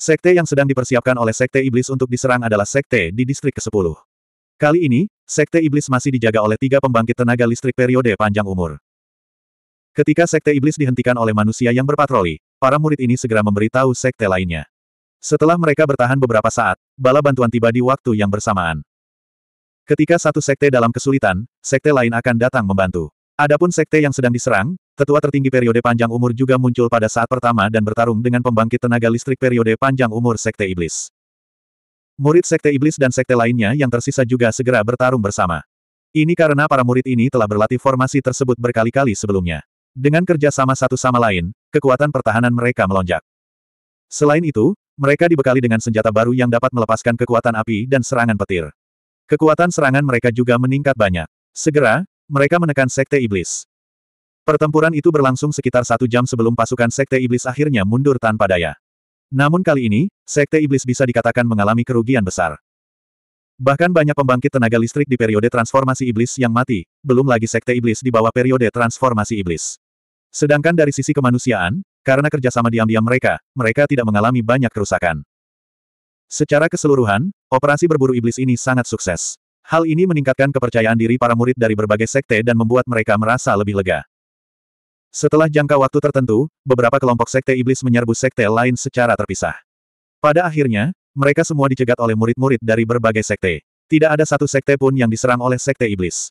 Sekte yang sedang dipersiapkan oleh Sekte Iblis untuk diserang adalah Sekte di Distrik ke-10. Kali ini, Sekte Iblis masih dijaga oleh tiga pembangkit tenaga listrik periode panjang umur. Ketika Sekte Iblis dihentikan oleh manusia yang berpatroli, para murid ini segera memberitahu Sekte lainnya. Setelah mereka bertahan beberapa saat, bala bantuan tiba di waktu yang bersamaan. Ketika satu sekte dalam kesulitan, sekte lain akan datang membantu. Adapun sekte yang sedang diserang, ketua tertinggi periode panjang umur juga muncul pada saat pertama dan bertarung dengan pembangkit tenaga listrik periode panjang umur Sekte Iblis. Murid Sekte Iblis dan Sekte lainnya yang tersisa juga segera bertarung bersama. Ini karena para murid ini telah berlatih formasi tersebut berkali-kali sebelumnya. Dengan kerja sama satu sama lain, kekuatan pertahanan mereka melonjak. Selain itu, mereka dibekali dengan senjata baru yang dapat melepaskan kekuatan api dan serangan petir. Kekuatan serangan mereka juga meningkat banyak. Segera, mereka menekan Sekte Iblis. Pertempuran itu berlangsung sekitar satu jam sebelum pasukan Sekte Iblis akhirnya mundur tanpa daya. Namun kali ini, Sekte Iblis bisa dikatakan mengalami kerugian besar. Bahkan banyak pembangkit tenaga listrik di periode transformasi iblis yang mati, belum lagi Sekte Iblis di bawah periode transformasi iblis. Sedangkan dari sisi kemanusiaan, karena kerjasama diam-diam mereka, mereka tidak mengalami banyak kerusakan. Secara keseluruhan, operasi berburu iblis ini sangat sukses. Hal ini meningkatkan kepercayaan diri para murid dari berbagai sekte dan membuat mereka merasa lebih lega. Setelah jangka waktu tertentu, beberapa kelompok sekte iblis menyerbu sekte lain secara terpisah. Pada akhirnya, mereka semua dicegat oleh murid-murid dari berbagai sekte. Tidak ada satu sekte pun yang diserang oleh sekte iblis.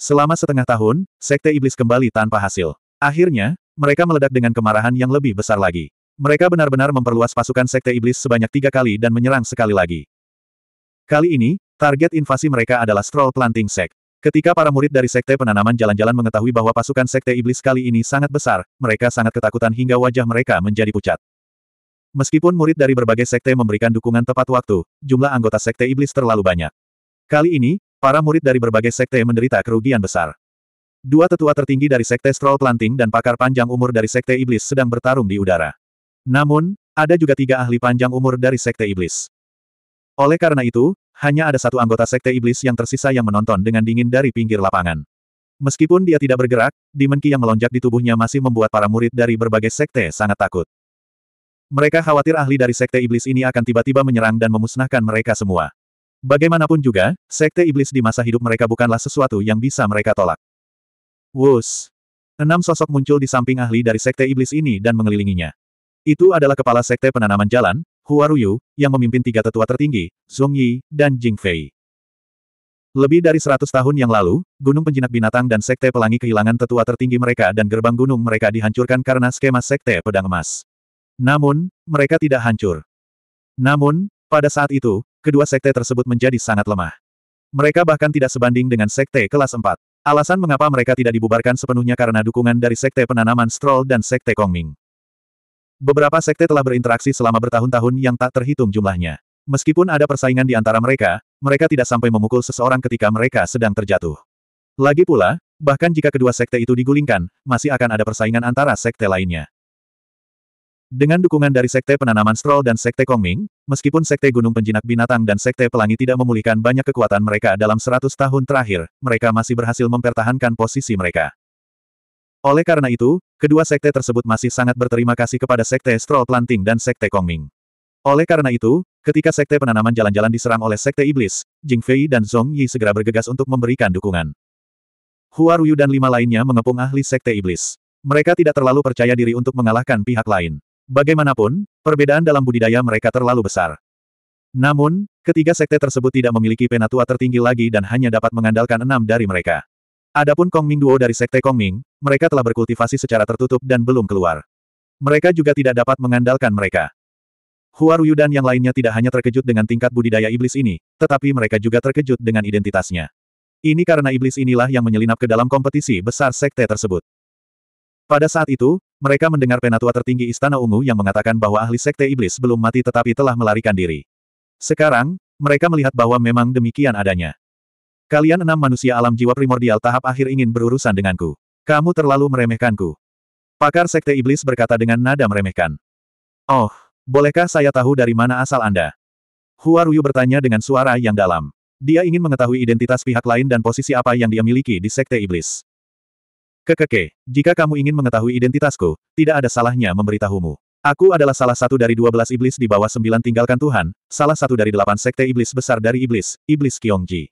Selama setengah tahun, sekte iblis kembali tanpa hasil. Akhirnya, mereka meledak dengan kemarahan yang lebih besar lagi. Mereka benar-benar memperluas pasukan sekte iblis sebanyak tiga kali dan menyerang sekali lagi. Kali ini, target invasi mereka adalah Stroll Planting Sect. Ketika para murid dari Sekte Penanaman Jalan-Jalan mengetahui bahwa pasukan Sekte Iblis kali ini sangat besar, mereka sangat ketakutan hingga wajah mereka menjadi pucat. Meskipun murid dari berbagai sekte memberikan dukungan tepat waktu, jumlah anggota Sekte Iblis terlalu banyak. Kali ini, para murid dari berbagai sekte menderita kerugian besar. Dua tetua tertinggi dari Sekte Stroll Planting dan pakar panjang umur dari Sekte Iblis sedang bertarung di udara. Namun, ada juga tiga ahli panjang umur dari Sekte Iblis. Oleh karena itu, hanya ada satu anggota sekte iblis yang tersisa yang menonton dengan dingin dari pinggir lapangan. Meskipun dia tidak bergerak, dimenki yang melonjak di tubuhnya masih membuat para murid dari berbagai sekte sangat takut. Mereka khawatir ahli dari sekte iblis ini akan tiba-tiba menyerang dan memusnahkan mereka semua. Bagaimanapun juga, sekte iblis di masa hidup mereka bukanlah sesuatu yang bisa mereka tolak. Wus. Enam sosok muncul di samping ahli dari sekte iblis ini dan mengelilinginya. Itu adalah kepala sekte penanaman jalan, Hua yang memimpin tiga tetua tertinggi, Zhong Yi, dan Jing Fei. Lebih dari seratus tahun yang lalu, Gunung Penjinak Binatang dan Sekte Pelangi kehilangan tetua tertinggi mereka dan gerbang gunung mereka dihancurkan karena skema Sekte Pedang Emas. Namun, mereka tidak hancur. Namun, pada saat itu, kedua sekte tersebut menjadi sangat lemah. Mereka bahkan tidak sebanding dengan sekte kelas 4. Alasan mengapa mereka tidak dibubarkan sepenuhnya karena dukungan dari sekte penanaman Stroll dan sekte Kongming. Beberapa sekte telah berinteraksi selama bertahun-tahun yang tak terhitung jumlahnya. Meskipun ada persaingan di antara mereka, mereka tidak sampai memukul seseorang ketika mereka sedang terjatuh. Lagi pula, bahkan jika kedua sekte itu digulingkan, masih akan ada persaingan antara sekte lainnya. Dengan dukungan dari Sekte Penanaman Stroll dan Sekte Kongming, meskipun Sekte Gunung Penjinak Binatang dan Sekte Pelangi tidak memulihkan banyak kekuatan mereka dalam 100 tahun terakhir, mereka masih berhasil mempertahankan posisi mereka. Oleh karena itu, kedua sekte tersebut masih sangat berterima kasih kepada sekte Stroll Planting dan sekte Kongming. Oleh karena itu, ketika sekte penanaman jalan-jalan diserang oleh sekte iblis, Jing Fei dan Zhong Yi segera bergegas untuk memberikan dukungan. Hua Ruyu dan lima lainnya mengepung ahli sekte iblis. Mereka tidak terlalu percaya diri untuk mengalahkan pihak lain. Bagaimanapun, perbedaan dalam budidaya mereka terlalu besar. Namun, ketiga sekte tersebut tidak memiliki penatua tertinggi lagi dan hanya dapat mengandalkan enam dari mereka. Adapun Kong Ming Duo dari Sekte Kong Ming, mereka telah berkultivasi secara tertutup dan belum keluar. Mereka juga tidak dapat mengandalkan mereka. Hua Ruyu dan yang lainnya tidak hanya terkejut dengan tingkat budidaya iblis ini, tetapi mereka juga terkejut dengan identitasnya. Ini karena iblis inilah yang menyelinap ke dalam kompetisi besar sekte tersebut. Pada saat itu, mereka mendengar penatua tertinggi Istana Ungu yang mengatakan bahwa ahli sekte iblis belum mati tetapi telah melarikan diri. Sekarang, mereka melihat bahwa memang demikian adanya. Kalian enam manusia alam jiwa primordial tahap akhir ingin berurusan denganku. Kamu terlalu meremehkanku. Pakar Sekte Iblis berkata dengan nada meremehkan. Oh, bolehkah saya tahu dari mana asal Anda? Huaruyu bertanya dengan suara yang dalam. Dia ingin mengetahui identitas pihak lain dan posisi apa yang dia miliki di Sekte Iblis. Kekeke, jika kamu ingin mengetahui identitasku, tidak ada salahnya memberitahumu. Aku adalah salah satu dari dua belas iblis di bawah sembilan tinggalkan Tuhan, salah satu dari delapan sekte iblis besar dari iblis, iblis Kyongji.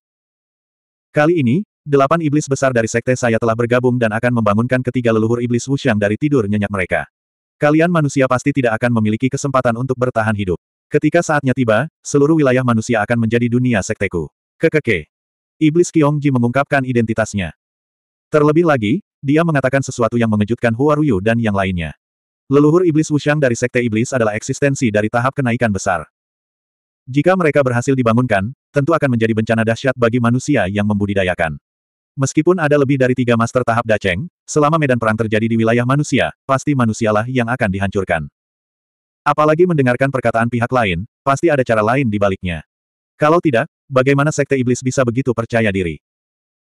Kali ini, delapan iblis besar dari sekte saya telah bergabung dan akan membangunkan ketiga leluhur iblis Wushang dari tidur nyenyak mereka. Kalian manusia pasti tidak akan memiliki kesempatan untuk bertahan hidup. Ketika saatnya tiba, seluruh wilayah manusia akan menjadi dunia sekteku. Kekeke. Iblis Kyongji mengungkapkan identitasnya. Terlebih lagi, dia mengatakan sesuatu yang mengejutkan Huaruyu dan yang lainnya. Leluhur iblis Wushang dari sekte iblis adalah eksistensi dari tahap kenaikan besar. Jika mereka berhasil dibangunkan, tentu akan menjadi bencana dahsyat bagi manusia yang membudidayakan. Meskipun ada lebih dari tiga master tahap Daceng, selama medan perang terjadi di wilayah manusia, pasti manusialah yang akan dihancurkan. Apalagi mendengarkan perkataan pihak lain, pasti ada cara lain di baliknya. Kalau tidak, bagaimana sekte iblis bisa begitu percaya diri?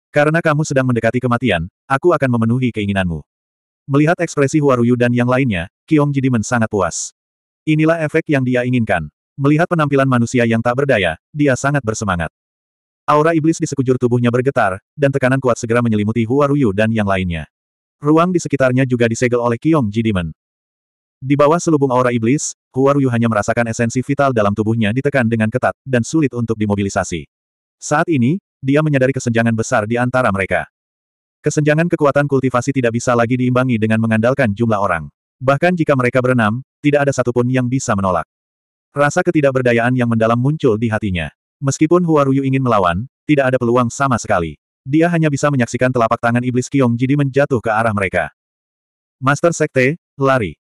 Karena kamu sedang mendekati kematian, aku akan memenuhi keinginanmu. Melihat ekspresi Huaruyu dan yang lainnya, Kiong Jidimen sangat puas. Inilah efek yang dia inginkan. Melihat penampilan manusia yang tak berdaya, dia sangat bersemangat. Aura iblis di sekujur tubuhnya bergetar, dan tekanan kuat segera menyelimuti Hua Ruyu dan yang lainnya. Ruang di sekitarnya juga disegel oleh Kiong Ji Demon. Di bawah selubung aura iblis, Hua Ruyu hanya merasakan esensi vital dalam tubuhnya ditekan dengan ketat, dan sulit untuk dimobilisasi. Saat ini, dia menyadari kesenjangan besar di antara mereka. Kesenjangan kekuatan kultivasi tidak bisa lagi diimbangi dengan mengandalkan jumlah orang. Bahkan jika mereka berenam, tidak ada satupun yang bisa menolak. Rasa ketidakberdayaan yang mendalam muncul di hatinya. Meskipun Huaruyu ingin melawan, tidak ada peluang sama sekali. Dia hanya bisa menyaksikan telapak tangan iblis Kiong Jidi menjatuh ke arah mereka. Master Sekte, lari.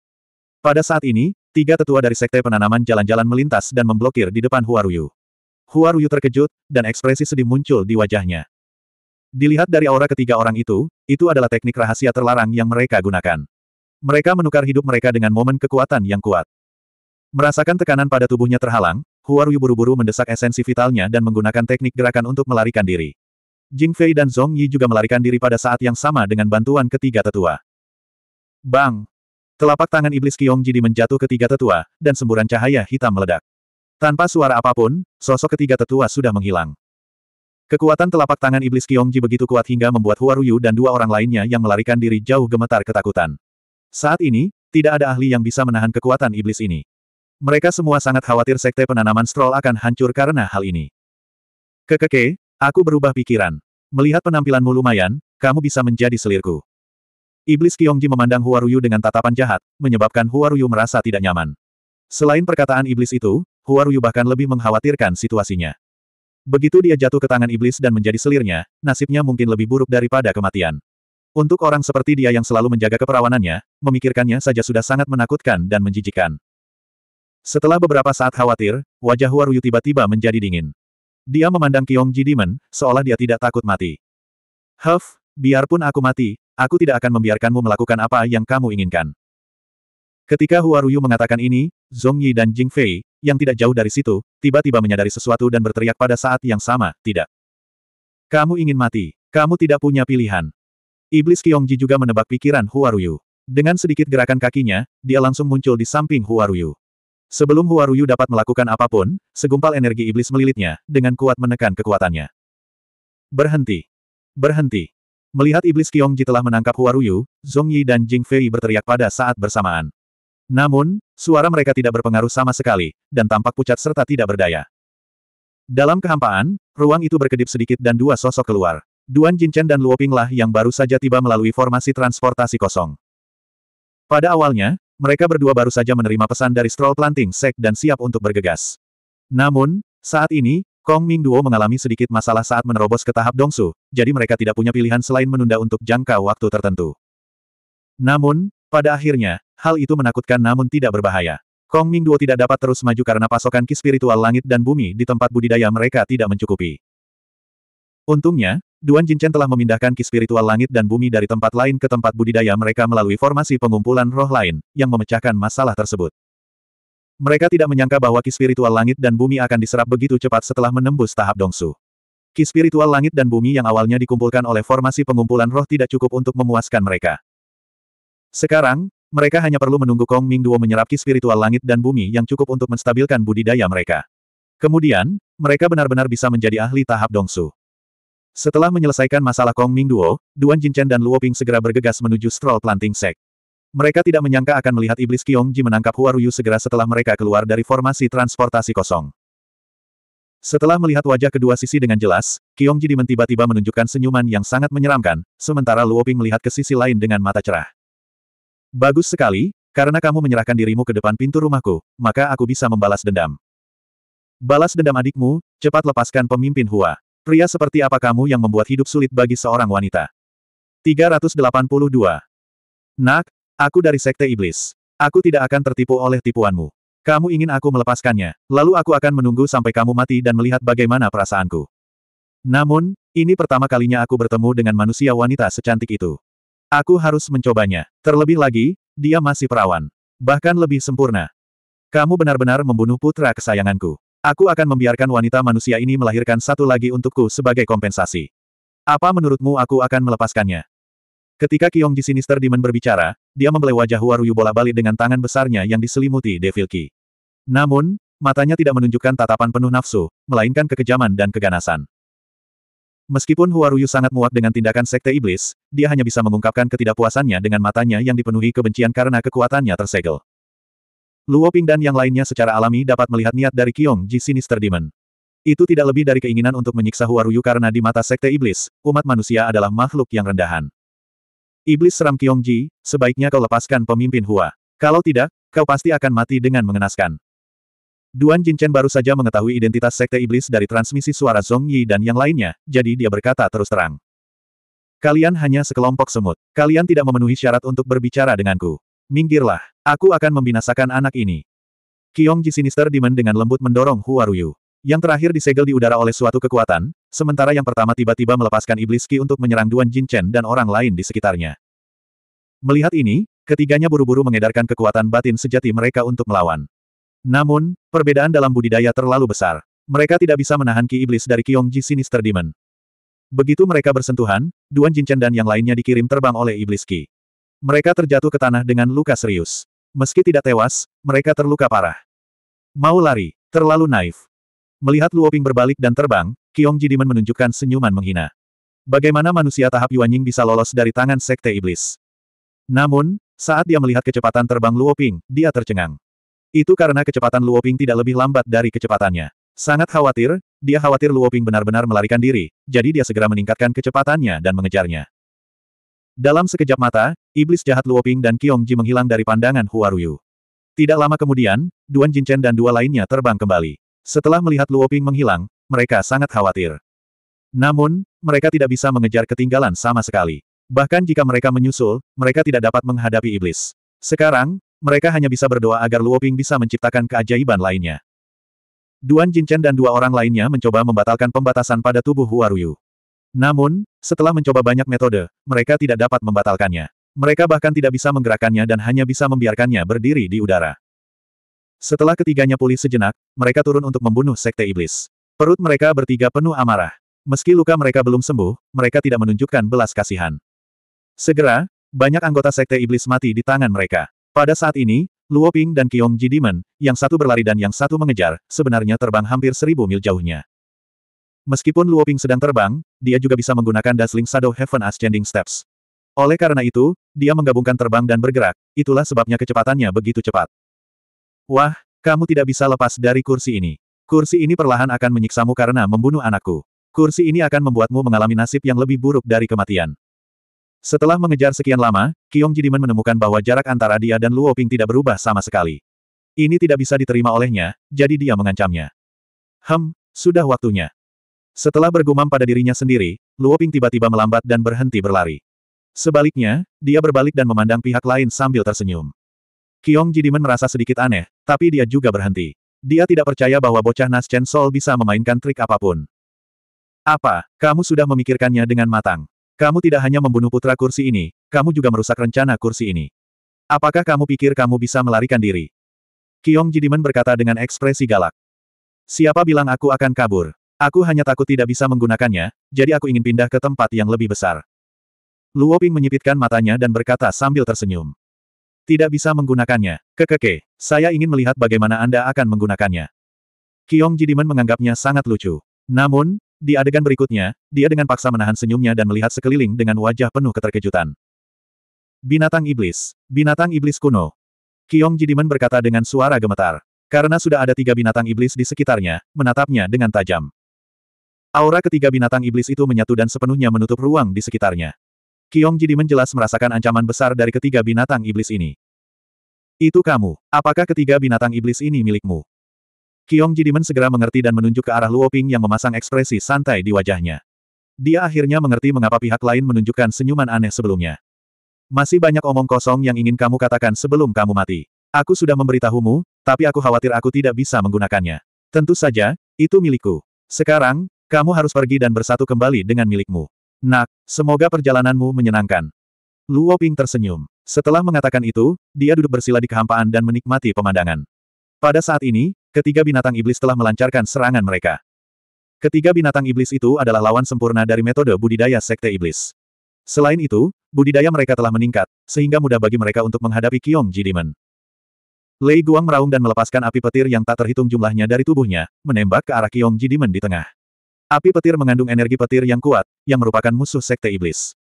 Pada saat ini, tiga tetua dari Sekte Penanaman jalan-jalan melintas dan memblokir di depan Huaruyu. Huaruyu terkejut, dan ekspresi sedih muncul di wajahnya. Dilihat dari aura ketiga orang itu, itu adalah teknik rahasia terlarang yang mereka gunakan. Mereka menukar hidup mereka dengan momen kekuatan yang kuat. Merasakan tekanan pada tubuhnya terhalang, Huarui buru-buru mendesak esensi vitalnya dan menggunakan teknik gerakan untuk melarikan diri. Jing Fei dan Zhong Yi juga melarikan diri pada saat yang sama dengan bantuan ketiga tetua. Bang! Telapak tangan iblis Kiong Jidi menjatuh ketiga tetua, dan semburan cahaya hitam meledak. Tanpa suara apapun, sosok ketiga tetua sudah menghilang. Kekuatan telapak tangan iblis Qiongji begitu kuat hingga membuat Huaruyu dan dua orang lainnya yang melarikan diri jauh gemetar ketakutan. Saat ini, tidak ada ahli yang bisa menahan kekuatan iblis ini. Mereka semua sangat khawatir sekte penanaman Stroll akan hancur karena hal ini. Kekeke, aku berubah pikiran. Melihat penampilanmu lumayan, kamu bisa menjadi selirku. Iblis Kyongji memandang Huaruyu dengan tatapan jahat, menyebabkan Huaruyu merasa tidak nyaman. Selain perkataan iblis itu, Huaruyu bahkan lebih mengkhawatirkan situasinya. Begitu dia jatuh ke tangan iblis dan menjadi selirnya, nasibnya mungkin lebih buruk daripada kematian. Untuk orang seperti dia yang selalu menjaga keperawanannya, memikirkannya saja sudah sangat menakutkan dan menjijikan. Setelah beberapa saat khawatir, wajah Huaruyu tiba-tiba menjadi dingin. Dia memandang Kiong Ji Demon, seolah dia tidak takut mati. Huff, biarpun aku mati, aku tidak akan membiarkanmu melakukan apa yang kamu inginkan. Ketika Huaruyu mengatakan ini, Zhong Yi dan Jing Fei, yang tidak jauh dari situ, tiba-tiba menyadari sesuatu dan berteriak pada saat yang sama, tidak. Kamu ingin mati, kamu tidak punya pilihan. Iblis Kiong Ji juga menebak pikiran Huaruyu. Dengan sedikit gerakan kakinya, dia langsung muncul di samping Huaruyu. Sebelum Huaruyu dapat melakukan apapun, segumpal energi iblis melilitnya, dengan kuat menekan kekuatannya. Berhenti! Berhenti! Melihat iblis Qiongji telah menangkap Huaruyu, Zhong Yi dan Jing Fei berteriak pada saat bersamaan. Namun, suara mereka tidak berpengaruh sama sekali, dan tampak pucat serta tidak berdaya. Dalam kehampaan, ruang itu berkedip sedikit dan dua sosok keluar. Duan Jinchen dan Luoping lah yang baru saja tiba melalui formasi transportasi kosong. Pada awalnya, mereka berdua baru saja menerima pesan dari Stroll Planting Sek dan siap untuk bergegas. Namun, saat ini, Kong Ming Duo mengalami sedikit masalah saat menerobos ke tahap Dongsu, jadi mereka tidak punya pilihan selain menunda untuk jangka waktu tertentu. Namun, pada akhirnya, hal itu menakutkan namun tidak berbahaya. Kong Ming Duo tidak dapat terus maju karena pasokan ki spiritual langit dan bumi di tempat budidaya mereka tidak mencukupi. Untungnya, Duan Jinchen telah memindahkan ki spiritual langit dan bumi dari tempat lain ke tempat budidaya mereka melalui formasi pengumpulan roh lain, yang memecahkan masalah tersebut. Mereka tidak menyangka bahwa ki spiritual langit dan bumi akan diserap begitu cepat setelah menembus tahap dongsu. Ki spiritual langit dan bumi yang awalnya dikumpulkan oleh formasi pengumpulan roh tidak cukup untuk memuaskan mereka. Sekarang, mereka hanya perlu menunggu Kong Ming Duo menyerap ki spiritual langit dan bumi yang cukup untuk menstabilkan budidaya mereka. Kemudian, mereka benar-benar bisa menjadi ahli tahap dongsu. Setelah menyelesaikan masalah Kong Ming Duo, Duan Jinchen dan Luo Ping segera bergegas menuju Stroll planting sek. Mereka tidak menyangka akan melihat iblis Kiong Ji menangkap Hua Ruyu segera setelah mereka keluar dari formasi transportasi kosong. Setelah melihat wajah kedua sisi dengan jelas, Kiong Ji Dimen tiba-tiba menunjukkan senyuman yang sangat menyeramkan, sementara Luo Ping melihat ke sisi lain dengan mata cerah. Bagus sekali, karena kamu menyerahkan dirimu ke depan pintu rumahku, maka aku bisa membalas dendam. Balas dendam adikmu, cepat lepaskan pemimpin Hua. Pria seperti apa kamu yang membuat hidup sulit bagi seorang wanita? 382. Nak, aku dari Sekte Iblis. Aku tidak akan tertipu oleh tipuanmu. Kamu ingin aku melepaskannya, lalu aku akan menunggu sampai kamu mati dan melihat bagaimana perasaanku. Namun, ini pertama kalinya aku bertemu dengan manusia wanita secantik itu. Aku harus mencobanya. Terlebih lagi, dia masih perawan. Bahkan lebih sempurna. Kamu benar-benar membunuh putra kesayanganku. Aku akan membiarkan wanita manusia ini melahirkan satu lagi untukku sebagai kompensasi. Apa menurutmu aku akan melepaskannya? Ketika Kiong Ji Sinister Demon berbicara, dia membelai wajah Huaruyu bola balik dengan tangan besarnya yang diselimuti Devil Ki. Namun, matanya tidak menunjukkan tatapan penuh nafsu, melainkan kekejaman dan keganasan. Meskipun Huaruyu sangat muak dengan tindakan sekte iblis, dia hanya bisa mengungkapkan ketidakpuasannya dengan matanya yang dipenuhi kebencian karena kekuatannya tersegel. Luo Ping dan yang lainnya secara alami dapat melihat niat dari Kiong Ji Sinister Demon. Itu tidak lebih dari keinginan untuk menyiksa Huaruyu karena di mata Sekte Iblis, umat manusia adalah makhluk yang rendahan. Iblis seram Kiong Ji, sebaiknya kau lepaskan pemimpin Hua. Kalau tidak, kau pasti akan mati dengan mengenaskan. Duan Jinchen baru saja mengetahui identitas Sekte Iblis dari transmisi suara Zong Yi dan yang lainnya, jadi dia berkata terus terang. Kalian hanya sekelompok semut. Kalian tidak memenuhi syarat untuk berbicara denganku. Minggirlah, aku akan membinasakan anak ini. Kiong Ji Sinister Demon dengan lembut mendorong Huaruyu. Yang terakhir disegel di udara oleh suatu kekuatan, sementara yang pertama tiba-tiba melepaskan iblis Ki untuk menyerang Duan Jin Chen dan orang lain di sekitarnya. Melihat ini, ketiganya buru-buru mengedarkan kekuatan batin sejati mereka untuk melawan. Namun, perbedaan dalam budidaya terlalu besar. Mereka tidak bisa menahan Ki Iblis dari Kiong Ji Sinister Demon. Begitu mereka bersentuhan, Duan Jin Chen dan yang lainnya dikirim terbang oleh Iblis Ki. Mereka terjatuh ke tanah dengan luka serius. Meski tidak tewas, mereka terluka parah. Mau lari, terlalu naif. Melihat Luoping berbalik dan terbang, Kiong Jidiman menunjukkan senyuman menghina. Bagaimana manusia tahap Yuanying bisa lolos dari tangan Sekte Iblis? Namun, saat dia melihat kecepatan terbang Luoping, dia tercengang. Itu karena kecepatan Luoping tidak lebih lambat dari kecepatannya. Sangat khawatir, dia khawatir Luoping benar-benar melarikan diri, jadi dia segera meningkatkan kecepatannya dan mengejarnya. Dalam sekejap mata, iblis jahat Luoping dan Qiong Ji menghilang dari pandangan Huaruyu. Tidak lama kemudian, Duan Jinchen dan dua lainnya terbang kembali. Setelah melihat Luoping menghilang, mereka sangat khawatir. Namun, mereka tidak bisa mengejar ketinggalan sama sekali. Bahkan jika mereka menyusul, mereka tidak dapat menghadapi iblis. Sekarang, mereka hanya bisa berdoa agar Luoping bisa menciptakan keajaiban lainnya. Duan Jinchen dan dua orang lainnya mencoba membatalkan pembatasan pada tubuh Huaruyu. Namun, setelah mencoba banyak metode, mereka tidak dapat membatalkannya. Mereka bahkan tidak bisa menggerakkannya dan hanya bisa membiarkannya berdiri di udara. Setelah ketiganya pulih sejenak, mereka turun untuk membunuh Sekte Iblis. Perut mereka bertiga penuh amarah. Meski luka mereka belum sembuh, mereka tidak menunjukkan belas kasihan. Segera, banyak anggota Sekte Iblis mati di tangan mereka. Pada saat ini, Luo Ping dan Kiong Ji Demon, yang satu berlari dan yang satu mengejar, sebenarnya terbang hampir seribu mil jauhnya. Meskipun Luoping sedang terbang, dia juga bisa menggunakan Dazzling Shadow Heaven Ascending Steps. Oleh karena itu, dia menggabungkan terbang dan bergerak, itulah sebabnya kecepatannya begitu cepat. Wah, kamu tidak bisa lepas dari kursi ini. Kursi ini perlahan akan menyiksamu karena membunuh anakku. Kursi ini akan membuatmu mengalami nasib yang lebih buruk dari kematian. Setelah mengejar sekian lama, Kiong Jidiman menemukan bahwa jarak antara dia dan Luoping tidak berubah sama sekali. Ini tidak bisa diterima olehnya, jadi dia mengancamnya. Hem, sudah waktunya. Setelah bergumam pada dirinya sendiri, Luo Ping tiba-tiba melambat dan berhenti berlari. Sebaliknya, dia berbalik dan memandang pihak lain sambil tersenyum. Kiong Jidimen merasa sedikit aneh, tapi dia juga berhenti. Dia tidak percaya bahwa bocah Nas Chen Sol bisa memainkan trik apapun. Apa, kamu sudah memikirkannya dengan matang? Kamu tidak hanya membunuh putra kursi ini, kamu juga merusak rencana kursi ini. Apakah kamu pikir kamu bisa melarikan diri? Kiong Jidimen berkata dengan ekspresi galak. Siapa bilang aku akan kabur? Aku hanya takut tidak bisa menggunakannya, jadi aku ingin pindah ke tempat yang lebih besar. Luo Ping menyipitkan matanya dan berkata sambil tersenyum. Tidak bisa menggunakannya. Kekeke, saya ingin melihat bagaimana Anda akan menggunakannya. Kiong Jidiman menganggapnya sangat lucu. Namun, di adegan berikutnya, dia dengan paksa menahan senyumnya dan melihat sekeliling dengan wajah penuh keterkejutan. Binatang Iblis. Binatang Iblis kuno. Kiong Jidiman berkata dengan suara gemetar. Karena sudah ada tiga binatang iblis di sekitarnya, menatapnya dengan tajam. Aura ketiga binatang iblis itu menyatu dan sepenuhnya menutup ruang di sekitarnya. Kiong Jidimen jelas merasakan ancaman besar dari ketiga binatang iblis ini. Itu kamu. Apakah ketiga binatang iblis ini milikmu? Kiong Jidimen segera mengerti dan menunjuk ke arah Luoping yang memasang ekspresi santai di wajahnya. Dia akhirnya mengerti mengapa pihak lain menunjukkan senyuman aneh sebelumnya. Masih banyak omong kosong yang ingin kamu katakan sebelum kamu mati. Aku sudah memberitahumu, tapi aku khawatir aku tidak bisa menggunakannya. Tentu saja, itu milikku. Sekarang, kamu harus pergi dan bersatu kembali dengan milikmu. Nak, semoga perjalananmu menyenangkan. Luo Ping tersenyum. Setelah mengatakan itu, dia duduk bersila di kehampaan dan menikmati pemandangan. Pada saat ini, ketiga binatang iblis telah melancarkan serangan mereka. Ketiga binatang iblis itu adalah lawan sempurna dari metode budidaya sekte iblis. Selain itu, budidaya mereka telah meningkat, sehingga mudah bagi mereka untuk menghadapi Kiong Ji Demon. Lei Guang meraung dan melepaskan api petir yang tak terhitung jumlahnya dari tubuhnya, menembak ke arah Kiong Ji Demon di tengah. Api petir mengandung energi petir yang kuat, yang merupakan musuh sekte iblis.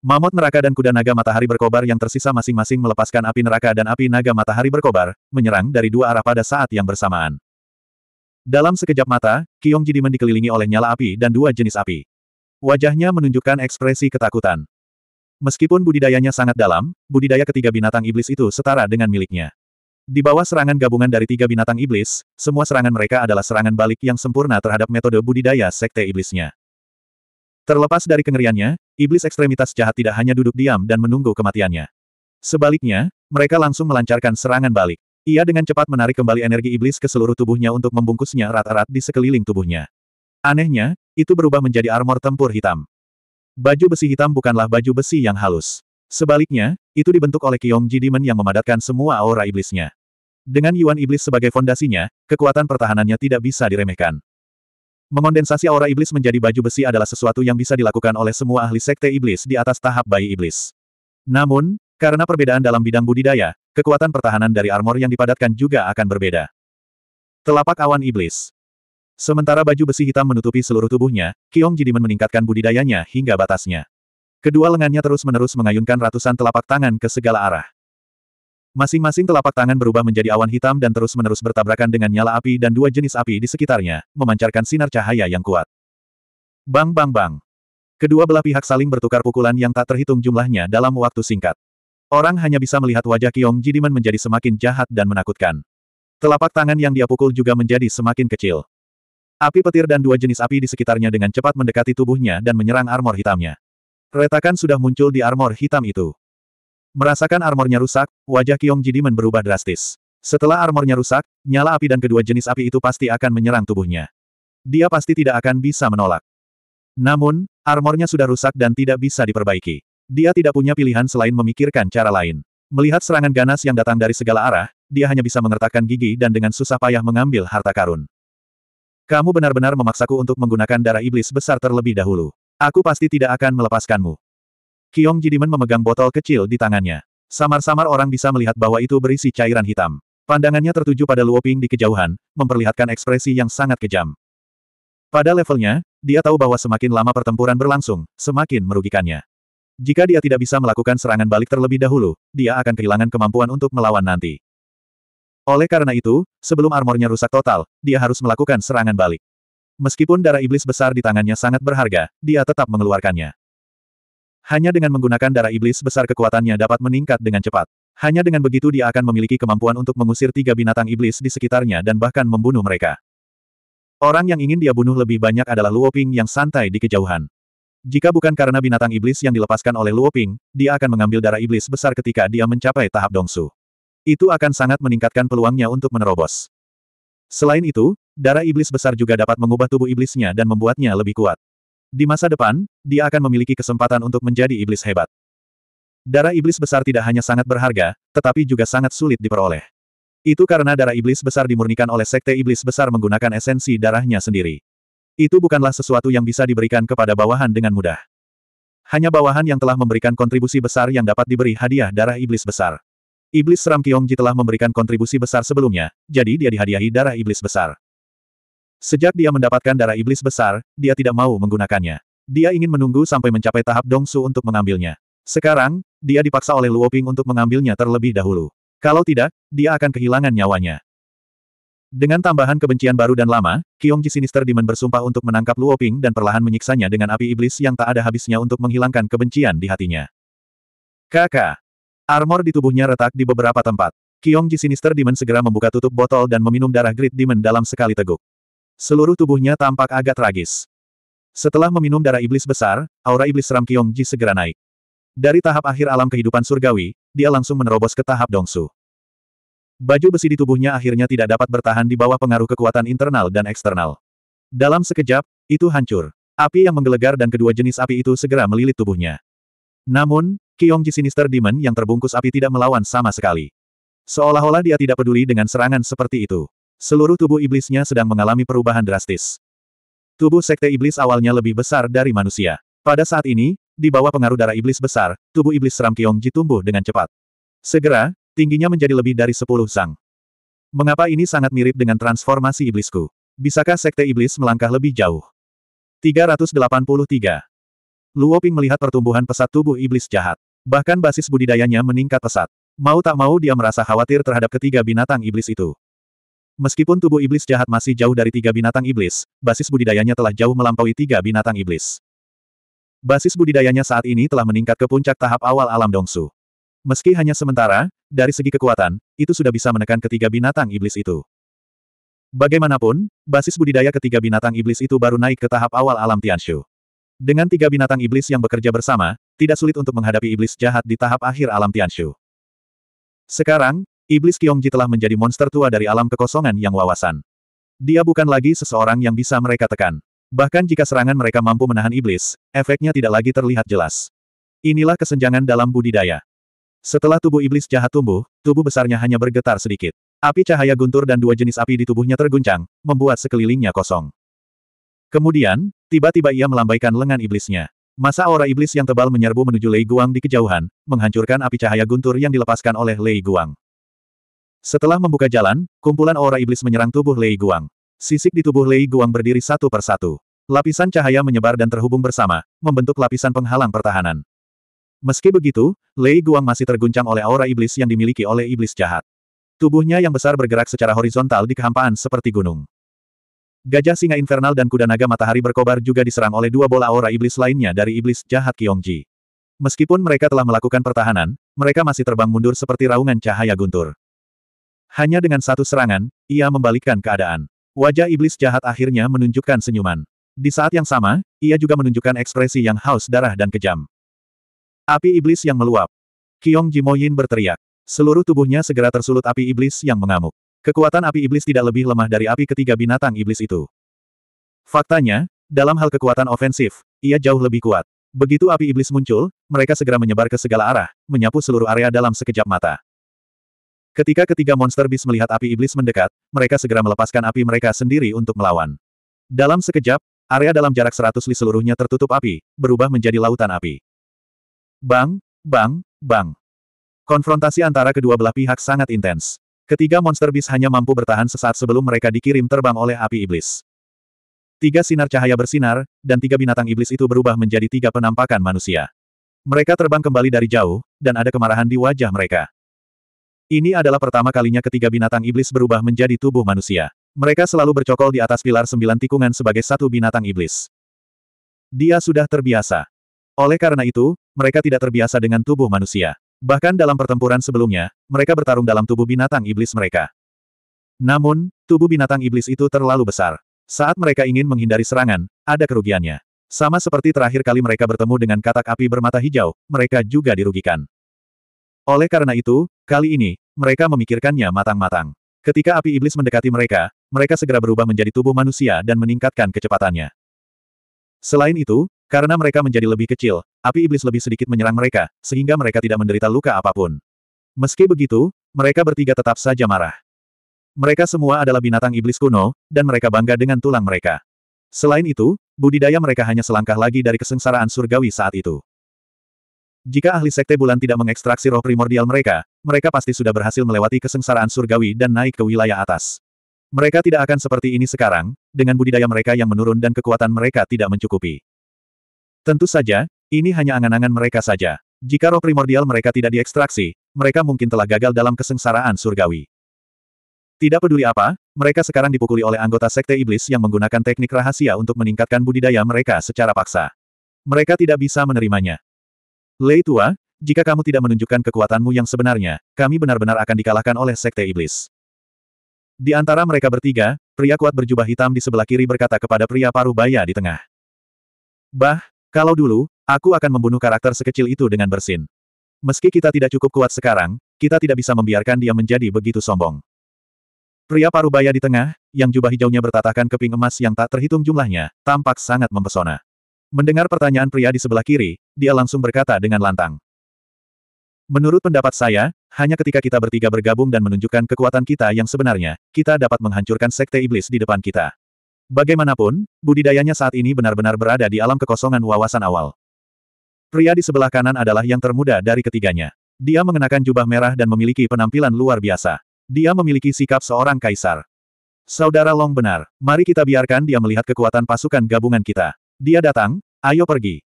Mamut neraka dan kuda naga matahari berkobar yang tersisa masing-masing melepaskan api neraka dan api naga matahari berkobar, menyerang dari dua arah pada saat yang bersamaan. Dalam sekejap mata, Kiong Jidiman dikelilingi oleh nyala api dan dua jenis api. Wajahnya menunjukkan ekspresi ketakutan. Meskipun budidayanya sangat dalam, budidaya ketiga binatang iblis itu setara dengan miliknya. Di bawah serangan gabungan dari tiga binatang iblis, semua serangan mereka adalah serangan balik yang sempurna terhadap metode budidaya sekte iblisnya. Terlepas dari kengeriannya, iblis ekstremitas jahat tidak hanya duduk diam dan menunggu kematiannya. Sebaliknya, mereka langsung melancarkan serangan balik. Ia dengan cepat menarik kembali energi iblis ke seluruh tubuhnya untuk membungkusnya rata rata di sekeliling tubuhnya. Anehnya, itu berubah menjadi armor tempur hitam. Baju besi hitam bukanlah baju besi yang halus. Sebaliknya, itu dibentuk oleh Qiong Ji Demon yang memadatkan semua aura iblisnya. Dengan Yuan Iblis sebagai fondasinya, kekuatan pertahanannya tidak bisa diremehkan. Mengondensasi aura iblis menjadi baju besi adalah sesuatu yang bisa dilakukan oleh semua ahli sekte iblis di atas tahap bayi iblis. Namun, karena perbedaan dalam bidang budidaya, kekuatan pertahanan dari armor yang dipadatkan juga akan berbeda. Telapak awan iblis. Sementara baju besi hitam menutupi seluruh tubuhnya, Ji Dimen meningkatkan budidayanya hingga batasnya. Kedua lengannya terus-menerus mengayunkan ratusan telapak tangan ke segala arah. Masing-masing telapak tangan berubah menjadi awan hitam dan terus-menerus bertabrakan dengan nyala api dan dua jenis api di sekitarnya, memancarkan sinar cahaya yang kuat. Bang bang bang. Kedua belah pihak saling bertukar pukulan yang tak terhitung jumlahnya dalam waktu singkat. Orang hanya bisa melihat wajah Kiong Jidiman menjadi semakin jahat dan menakutkan. Telapak tangan yang dia pukul juga menjadi semakin kecil. Api petir dan dua jenis api di sekitarnya dengan cepat mendekati tubuhnya dan menyerang armor hitamnya. Retakan sudah muncul di armor hitam itu. Merasakan armornya rusak, wajah Kiong Jidimen berubah drastis. Setelah armornya rusak, nyala api dan kedua jenis api itu pasti akan menyerang tubuhnya. Dia pasti tidak akan bisa menolak. Namun, armornya sudah rusak dan tidak bisa diperbaiki. Dia tidak punya pilihan selain memikirkan cara lain. Melihat serangan ganas yang datang dari segala arah, dia hanya bisa mengertakkan gigi dan dengan susah payah mengambil harta karun. Kamu benar-benar memaksaku untuk menggunakan darah iblis besar terlebih dahulu. Aku pasti tidak akan melepaskanmu. Kiong Jidimen memegang botol kecil di tangannya. Samar-samar orang bisa melihat bahwa itu berisi cairan hitam. Pandangannya tertuju pada Luoping di kejauhan, memperlihatkan ekspresi yang sangat kejam. Pada levelnya, dia tahu bahwa semakin lama pertempuran berlangsung, semakin merugikannya. Jika dia tidak bisa melakukan serangan balik terlebih dahulu, dia akan kehilangan kemampuan untuk melawan nanti. Oleh karena itu, sebelum armornya rusak total, dia harus melakukan serangan balik. Meskipun darah iblis besar di tangannya sangat berharga, dia tetap mengeluarkannya. Hanya dengan menggunakan darah iblis besar kekuatannya dapat meningkat dengan cepat. Hanya dengan begitu dia akan memiliki kemampuan untuk mengusir tiga binatang iblis di sekitarnya dan bahkan membunuh mereka. Orang yang ingin dia bunuh lebih banyak adalah Luoping yang santai di kejauhan. Jika bukan karena binatang iblis yang dilepaskan oleh Luoping, dia akan mengambil darah iblis besar ketika dia mencapai tahap dongsu. Itu akan sangat meningkatkan peluangnya untuk menerobos. Selain itu, darah iblis besar juga dapat mengubah tubuh iblisnya dan membuatnya lebih kuat. Di masa depan, dia akan memiliki kesempatan untuk menjadi iblis hebat. Darah iblis besar tidak hanya sangat berharga, tetapi juga sangat sulit diperoleh. Itu karena darah iblis besar dimurnikan oleh sekte iblis besar menggunakan esensi darahnya sendiri. Itu bukanlah sesuatu yang bisa diberikan kepada bawahan dengan mudah. Hanya bawahan yang telah memberikan kontribusi besar yang dapat diberi hadiah darah iblis besar. Iblis Seram Kiongji telah memberikan kontribusi besar sebelumnya, jadi dia dihadiahi darah iblis besar. Sejak dia mendapatkan darah iblis besar, dia tidak mau menggunakannya. Dia ingin menunggu sampai mencapai tahap Dongsu untuk mengambilnya. Sekarang, dia dipaksa oleh Luoping untuk mengambilnya terlebih dahulu. Kalau tidak, dia akan kehilangan nyawanya. Dengan tambahan kebencian baru dan lama, Ji Sinister Demon bersumpah untuk menangkap Luoping dan perlahan menyiksanya dengan api iblis yang tak ada habisnya untuk menghilangkan kebencian di hatinya. Kakak. Armor di tubuhnya retak di beberapa tempat. Ji Sinister Demon segera membuka tutup botol dan meminum darah Great Demon dalam sekali teguk. Seluruh tubuhnya tampak agak tragis. Setelah meminum darah iblis besar, aura iblis seram Kyong Ji segera naik. Dari tahap akhir alam kehidupan surgawi, dia langsung menerobos ke tahap dongsu. Baju besi di tubuhnya akhirnya tidak dapat bertahan di bawah pengaruh kekuatan internal dan eksternal. Dalam sekejap, itu hancur. Api yang menggelegar dan kedua jenis api itu segera melilit tubuhnya. Namun, Kyong Ji Sinister Demon yang terbungkus api tidak melawan sama sekali. Seolah-olah dia tidak peduli dengan serangan seperti itu. Seluruh tubuh iblisnya sedang mengalami perubahan drastis. Tubuh sekte iblis awalnya lebih besar dari manusia. Pada saat ini, di bawah pengaruh darah iblis besar, tubuh iblis seram Kyongji tumbuh dengan cepat. Segera, tingginya menjadi lebih dari 10 sang. Mengapa ini sangat mirip dengan transformasi iblisku? Bisakah sekte iblis melangkah lebih jauh? 383. Luo melihat pertumbuhan pesat tubuh iblis jahat. Bahkan basis budidayanya meningkat pesat. Mau tak mau dia merasa khawatir terhadap ketiga binatang iblis itu. Meskipun tubuh iblis jahat masih jauh dari tiga binatang iblis, basis budidayanya telah jauh melampaui tiga binatang iblis. Basis budidayanya saat ini telah meningkat ke puncak tahap awal alam dongsu. Meski hanya sementara, dari segi kekuatan, itu sudah bisa menekan ketiga binatang iblis itu. Bagaimanapun, basis budidaya ketiga binatang iblis itu baru naik ke tahap awal alam Tianshu. Dengan tiga binatang iblis yang bekerja bersama, tidak sulit untuk menghadapi iblis jahat di tahap akhir alam Tianshu. Sekarang, Iblis Kiongji telah menjadi monster tua dari alam kekosongan yang wawasan. Dia bukan lagi seseorang yang bisa mereka tekan. Bahkan jika serangan mereka mampu menahan iblis, efeknya tidak lagi terlihat jelas. Inilah kesenjangan dalam budidaya. Setelah tubuh iblis jahat tumbuh, tubuh besarnya hanya bergetar sedikit. Api cahaya guntur dan dua jenis api di tubuhnya terguncang, membuat sekelilingnya kosong. Kemudian, tiba-tiba ia melambaikan lengan iblisnya. Masa aura iblis yang tebal menyerbu menuju Lei Guang di kejauhan, menghancurkan api cahaya guntur yang dilepaskan oleh Lei Guang. Setelah membuka jalan, kumpulan aura iblis menyerang tubuh Lei Guang. Sisik di tubuh Lei Guang berdiri satu persatu. Lapisan cahaya menyebar dan terhubung bersama, membentuk lapisan penghalang pertahanan. Meski begitu, Lei Guang masih terguncang oleh aura iblis yang dimiliki oleh iblis jahat. Tubuhnya yang besar bergerak secara horizontal di kehampaan seperti gunung. Gajah singa infernal dan kuda naga matahari berkobar juga diserang oleh dua bola aura iblis lainnya dari iblis jahat Kiongji. Meskipun mereka telah melakukan pertahanan, mereka masih terbang mundur seperti raungan cahaya guntur. Hanya dengan satu serangan, ia membalikkan keadaan. Wajah iblis jahat akhirnya menunjukkan senyuman. Di saat yang sama, ia juga menunjukkan ekspresi yang haus darah dan kejam. Api iblis yang meluap. Kiong Jimoyin berteriak. Seluruh tubuhnya segera tersulut api iblis yang mengamuk. Kekuatan api iblis tidak lebih lemah dari api ketiga binatang iblis itu. Faktanya, dalam hal kekuatan ofensif, ia jauh lebih kuat. Begitu api iblis muncul, mereka segera menyebar ke segala arah, menyapu seluruh area dalam sekejap mata. Ketika ketiga monster bis melihat api iblis mendekat, mereka segera melepaskan api mereka sendiri untuk melawan. Dalam sekejap, area dalam jarak 100 li seluruhnya tertutup api, berubah menjadi lautan api. Bang, bang, bang. Konfrontasi antara kedua belah pihak sangat intens. Ketiga monster bis hanya mampu bertahan sesaat sebelum mereka dikirim terbang oleh api iblis. Tiga sinar cahaya bersinar, dan tiga binatang iblis itu berubah menjadi tiga penampakan manusia. Mereka terbang kembali dari jauh, dan ada kemarahan di wajah mereka. Ini adalah pertama kalinya ketiga binatang iblis berubah menjadi tubuh manusia. Mereka selalu bercokol di atas pilar sembilan tikungan sebagai satu binatang iblis. Dia sudah terbiasa. Oleh karena itu, mereka tidak terbiasa dengan tubuh manusia. Bahkan dalam pertempuran sebelumnya, mereka bertarung dalam tubuh binatang iblis mereka. Namun, tubuh binatang iblis itu terlalu besar. Saat mereka ingin menghindari serangan, ada kerugiannya. Sama seperti terakhir kali mereka bertemu dengan katak api bermata hijau, mereka juga dirugikan. Oleh karena itu, Kali ini, mereka memikirkannya matang-matang. Ketika api iblis mendekati mereka, mereka segera berubah menjadi tubuh manusia dan meningkatkan kecepatannya. Selain itu, karena mereka menjadi lebih kecil, api iblis lebih sedikit menyerang mereka, sehingga mereka tidak menderita luka apapun. Meski begitu, mereka bertiga tetap saja marah. Mereka semua adalah binatang iblis kuno, dan mereka bangga dengan tulang mereka. Selain itu, budidaya mereka hanya selangkah lagi dari kesengsaraan surgawi saat itu. Jika ahli sekte bulan tidak mengekstraksi roh primordial mereka, mereka pasti sudah berhasil melewati kesengsaraan surgawi dan naik ke wilayah atas. Mereka tidak akan seperti ini sekarang, dengan budidaya mereka yang menurun dan kekuatan mereka tidak mencukupi. Tentu saja, ini hanya angan-angan mereka saja. Jika roh primordial mereka tidak diekstraksi, mereka mungkin telah gagal dalam kesengsaraan surgawi. Tidak peduli apa, mereka sekarang dipukuli oleh anggota sekte iblis yang menggunakan teknik rahasia untuk meningkatkan budidaya mereka secara paksa. Mereka tidak bisa menerimanya. Lei tua, jika kamu tidak menunjukkan kekuatanmu yang sebenarnya, kami benar-benar akan dikalahkan oleh Sekte Iblis. Di antara mereka bertiga, pria kuat berjubah hitam di sebelah kiri berkata kepada pria paruh baya di tengah. Bah, kalau dulu, aku akan membunuh karakter sekecil itu dengan bersin. Meski kita tidak cukup kuat sekarang, kita tidak bisa membiarkan dia menjadi begitu sombong. Pria paruh baya di tengah, yang jubah hijaunya bertatahkan keping emas yang tak terhitung jumlahnya, tampak sangat mempesona. Mendengar pertanyaan pria di sebelah kiri, dia langsung berkata dengan lantang. Menurut pendapat saya, hanya ketika kita bertiga bergabung dan menunjukkan kekuatan kita yang sebenarnya, kita dapat menghancurkan sekte iblis di depan kita. Bagaimanapun, budidayanya saat ini benar-benar berada di alam kekosongan wawasan awal. Pria di sebelah kanan adalah yang termuda dari ketiganya. Dia mengenakan jubah merah dan memiliki penampilan luar biasa. Dia memiliki sikap seorang kaisar. Saudara Long benar, mari kita biarkan dia melihat kekuatan pasukan gabungan kita. Dia datang, ayo pergi.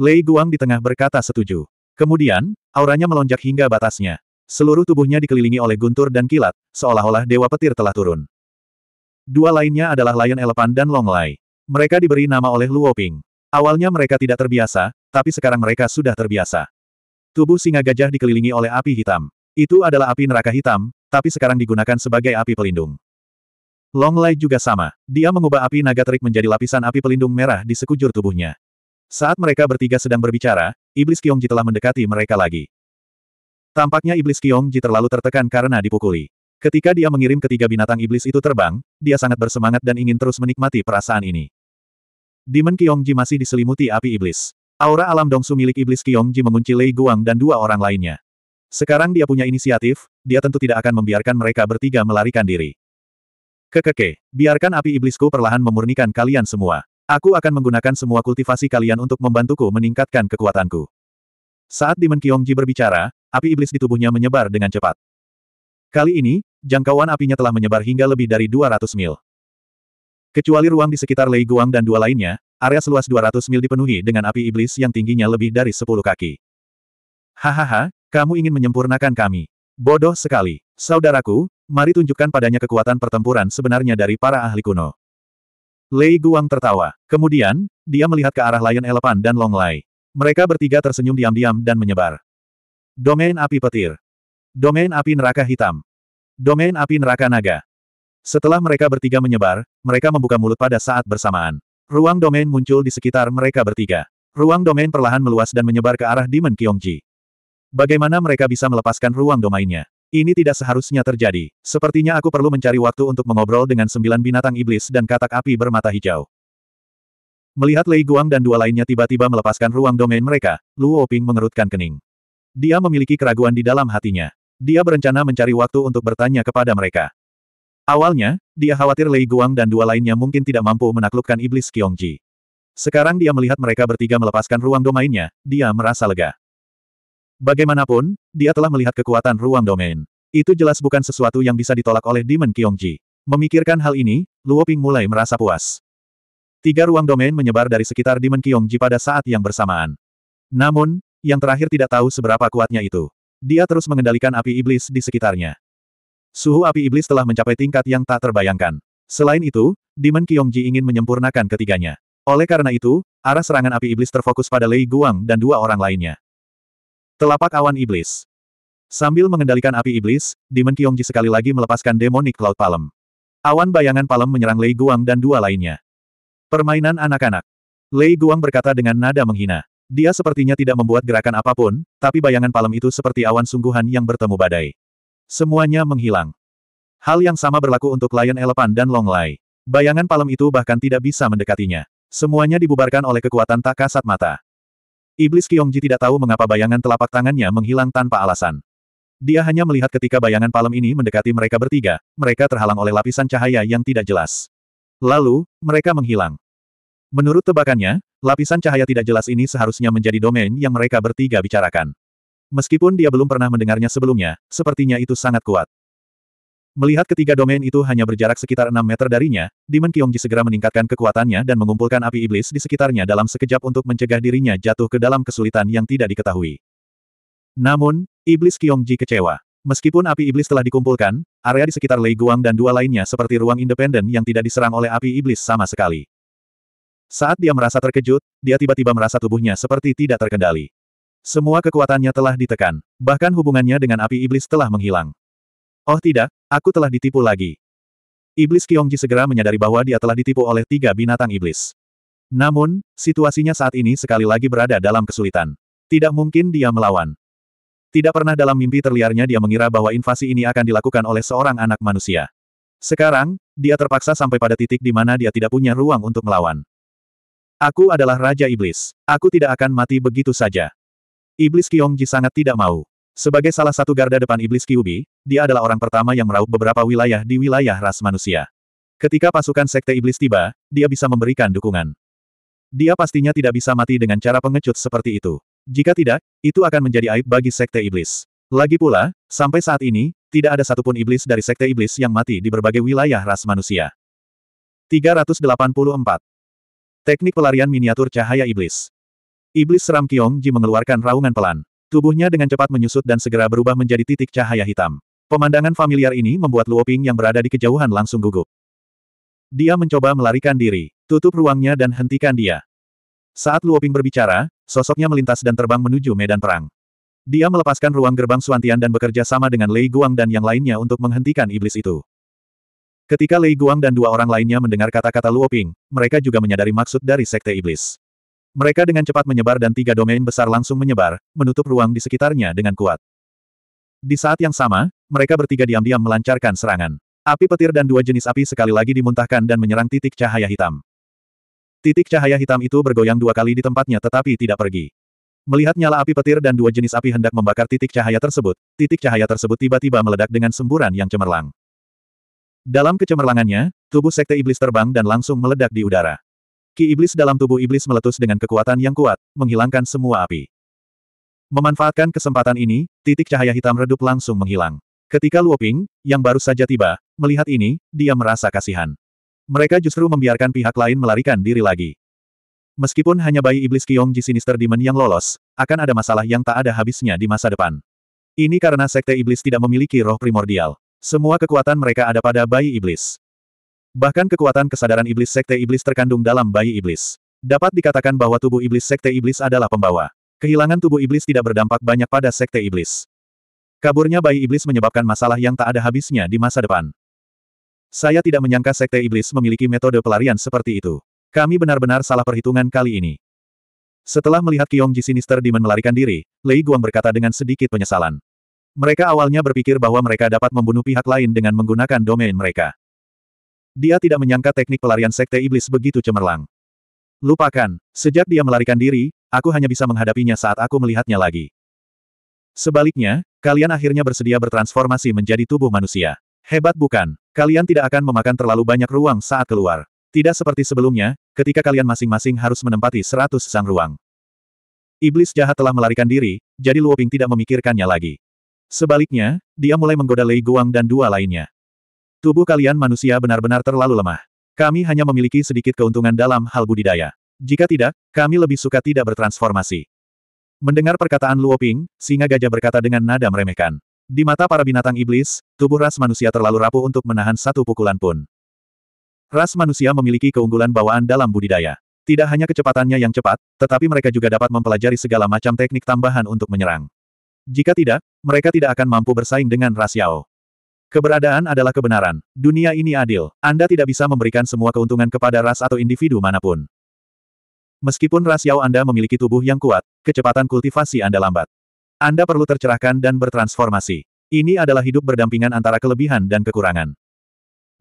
Lei Guang di tengah berkata setuju. Kemudian, auranya melonjak hingga batasnya. Seluruh tubuhnya dikelilingi oleh guntur dan kilat, seolah-olah dewa petir telah turun. Dua lainnya adalah Lion Elephant dan Long Lai. Mereka diberi nama oleh Luo Ping. Awalnya mereka tidak terbiasa, tapi sekarang mereka sudah terbiasa. Tubuh singa gajah dikelilingi oleh api hitam. Itu adalah api neraka hitam, tapi sekarang digunakan sebagai api pelindung. Long Lai juga sama. Dia mengubah api naga terik menjadi lapisan api pelindung merah di sekujur tubuhnya. Saat mereka bertiga sedang berbicara, Iblis Kyongji telah mendekati mereka lagi. Tampaknya Iblis Kyongji terlalu tertekan karena dipukuli. Ketika dia mengirim ketiga binatang iblis itu terbang, dia sangat bersemangat dan ingin terus menikmati perasaan ini. Demon Kyongji masih diselimuti api iblis. Aura alam dongsu milik iblis Kyongji mengunci Lei Guang dan dua orang lainnya. Sekarang dia punya inisiatif, dia tentu tidak akan membiarkan mereka bertiga melarikan diri. Kekeke, biarkan api iblisku perlahan memurnikan kalian semua. Aku akan menggunakan semua kultivasi kalian untuk membantuku meningkatkan kekuatanku. Saat Demon Kyongji berbicara, api iblis di tubuhnya menyebar dengan cepat. Kali ini, jangkauan apinya telah menyebar hingga lebih dari 200 mil. Kecuali ruang di sekitar Lei Guang dan dua lainnya, area seluas 200 mil dipenuhi dengan api iblis yang tingginya lebih dari 10 kaki. Hahaha, kamu ingin menyempurnakan kami. Bodoh sekali. Saudaraku, mari tunjukkan padanya kekuatan pertempuran sebenarnya dari para ahli kuno. Lei Guang tertawa. Kemudian, dia melihat ke arah Lion Elephant dan Long Lai. Mereka bertiga tersenyum diam-diam dan menyebar. Domain api petir. Domain api neraka hitam. Domain api neraka naga. Setelah mereka bertiga menyebar, mereka membuka mulut pada saat bersamaan. Ruang domain muncul di sekitar mereka bertiga. Ruang domain perlahan meluas dan menyebar ke arah Demon Kyongji. Bagaimana mereka bisa melepaskan ruang domainnya? Ini tidak seharusnya terjadi. Sepertinya aku perlu mencari waktu untuk mengobrol dengan sembilan binatang iblis dan katak api bermata hijau. Melihat Lei Guang dan dua lainnya tiba-tiba melepaskan ruang domain mereka, Luo Ping mengerutkan kening. Dia memiliki keraguan di dalam hatinya. Dia berencana mencari waktu untuk bertanya kepada mereka. Awalnya, dia khawatir Lei Guang dan dua lainnya mungkin tidak mampu menaklukkan iblis Qiongji. Sekarang dia melihat mereka bertiga melepaskan ruang domainnya, dia merasa lega. Bagaimanapun, dia telah melihat kekuatan ruang domain. Itu jelas bukan sesuatu yang bisa ditolak oleh Demon Kyongji. Memikirkan hal ini, Luo Ping mulai merasa puas. Tiga ruang domain menyebar dari sekitar Demon Kyongji pada saat yang bersamaan. Namun, yang terakhir tidak tahu seberapa kuatnya itu. Dia terus mengendalikan api iblis di sekitarnya. Suhu api iblis telah mencapai tingkat yang tak terbayangkan. Selain itu, Demon Kyongji ingin menyempurnakan ketiganya. Oleh karena itu, arah serangan api iblis terfokus pada Lei Guang dan dua orang lainnya. Telapak awan iblis. Sambil mengendalikan api iblis, Demon Kyongji sekali lagi melepaskan demonic cloud palem. Awan bayangan palem menyerang Lei Guang dan dua lainnya. Permainan anak-anak. Lei Guang berkata dengan nada menghina. Dia sepertinya tidak membuat gerakan apapun, tapi bayangan palem itu seperti awan sungguhan yang bertemu badai. Semuanya menghilang. Hal yang sama berlaku untuk Lion Elephant dan Long Lai. Bayangan palem itu bahkan tidak bisa mendekatinya. Semuanya dibubarkan oleh kekuatan tak kasat mata. Iblis Kiongji tidak tahu mengapa bayangan telapak tangannya menghilang tanpa alasan. Dia hanya melihat ketika bayangan palem ini mendekati mereka bertiga, mereka terhalang oleh lapisan cahaya yang tidak jelas. Lalu, mereka menghilang. Menurut tebakannya, lapisan cahaya tidak jelas ini seharusnya menjadi domain yang mereka bertiga bicarakan. Meskipun dia belum pernah mendengarnya sebelumnya, sepertinya itu sangat kuat. Melihat ketiga domain itu hanya berjarak sekitar 6 meter darinya, Demon Kyongji segera meningkatkan kekuatannya dan mengumpulkan api iblis di sekitarnya dalam sekejap untuk mencegah dirinya jatuh ke dalam kesulitan yang tidak diketahui. Namun, iblis Kyongji kecewa. Meskipun api iblis telah dikumpulkan, area di sekitar Lei Guang dan dua lainnya seperti ruang independen yang tidak diserang oleh api iblis sama sekali. Saat dia merasa terkejut, dia tiba-tiba merasa tubuhnya seperti tidak terkendali. Semua kekuatannya telah ditekan, bahkan hubungannya dengan api iblis telah menghilang. Oh tidak, aku telah ditipu lagi. Iblis Kyongji segera menyadari bahwa dia telah ditipu oleh tiga binatang iblis. Namun, situasinya saat ini sekali lagi berada dalam kesulitan. Tidak mungkin dia melawan. Tidak pernah dalam mimpi terliarnya dia mengira bahwa invasi ini akan dilakukan oleh seorang anak manusia. Sekarang, dia terpaksa sampai pada titik di mana dia tidak punya ruang untuk melawan. Aku adalah Raja Iblis. Aku tidak akan mati begitu saja. Iblis Kyongji sangat tidak mau. Sebagai salah satu garda depan iblis Kyubi, dia adalah orang pertama yang meraup beberapa wilayah di wilayah ras manusia. Ketika pasukan sekte iblis tiba, dia bisa memberikan dukungan. Dia pastinya tidak bisa mati dengan cara pengecut seperti itu. Jika tidak, itu akan menjadi aib bagi sekte iblis. Lagi pula, sampai saat ini, tidak ada satupun iblis dari sekte iblis yang mati di berbagai wilayah ras manusia. 384. Teknik pelarian miniatur cahaya iblis. Iblis seram Kyong Ji mengeluarkan raungan pelan. Tubuhnya dengan cepat menyusut dan segera berubah menjadi titik cahaya hitam. Pemandangan familiar ini membuat Luoping yang berada di kejauhan langsung gugup. Dia mencoba melarikan diri, tutup ruangnya dan hentikan dia. Saat Luoping berbicara, sosoknya melintas dan terbang menuju medan perang. Dia melepaskan ruang gerbang Suantian dan bekerja sama dengan Lei Guang dan yang lainnya untuk menghentikan iblis itu. Ketika Lei Guang dan dua orang lainnya mendengar kata-kata Luoping, mereka juga menyadari maksud dari Sekte Iblis. Mereka dengan cepat menyebar dan tiga domain besar langsung menyebar, menutup ruang di sekitarnya dengan kuat. Di saat yang sama, mereka bertiga diam-diam melancarkan serangan. Api petir dan dua jenis api sekali lagi dimuntahkan dan menyerang titik cahaya hitam. Titik cahaya hitam itu bergoyang dua kali di tempatnya tetapi tidak pergi. Melihat nyala api petir dan dua jenis api hendak membakar titik cahaya tersebut, titik cahaya tersebut tiba-tiba meledak dengan semburan yang cemerlang. Dalam kecemerlangannya, tubuh Sekte Iblis terbang dan langsung meledak di udara. Ki iblis dalam tubuh iblis meletus dengan kekuatan yang kuat, menghilangkan semua api. Memanfaatkan kesempatan ini, titik cahaya hitam redup langsung menghilang. Ketika Luoping, yang baru saja tiba, melihat ini, dia merasa kasihan. Mereka justru membiarkan pihak lain melarikan diri lagi. Meskipun hanya bayi iblis Kiong Ji Sinister Demon yang lolos, akan ada masalah yang tak ada habisnya di masa depan. Ini karena sekte iblis tidak memiliki roh primordial. Semua kekuatan mereka ada pada bayi iblis. Bahkan kekuatan kesadaran iblis sekte iblis terkandung dalam bayi iblis. Dapat dikatakan bahwa tubuh iblis sekte iblis adalah pembawa. Kehilangan tubuh iblis tidak berdampak banyak pada sekte iblis. Kaburnya bayi iblis menyebabkan masalah yang tak ada habisnya di masa depan. Saya tidak menyangka sekte iblis memiliki metode pelarian seperti itu. Kami benar-benar salah perhitungan kali ini. Setelah melihat Kiong Ji Sinister Demon melarikan diri, Lei Guang berkata dengan sedikit penyesalan. Mereka awalnya berpikir bahwa mereka dapat membunuh pihak lain dengan menggunakan domain mereka. Dia tidak menyangka teknik pelarian sekte iblis begitu cemerlang. Lupakan, sejak dia melarikan diri, aku hanya bisa menghadapinya saat aku melihatnya lagi. Sebaliknya, kalian akhirnya bersedia bertransformasi menjadi tubuh manusia. Hebat bukan? Kalian tidak akan memakan terlalu banyak ruang saat keluar. Tidak seperti sebelumnya, ketika kalian masing-masing harus menempati seratus sang ruang. Iblis jahat telah melarikan diri, jadi Luoping tidak memikirkannya lagi. Sebaliknya, dia mulai menggoda Lei Guang dan dua lainnya. Tubuh kalian manusia benar-benar terlalu lemah. Kami hanya memiliki sedikit keuntungan dalam hal budidaya. Jika tidak, kami lebih suka tidak bertransformasi. Mendengar perkataan Luoping, singa gajah berkata dengan nada meremehkan. Di mata para binatang iblis, tubuh ras manusia terlalu rapuh untuk menahan satu pukulan pun. Ras manusia memiliki keunggulan bawaan dalam budidaya. Tidak hanya kecepatannya yang cepat, tetapi mereka juga dapat mempelajari segala macam teknik tambahan untuk menyerang. Jika tidak, mereka tidak akan mampu bersaing dengan Ras Yao. Keberadaan adalah kebenaran. Dunia ini adil. Anda tidak bisa memberikan semua keuntungan kepada ras atau individu manapun. Meskipun ras Yao Anda memiliki tubuh yang kuat, kecepatan kultivasi Anda lambat. Anda perlu tercerahkan dan bertransformasi. Ini adalah hidup berdampingan antara kelebihan dan kekurangan.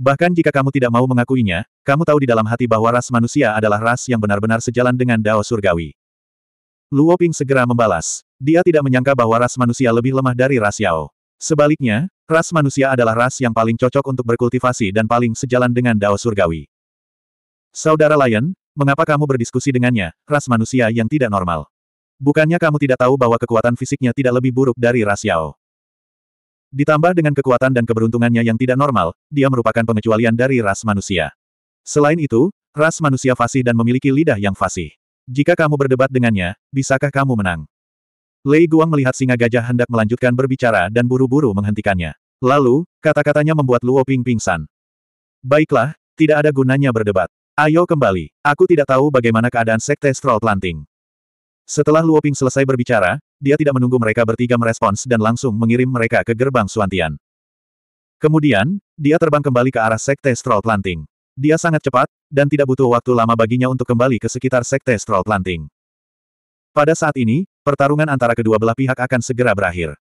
Bahkan jika kamu tidak mau mengakuinya, kamu tahu di dalam hati bahwa ras manusia adalah ras yang benar-benar sejalan dengan Dao Surgawi. Luo Ping segera membalas. Dia tidak menyangka bahwa ras manusia lebih lemah dari ras Yao. Sebaliknya, Ras manusia adalah ras yang paling cocok untuk berkultivasi dan paling sejalan dengan Dao Surgawi. Saudara Lion, mengapa kamu berdiskusi dengannya, ras manusia yang tidak normal? Bukannya kamu tidak tahu bahwa kekuatan fisiknya tidak lebih buruk dari ras Yao. Ditambah dengan kekuatan dan keberuntungannya yang tidak normal, dia merupakan pengecualian dari ras manusia. Selain itu, ras manusia fasih dan memiliki lidah yang fasih. Jika kamu berdebat dengannya, bisakah kamu menang? Lei Guang melihat singa gajah hendak melanjutkan berbicara dan buru-buru menghentikannya. Lalu, kata-katanya membuat Luo Ping pingsan. Baiklah, tidak ada gunanya berdebat. Ayo kembali, aku tidak tahu bagaimana keadaan Sekte Stroll Planting. Setelah Luo Ping selesai berbicara, dia tidak menunggu mereka bertiga merespons dan langsung mengirim mereka ke gerbang Suantian. Kemudian, dia terbang kembali ke arah Sekte Stroll Planting. Dia sangat cepat, dan tidak butuh waktu lama baginya untuk kembali ke sekitar Sekte Stroll Planting. Pada saat ini, Pertarungan antara kedua belah pihak akan segera berakhir.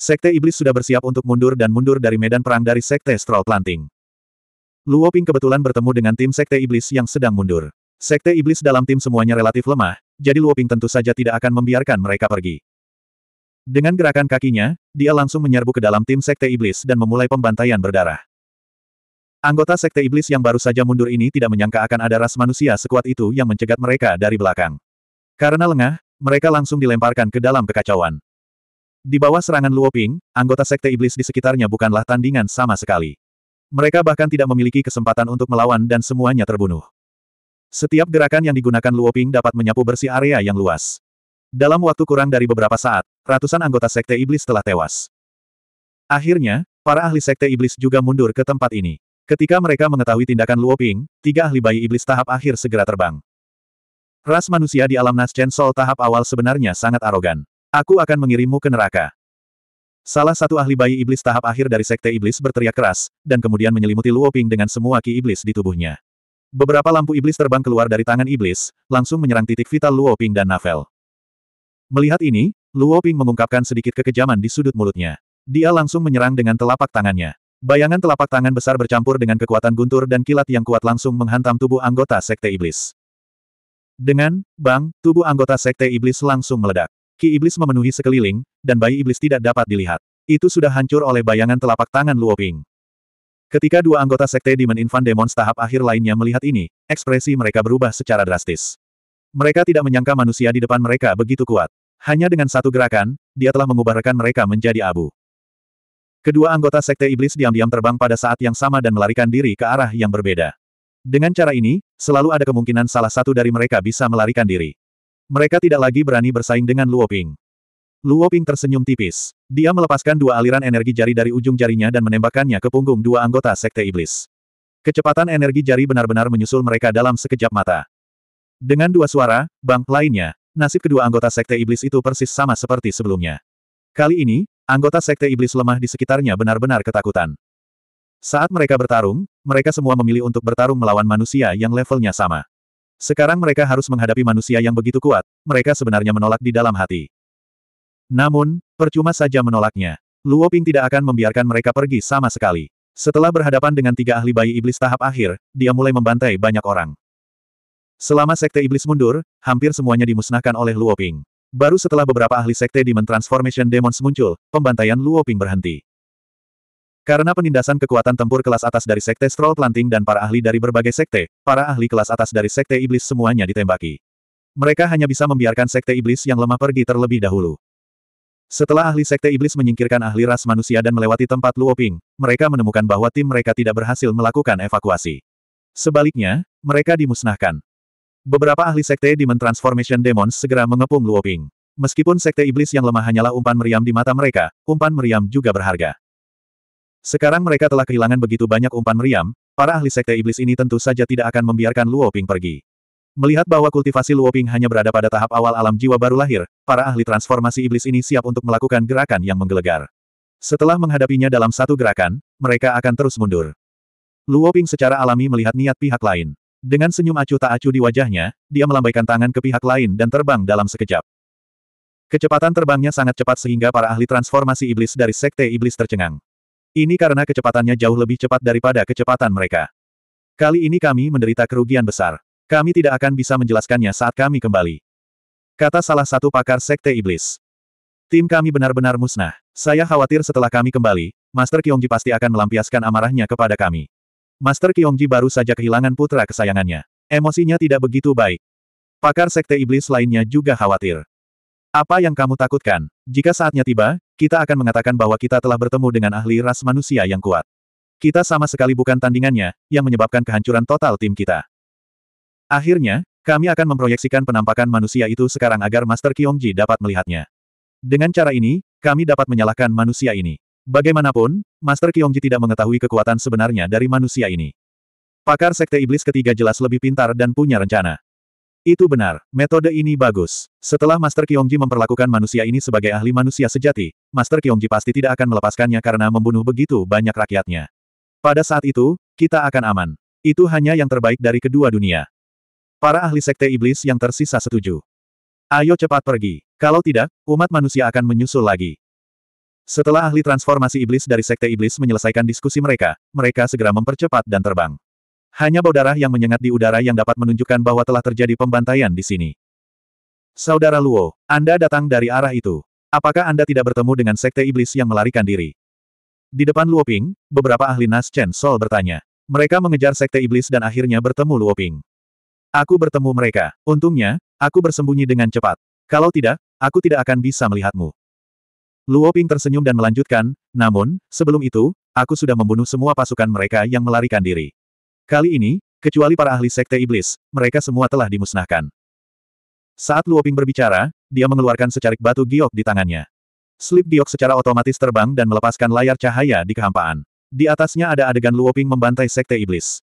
Sekte Iblis sudah bersiap untuk mundur dan mundur dari medan perang dari Sekte Stroll Planting. Luo Ping kebetulan bertemu dengan tim Sekte Iblis yang sedang mundur. Sekte Iblis dalam tim semuanya relatif lemah, jadi Luo Ping tentu saja tidak akan membiarkan mereka pergi. Dengan gerakan kakinya, dia langsung menyerbu ke dalam tim Sekte Iblis dan memulai pembantaian berdarah. Anggota Sekte Iblis yang baru saja mundur ini tidak menyangka akan ada ras manusia sekuat itu yang mencegat mereka dari belakang. Karena lengah, mereka langsung dilemparkan ke dalam kekacauan. Di bawah serangan Luoping, anggota sekte iblis di sekitarnya bukanlah tandingan sama sekali. Mereka bahkan tidak memiliki kesempatan untuk melawan dan semuanya terbunuh. Setiap gerakan yang digunakan Luoping dapat menyapu bersih area yang luas. Dalam waktu kurang dari beberapa saat, ratusan anggota sekte iblis telah tewas. Akhirnya, para ahli sekte iblis juga mundur ke tempat ini. Ketika mereka mengetahui tindakan Luoping, tiga ahli bayi iblis tahap akhir segera terbang. Ras manusia di alam Nascen Sol tahap awal sebenarnya sangat arogan. Aku akan mengirimmu ke neraka. Salah satu ahli bayi iblis tahap akhir dari sekte iblis berteriak keras, dan kemudian menyelimuti Luoping dengan semua ki iblis di tubuhnya. Beberapa lampu iblis terbang keluar dari tangan iblis, langsung menyerang titik vital Luoping dan Navel. Melihat ini, Luoping mengungkapkan sedikit kekejaman di sudut mulutnya. Dia langsung menyerang dengan telapak tangannya. Bayangan telapak tangan besar bercampur dengan kekuatan guntur dan kilat yang kuat langsung menghantam tubuh anggota sekte iblis. Dengan, bang, tubuh anggota sekte iblis langsung meledak. Ki iblis memenuhi sekeliling, dan bayi iblis tidak dapat dilihat. Itu sudah hancur oleh bayangan telapak tangan Luoping. Ketika dua anggota sekte Demon Infant demon tahap akhir lainnya melihat ini, ekspresi mereka berubah secara drastis. Mereka tidak menyangka manusia di depan mereka begitu kuat. Hanya dengan satu gerakan, dia telah mengubah mereka menjadi abu. Kedua anggota sekte iblis diam-diam terbang pada saat yang sama dan melarikan diri ke arah yang berbeda. Dengan cara ini, selalu ada kemungkinan salah satu dari mereka bisa melarikan diri. Mereka tidak lagi berani bersaing dengan Luo Ping. Luo Ping tersenyum tipis. Dia melepaskan dua aliran energi jari dari ujung jarinya dan menembakkannya ke punggung dua anggota Sekte Iblis. Kecepatan energi jari benar-benar menyusul mereka dalam sekejap mata. Dengan dua suara, bang, lainnya, nasib kedua anggota Sekte Iblis itu persis sama seperti sebelumnya. Kali ini, anggota Sekte Iblis lemah di sekitarnya benar-benar ketakutan. Saat mereka bertarung, mereka semua memilih untuk bertarung melawan manusia yang levelnya sama. Sekarang mereka harus menghadapi manusia yang begitu kuat, mereka sebenarnya menolak di dalam hati. Namun, percuma saja menolaknya. Luo Ping tidak akan membiarkan mereka pergi sama sekali. Setelah berhadapan dengan tiga ahli bayi iblis tahap akhir, dia mulai membantai banyak orang. Selama sekte iblis mundur, hampir semuanya dimusnahkan oleh Luo Ping. Baru setelah beberapa ahli sekte Demon Transformation Demons muncul, pembantaian Luo Ping berhenti. Karena penindasan kekuatan tempur kelas atas dari Sekte Stroll Planting dan para ahli dari berbagai sekte, para ahli kelas atas dari Sekte Iblis semuanya ditembaki. Mereka hanya bisa membiarkan Sekte Iblis yang lemah pergi terlebih dahulu. Setelah ahli Sekte Iblis menyingkirkan ahli ras manusia dan melewati tempat Luoping, mereka menemukan bahwa tim mereka tidak berhasil melakukan evakuasi. Sebaliknya, mereka dimusnahkan. Beberapa ahli Sekte Demon Transformation Demons segera mengepung Luoping. Meskipun Sekte Iblis yang lemah hanyalah umpan meriam di mata mereka, umpan meriam juga berharga. Sekarang mereka telah kehilangan begitu banyak umpan meriam, para ahli sekte iblis ini tentu saja tidak akan membiarkan Luo Ping pergi. Melihat bahwa kultivasi Luo Ping hanya berada pada tahap awal alam jiwa baru lahir, para ahli transformasi iblis ini siap untuk melakukan gerakan yang menggelegar. Setelah menghadapinya dalam satu gerakan, mereka akan terus mundur. Luo Ping secara alami melihat niat pihak lain. Dengan senyum acuh tak acuh di wajahnya, dia melambaikan tangan ke pihak lain dan terbang dalam sekejap. Kecepatan terbangnya sangat cepat sehingga para ahli transformasi iblis dari sekte iblis tercengang. Ini karena kecepatannya jauh lebih cepat daripada kecepatan mereka. Kali ini kami menderita kerugian besar. Kami tidak akan bisa menjelaskannya saat kami kembali. Kata salah satu pakar Sekte Iblis. Tim kami benar-benar musnah. Saya khawatir setelah kami kembali, Master Kyongji pasti akan melampiaskan amarahnya kepada kami. Master Kyongji baru saja kehilangan putra kesayangannya. Emosinya tidak begitu baik. Pakar Sekte Iblis lainnya juga khawatir. Apa yang kamu takutkan? Jika saatnya tiba, kita akan mengatakan bahwa kita telah bertemu dengan ahli ras manusia yang kuat. Kita sama sekali bukan tandingannya, yang menyebabkan kehancuran total tim kita. Akhirnya, kami akan memproyeksikan penampakan manusia itu sekarang agar Master Kyongji dapat melihatnya. Dengan cara ini, kami dapat menyalahkan manusia ini. Bagaimanapun, Master Kyongji tidak mengetahui kekuatan sebenarnya dari manusia ini. Pakar Sekte Iblis ketiga jelas lebih pintar dan punya rencana. Itu benar, metode ini bagus. Setelah Master Kyongji memperlakukan manusia ini sebagai ahli manusia sejati, Master Kyongji pasti tidak akan melepaskannya karena membunuh begitu banyak rakyatnya. Pada saat itu, kita akan aman. Itu hanya yang terbaik dari kedua dunia. Para ahli sekte iblis yang tersisa setuju. Ayo cepat pergi. Kalau tidak, umat manusia akan menyusul lagi. Setelah ahli transformasi iblis dari sekte iblis menyelesaikan diskusi mereka, mereka segera mempercepat dan terbang. Hanya bau darah yang menyengat di udara yang dapat menunjukkan bahwa telah terjadi pembantaian di sini. Saudara Luo, Anda datang dari arah itu. Apakah Anda tidak bertemu dengan sekte iblis yang melarikan diri? Di depan Luo Ping, beberapa ahli Nas Chen Sol bertanya. Mereka mengejar sekte iblis dan akhirnya bertemu Luo Ping. Aku bertemu mereka. Untungnya, aku bersembunyi dengan cepat. Kalau tidak, aku tidak akan bisa melihatmu. Luo Ping tersenyum dan melanjutkan, namun, sebelum itu, aku sudah membunuh semua pasukan mereka yang melarikan diri. Kali ini, kecuali para ahli sekte iblis, mereka semua telah dimusnahkan. Saat Luoping berbicara, dia mengeluarkan secarik batu giok di tangannya. Slip giok secara otomatis terbang dan melepaskan layar cahaya di kehampaan. Di atasnya ada adegan Luoping membantai sekte iblis.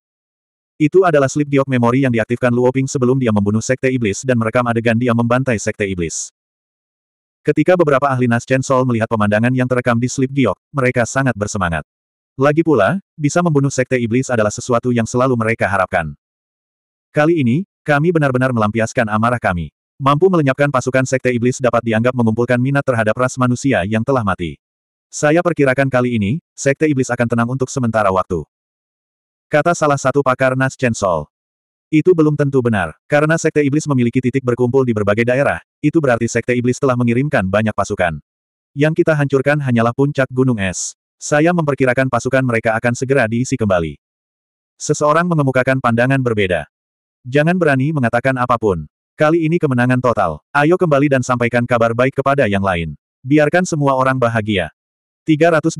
Itu adalah slip giok memori yang diaktifkan Luoping sebelum dia membunuh sekte iblis dan merekam adegan dia membantai sekte iblis. Ketika beberapa ahli Naschen Sol melihat pemandangan yang terekam di slip giok, mereka sangat bersemangat. Lagi pula, bisa membunuh sekte iblis adalah sesuatu yang selalu mereka harapkan. Kali ini, kami benar-benar melampiaskan amarah kami. Mampu melenyapkan pasukan sekte iblis dapat dianggap mengumpulkan minat terhadap ras manusia yang telah mati. Saya perkirakan kali ini, sekte iblis akan tenang untuk sementara waktu. Kata salah satu pakar Nas Chen Sol. Itu belum tentu benar, karena sekte iblis memiliki titik berkumpul di berbagai daerah, itu berarti sekte iblis telah mengirimkan banyak pasukan. Yang kita hancurkan hanyalah puncak gunung es. Saya memperkirakan pasukan mereka akan segera diisi kembali. Seseorang mengemukakan pandangan berbeda. Jangan berani mengatakan apapun. Kali ini kemenangan total. Ayo kembali dan sampaikan kabar baik kepada yang lain. Biarkan semua orang bahagia. 385.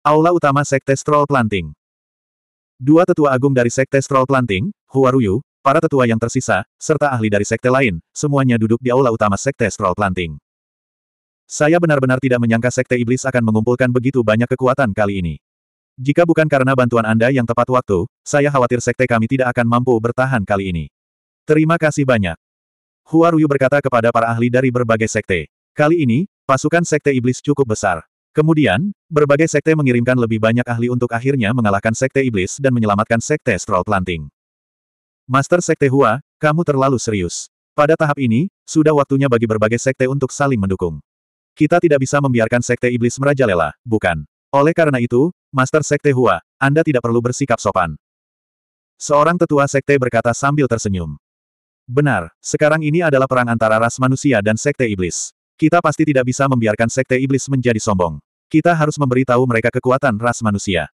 Aula Utama Sekte Stroll Planting Dua tetua agung dari Sekte Stroll Planting, Huaruyu, para tetua yang tersisa, serta ahli dari sekte lain, semuanya duduk di aula utama Sekte Stroll Planting. Saya benar-benar tidak menyangka Sekte Iblis akan mengumpulkan begitu banyak kekuatan kali ini. Jika bukan karena bantuan Anda yang tepat waktu, saya khawatir Sekte kami tidak akan mampu bertahan kali ini. Terima kasih banyak. Huaru berkata kepada para ahli dari berbagai sekte. Kali ini, pasukan Sekte Iblis cukup besar. Kemudian, berbagai sekte mengirimkan lebih banyak ahli untuk akhirnya mengalahkan sekte iblis dan menyelamatkan sekte Stroll Planting. Master Sekte Hua, kamu terlalu serius. Pada tahap ini, sudah waktunya bagi berbagai sekte untuk saling mendukung. Kita tidak bisa membiarkan Sekte Iblis merajalela, bukan? Oleh karena itu, Master Sekte Hua, Anda tidak perlu bersikap sopan. Seorang tetua Sekte berkata sambil tersenyum. Benar, sekarang ini adalah perang antara ras manusia dan Sekte Iblis. Kita pasti tidak bisa membiarkan Sekte Iblis menjadi sombong. Kita harus memberi tahu mereka kekuatan ras manusia.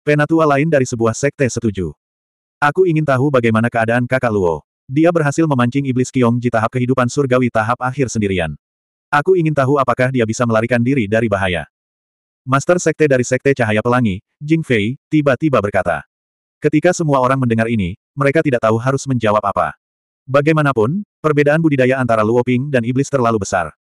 Penatua lain dari sebuah Sekte setuju. Aku ingin tahu bagaimana keadaan kakak Luo. Dia berhasil memancing iblis Kiong di tahap kehidupan surgawi tahap akhir sendirian. Aku ingin tahu apakah dia bisa melarikan diri dari bahaya. Master Sekte dari Sekte Cahaya Pelangi, Jing Fei, tiba-tiba berkata. Ketika semua orang mendengar ini, mereka tidak tahu harus menjawab apa. Bagaimanapun, perbedaan budidaya antara Luoping dan iblis terlalu besar.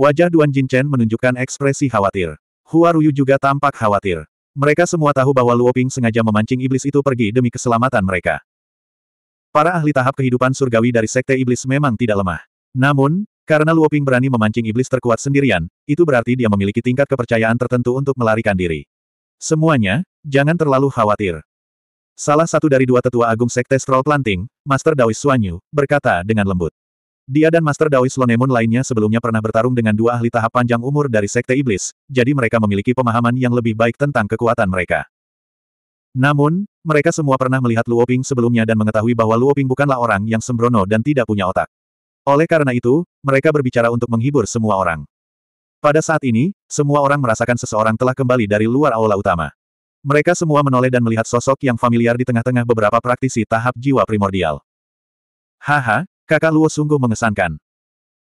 Wajah Duan Jin Chen menunjukkan ekspresi khawatir. Hua Ruyu juga tampak khawatir. Mereka semua tahu bahwa Luoping sengaja memancing iblis itu pergi demi keselamatan mereka. Para ahli tahap kehidupan surgawi dari Sekte Iblis memang tidak lemah. Namun, karena Luoping berani memancing iblis terkuat sendirian, itu berarti dia memiliki tingkat kepercayaan tertentu untuk melarikan diri. Semuanya, jangan terlalu khawatir. Salah satu dari dua tetua agung sekte Stroll Planting, Master Daois Suanyu, berkata dengan lembut. Dia dan Master Daois Lonemon lainnya sebelumnya pernah bertarung dengan dua ahli tahap panjang umur dari sekte iblis, jadi mereka memiliki pemahaman yang lebih baik tentang kekuatan mereka. Namun, mereka semua pernah melihat Luoping sebelumnya dan mengetahui bahwa Luoping bukanlah orang yang sembrono dan tidak punya otak. Oleh karena itu, mereka berbicara untuk menghibur semua orang. Pada saat ini, semua orang merasakan seseorang telah kembali dari luar aula utama. Mereka semua menoleh dan melihat sosok yang familiar di tengah-tengah beberapa praktisi tahap jiwa primordial. Haha, kakak Luo sungguh mengesankan.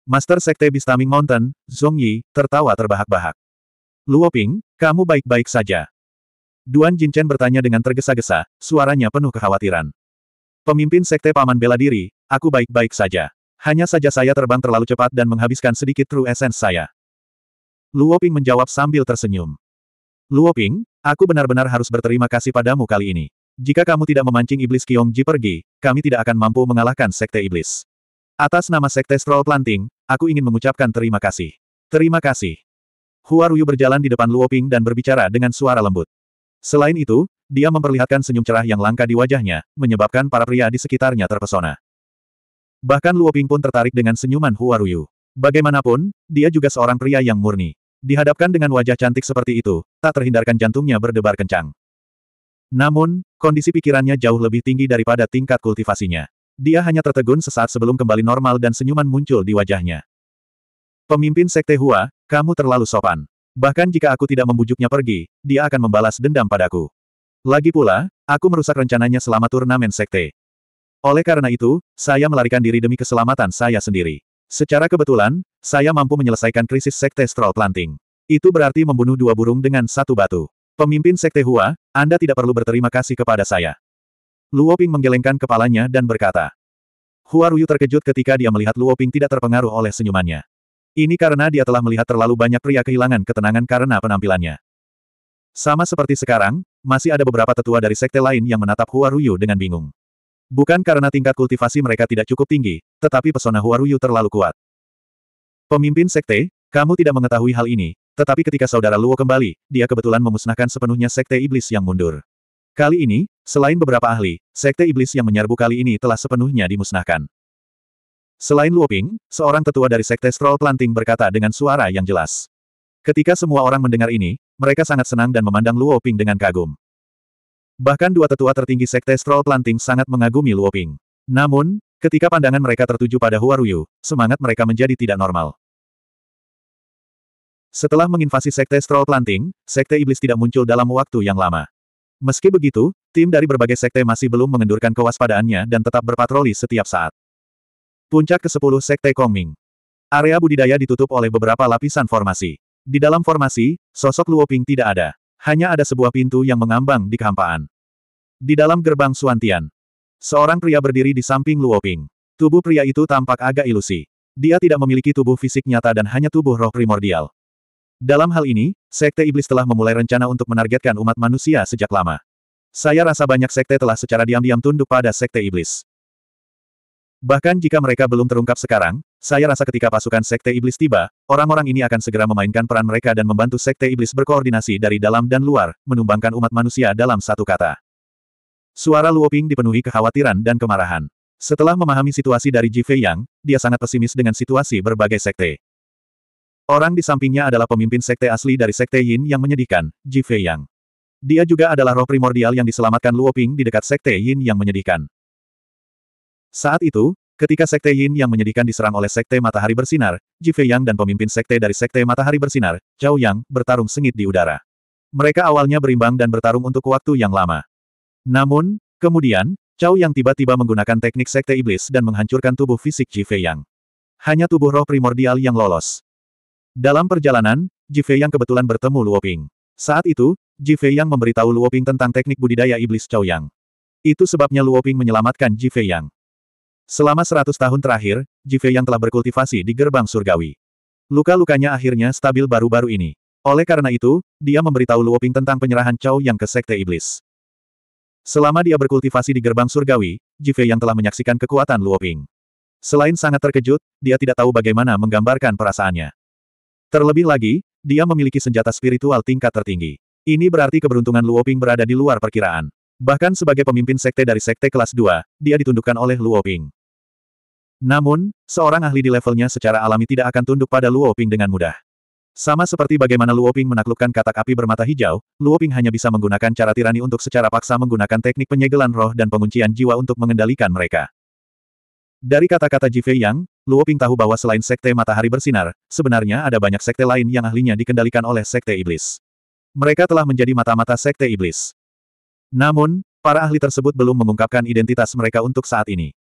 Master Sekte Bistaming Mountain, Zhong Yi, tertawa terbahak-bahak. Luo Ping, kamu baik-baik saja. Duan Jinchen bertanya dengan tergesa-gesa, suaranya penuh kekhawatiran. Pemimpin Sekte Paman Bela Diri, aku baik-baik saja. Hanya saja saya terbang terlalu cepat dan menghabiskan sedikit true essence saya. Luo Ping menjawab sambil tersenyum. Luo Ping, aku benar-benar harus berterima kasih padamu kali ini. Jika kamu tidak memancing iblis Ji pergi, kami tidak akan mampu mengalahkan sekte iblis. Atas nama sekte Stroll Planting, aku ingin mengucapkan terima kasih. Terima kasih. Hua Ruyu berjalan di depan Luo Ping dan berbicara dengan suara lembut. Selain itu, dia memperlihatkan senyum cerah yang langka di wajahnya, menyebabkan para pria di sekitarnya terpesona. Bahkan Luo Ping pun tertarik dengan senyuman Hua Bagaimanapun, dia juga seorang pria yang murni. Dihadapkan dengan wajah cantik seperti itu, tak terhindarkan jantungnya berdebar kencang. Namun, kondisi pikirannya jauh lebih tinggi daripada tingkat kultivasinya. Dia hanya tertegun sesaat sebelum kembali normal dan senyuman muncul di wajahnya. Pemimpin Sekte Hua, kamu terlalu sopan. Bahkan jika aku tidak membujuknya pergi, dia akan membalas dendam padaku. Lagi pula, aku merusak rencananya selama turnamen Sekte. Oleh karena itu, saya melarikan diri demi keselamatan saya sendiri. Secara kebetulan, saya mampu menyelesaikan krisis sekte Stroll Planting. Itu berarti membunuh dua burung dengan satu batu. Pemimpin sekte Hua, Anda tidak perlu berterima kasih kepada saya. Luoping menggelengkan kepalanya dan berkata. Hua Ruyu terkejut ketika dia melihat Luoping tidak terpengaruh oleh senyumannya. Ini karena dia telah melihat terlalu banyak pria kehilangan ketenangan karena penampilannya. Sama seperti sekarang, masih ada beberapa tetua dari sekte lain yang menatap Hua Ruyu dengan bingung. Bukan karena tingkat kultivasi mereka tidak cukup tinggi, tetapi pesona Huaruyu terlalu kuat. Pemimpin sekte, kamu tidak mengetahui hal ini, tetapi ketika saudara Luo kembali, dia kebetulan memusnahkan sepenuhnya sekte iblis yang mundur. Kali ini, selain beberapa ahli, sekte iblis yang menyerbu kali ini telah sepenuhnya dimusnahkan. Selain Luo Ping, seorang tetua dari sekte Stroll Planting berkata dengan suara yang jelas. Ketika semua orang mendengar ini, mereka sangat senang dan memandang Luo Ping dengan kagum. Bahkan dua tetua tertinggi Sekte Stroll Planting sangat mengagumi Luoping. Namun, ketika pandangan mereka tertuju pada Huaruyu, semangat mereka menjadi tidak normal. Setelah menginvasi Sekte Stroll Planting, Sekte Iblis tidak muncul dalam waktu yang lama. Meski begitu, tim dari berbagai sekte masih belum mengendurkan kewaspadaannya dan tetap berpatroli setiap saat. Puncak ke-10 Sekte Kongming. Area budidaya ditutup oleh beberapa lapisan formasi. Di dalam formasi, sosok Luoping tidak ada hanya ada sebuah pintu yang mengambang di kehampaan. Di dalam gerbang Suantian, seorang pria berdiri di samping Luoping. Tubuh pria itu tampak agak ilusi. Dia tidak memiliki tubuh fisik nyata dan hanya tubuh roh primordial. Dalam hal ini, Sekte Iblis telah memulai rencana untuk menargetkan umat manusia sejak lama. Saya rasa banyak sekte telah secara diam-diam tunduk pada Sekte Iblis. Bahkan jika mereka belum terungkap sekarang, saya rasa ketika pasukan Sekte Iblis tiba, orang-orang ini akan segera memainkan peran mereka dan membantu Sekte Iblis berkoordinasi dari dalam dan luar, menumbangkan umat manusia dalam satu kata. Suara Luoping dipenuhi kekhawatiran dan kemarahan. Setelah memahami situasi dari Ji Fei Yang, dia sangat pesimis dengan situasi berbagai sekte. Orang di sampingnya adalah pemimpin sekte asli dari Sekte Yin yang menyedihkan, Ji Fei Yang. Dia juga adalah roh primordial yang diselamatkan Luoping di dekat Sekte Yin yang menyedihkan. Saat itu, ketika Sekte Yin yang menyedihkan diserang oleh Sekte Matahari Bersinar, Ji Fei Yang dan pemimpin Sekte dari Sekte Matahari Bersinar, Zhao Yang, bertarung sengit di udara. Mereka awalnya berimbang dan bertarung untuk waktu yang lama. Namun, kemudian, Zhao Yang tiba-tiba menggunakan teknik Sekte Iblis dan menghancurkan tubuh fisik Ji Fei Yang. Hanya tubuh roh primordial yang lolos. Dalam perjalanan, Ji Fei Yang kebetulan bertemu Luo Ping. Saat itu, Ji Fei Yang memberitahu Luo Ping tentang teknik budidaya iblis Zhao Yang. Itu sebabnya Luo Ping menyelamatkan Ji Fei Yang. Selama seratus tahun terakhir, Jive yang telah berkultivasi di gerbang surgawi. Luka-lukanya akhirnya stabil baru-baru ini. Oleh karena itu, dia memberitahu Luoping tentang penyerahan Chow yang ke Sekte Iblis. Selama dia berkultivasi di gerbang surgawi, Jive yang telah menyaksikan kekuatan Luoping. Selain sangat terkejut, dia tidak tahu bagaimana menggambarkan perasaannya. Terlebih lagi, dia memiliki senjata spiritual tingkat tertinggi. Ini berarti keberuntungan Luoping berada di luar perkiraan. Bahkan sebagai pemimpin sekte dari sekte kelas 2, dia ditundukkan oleh Luoping. Namun, seorang ahli di levelnya secara alami tidak akan tunduk pada Luo Ping dengan mudah. Sama seperti bagaimana Luo Ping menaklukkan katak api bermata hijau, Luo Ping hanya bisa menggunakan cara tirani untuk secara paksa menggunakan teknik penyegelan roh dan penguncian jiwa untuk mengendalikan mereka. Dari kata-kata Jifei Yang, Luo Ping tahu bahwa selain sekte matahari bersinar, sebenarnya ada banyak sekte lain yang ahlinya dikendalikan oleh sekte iblis. Mereka telah menjadi mata-mata sekte iblis. Namun, para ahli tersebut belum mengungkapkan identitas mereka untuk saat ini.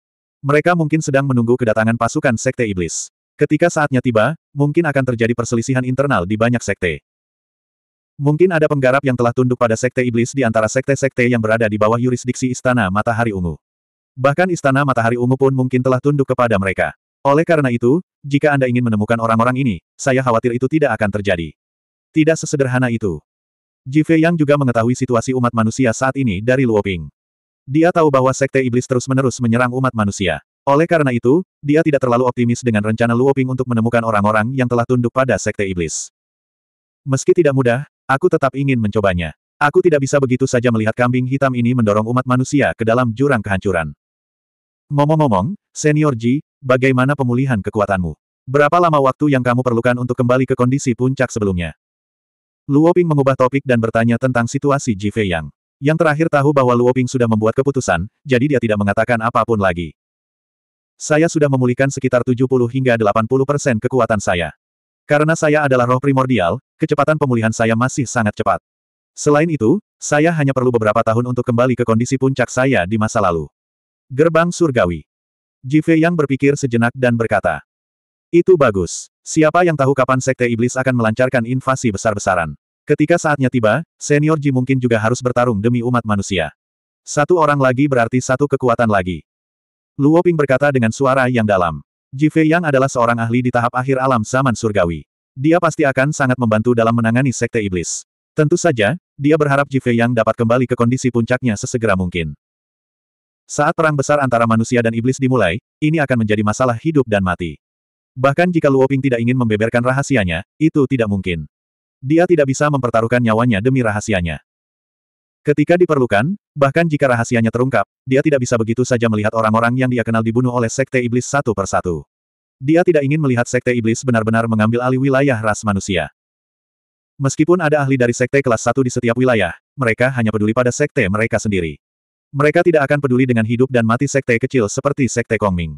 Mereka mungkin sedang menunggu kedatangan pasukan Sekte Iblis. Ketika saatnya tiba, mungkin akan terjadi perselisihan internal di banyak sekte. Mungkin ada penggarap yang telah tunduk pada Sekte Iblis di antara sekte-sekte yang berada di bawah yurisdiksi Istana Matahari Ungu. Bahkan Istana Matahari Ungu pun mungkin telah tunduk kepada mereka. Oleh karena itu, jika Anda ingin menemukan orang-orang ini, saya khawatir itu tidak akan terjadi. Tidak sesederhana itu. Jive Yang juga mengetahui situasi umat manusia saat ini dari Luoping. Dia tahu bahwa sekte iblis terus-menerus menyerang umat manusia. Oleh karena itu, dia tidak terlalu optimis dengan rencana Luoping untuk menemukan orang-orang yang telah tunduk pada sekte iblis. Meski tidak mudah, aku tetap ingin mencobanya. Aku tidak bisa begitu saja melihat kambing hitam ini mendorong umat manusia ke dalam jurang kehancuran. Ngomong-ngomong, Senior Ji, bagaimana pemulihan kekuatanmu? Berapa lama waktu yang kamu perlukan untuk kembali ke kondisi puncak sebelumnya? Luoping mengubah topik dan bertanya tentang situasi Ji Fei Yang. Yang terakhir tahu bahwa Luo Ping sudah membuat keputusan, jadi dia tidak mengatakan apapun lagi. Saya sudah memulihkan sekitar 70 hingga 80 persen kekuatan saya. Karena saya adalah roh primordial, kecepatan pemulihan saya masih sangat cepat. Selain itu, saya hanya perlu beberapa tahun untuk kembali ke kondisi puncak saya di masa lalu. Gerbang Surgawi. Jive yang berpikir sejenak dan berkata, Itu bagus. Siapa yang tahu kapan Sekte Iblis akan melancarkan invasi besar-besaran? Ketika saatnya tiba, senior Ji mungkin juga harus bertarung demi umat manusia. Satu orang lagi berarti satu kekuatan lagi. Luo Ping berkata dengan suara yang dalam. Ji Fei Yang adalah seorang ahli di tahap akhir alam zaman surgawi. Dia pasti akan sangat membantu dalam menangani sekte iblis. Tentu saja, dia berharap Ji Fei Yang dapat kembali ke kondisi puncaknya sesegera mungkin. Saat perang besar antara manusia dan iblis dimulai, ini akan menjadi masalah hidup dan mati. Bahkan jika Luo Ping tidak ingin membeberkan rahasianya, itu tidak mungkin dia tidak bisa mempertaruhkan nyawanya demi rahasianya. Ketika diperlukan, bahkan jika rahasianya terungkap, dia tidak bisa begitu saja melihat orang-orang yang dia kenal dibunuh oleh Sekte Iblis satu persatu. Dia tidak ingin melihat Sekte Iblis benar-benar mengambil alih wilayah ras manusia. Meskipun ada ahli dari Sekte kelas 1 di setiap wilayah, mereka hanya peduli pada Sekte mereka sendiri. Mereka tidak akan peduli dengan hidup dan mati Sekte kecil seperti Sekte Kongming.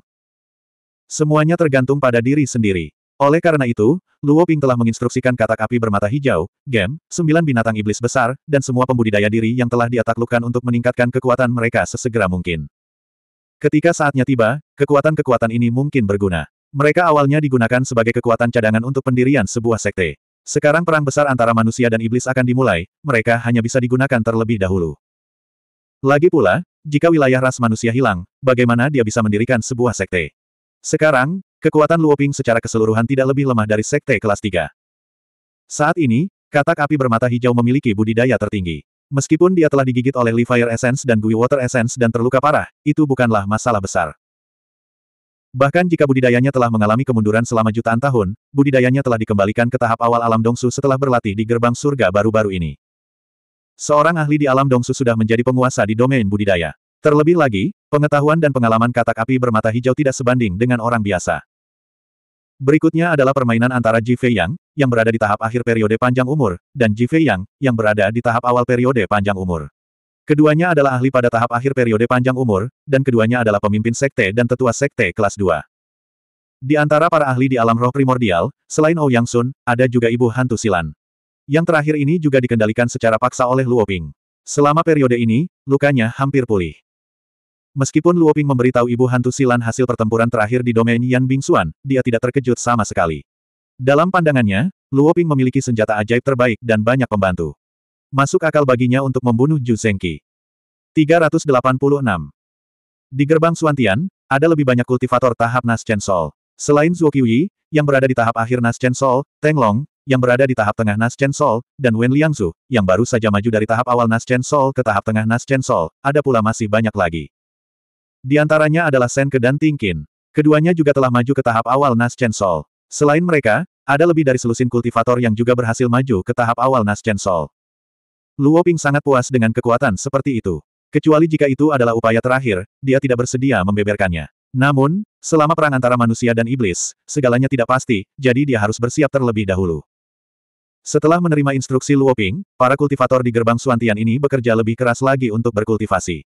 Semuanya tergantung pada diri sendiri. Oleh karena itu, Luo Ping telah menginstruksikan katak api bermata hijau, gem, sembilan binatang iblis besar, dan semua pembudidaya diri yang telah dia untuk meningkatkan kekuatan mereka sesegera mungkin. Ketika saatnya tiba, kekuatan-kekuatan ini mungkin berguna. Mereka awalnya digunakan sebagai kekuatan cadangan untuk pendirian sebuah sekte. Sekarang perang besar antara manusia dan iblis akan dimulai, mereka hanya bisa digunakan terlebih dahulu. Lagi pula, jika wilayah ras manusia hilang, bagaimana dia bisa mendirikan sebuah sekte? Sekarang, Kekuatan Luoping secara keseluruhan tidak lebih lemah dari sekte kelas 3. Saat ini, katak api bermata hijau memiliki budidaya tertinggi. Meskipun dia telah digigit oleh Li Fire Essence dan Gui Water Essence dan terluka parah, itu bukanlah masalah besar. Bahkan jika budidayanya telah mengalami kemunduran selama jutaan tahun, budidayanya telah dikembalikan ke tahap awal alam Dongsu setelah berlatih di gerbang surga baru-baru ini. Seorang ahli di alam Dongsu sudah menjadi penguasa di domain budidaya. Terlebih lagi, pengetahuan dan pengalaman katak api bermata hijau tidak sebanding dengan orang biasa. Berikutnya adalah permainan antara Ji Fei Yang, berada di tahap akhir periode panjang umur, dan Ji Fei Yang, yang berada di tahap awal periode panjang umur. Keduanya adalah ahli pada tahap akhir periode panjang umur, dan keduanya adalah pemimpin sekte dan tetua sekte kelas 2. Di antara para ahli di alam roh primordial, selain Ouyang oh Sun, ada juga ibu hantu silan. Yang terakhir ini juga dikendalikan secara paksa oleh Luoping. Selama periode ini, lukanya hampir pulih. Meskipun Luoping memberitahu ibu hantu silan hasil pertempuran terakhir di domain Yan Bingxuan, dia tidak terkejut sama sekali. Dalam pandangannya, Luoping memiliki senjata ajaib terbaik dan banyak pembantu. Masuk akal baginya untuk membunuh Zhu Zengqi. 386. Di gerbang Suantian, ada lebih banyak kultivator tahap Naschen Sol. Selain Zhuo Qiyi, yang berada di tahap akhir Naschen Sol, Teng Long, yang berada di tahap tengah Naschen Sol, dan Wen Liangzu, yang baru saja maju dari tahap awal Naschen Sol ke tahap tengah Naschen Sol, ada pula masih banyak lagi. Di antaranya adalah Senke dan Tingkin. Keduanya juga telah maju ke tahap awal Nas Sol. Selain mereka, ada lebih dari selusin kultivator yang juga berhasil maju ke tahap awal Nas Sol. Luo Ping sangat puas dengan kekuatan seperti itu. Kecuali jika itu adalah upaya terakhir, dia tidak bersedia membeberkannya. Namun, selama perang antara manusia dan iblis, segalanya tidak pasti, jadi dia harus bersiap terlebih dahulu. Setelah menerima instruksi Luoping, para kultivator di gerbang Suantian ini bekerja lebih keras lagi untuk berkultivasi.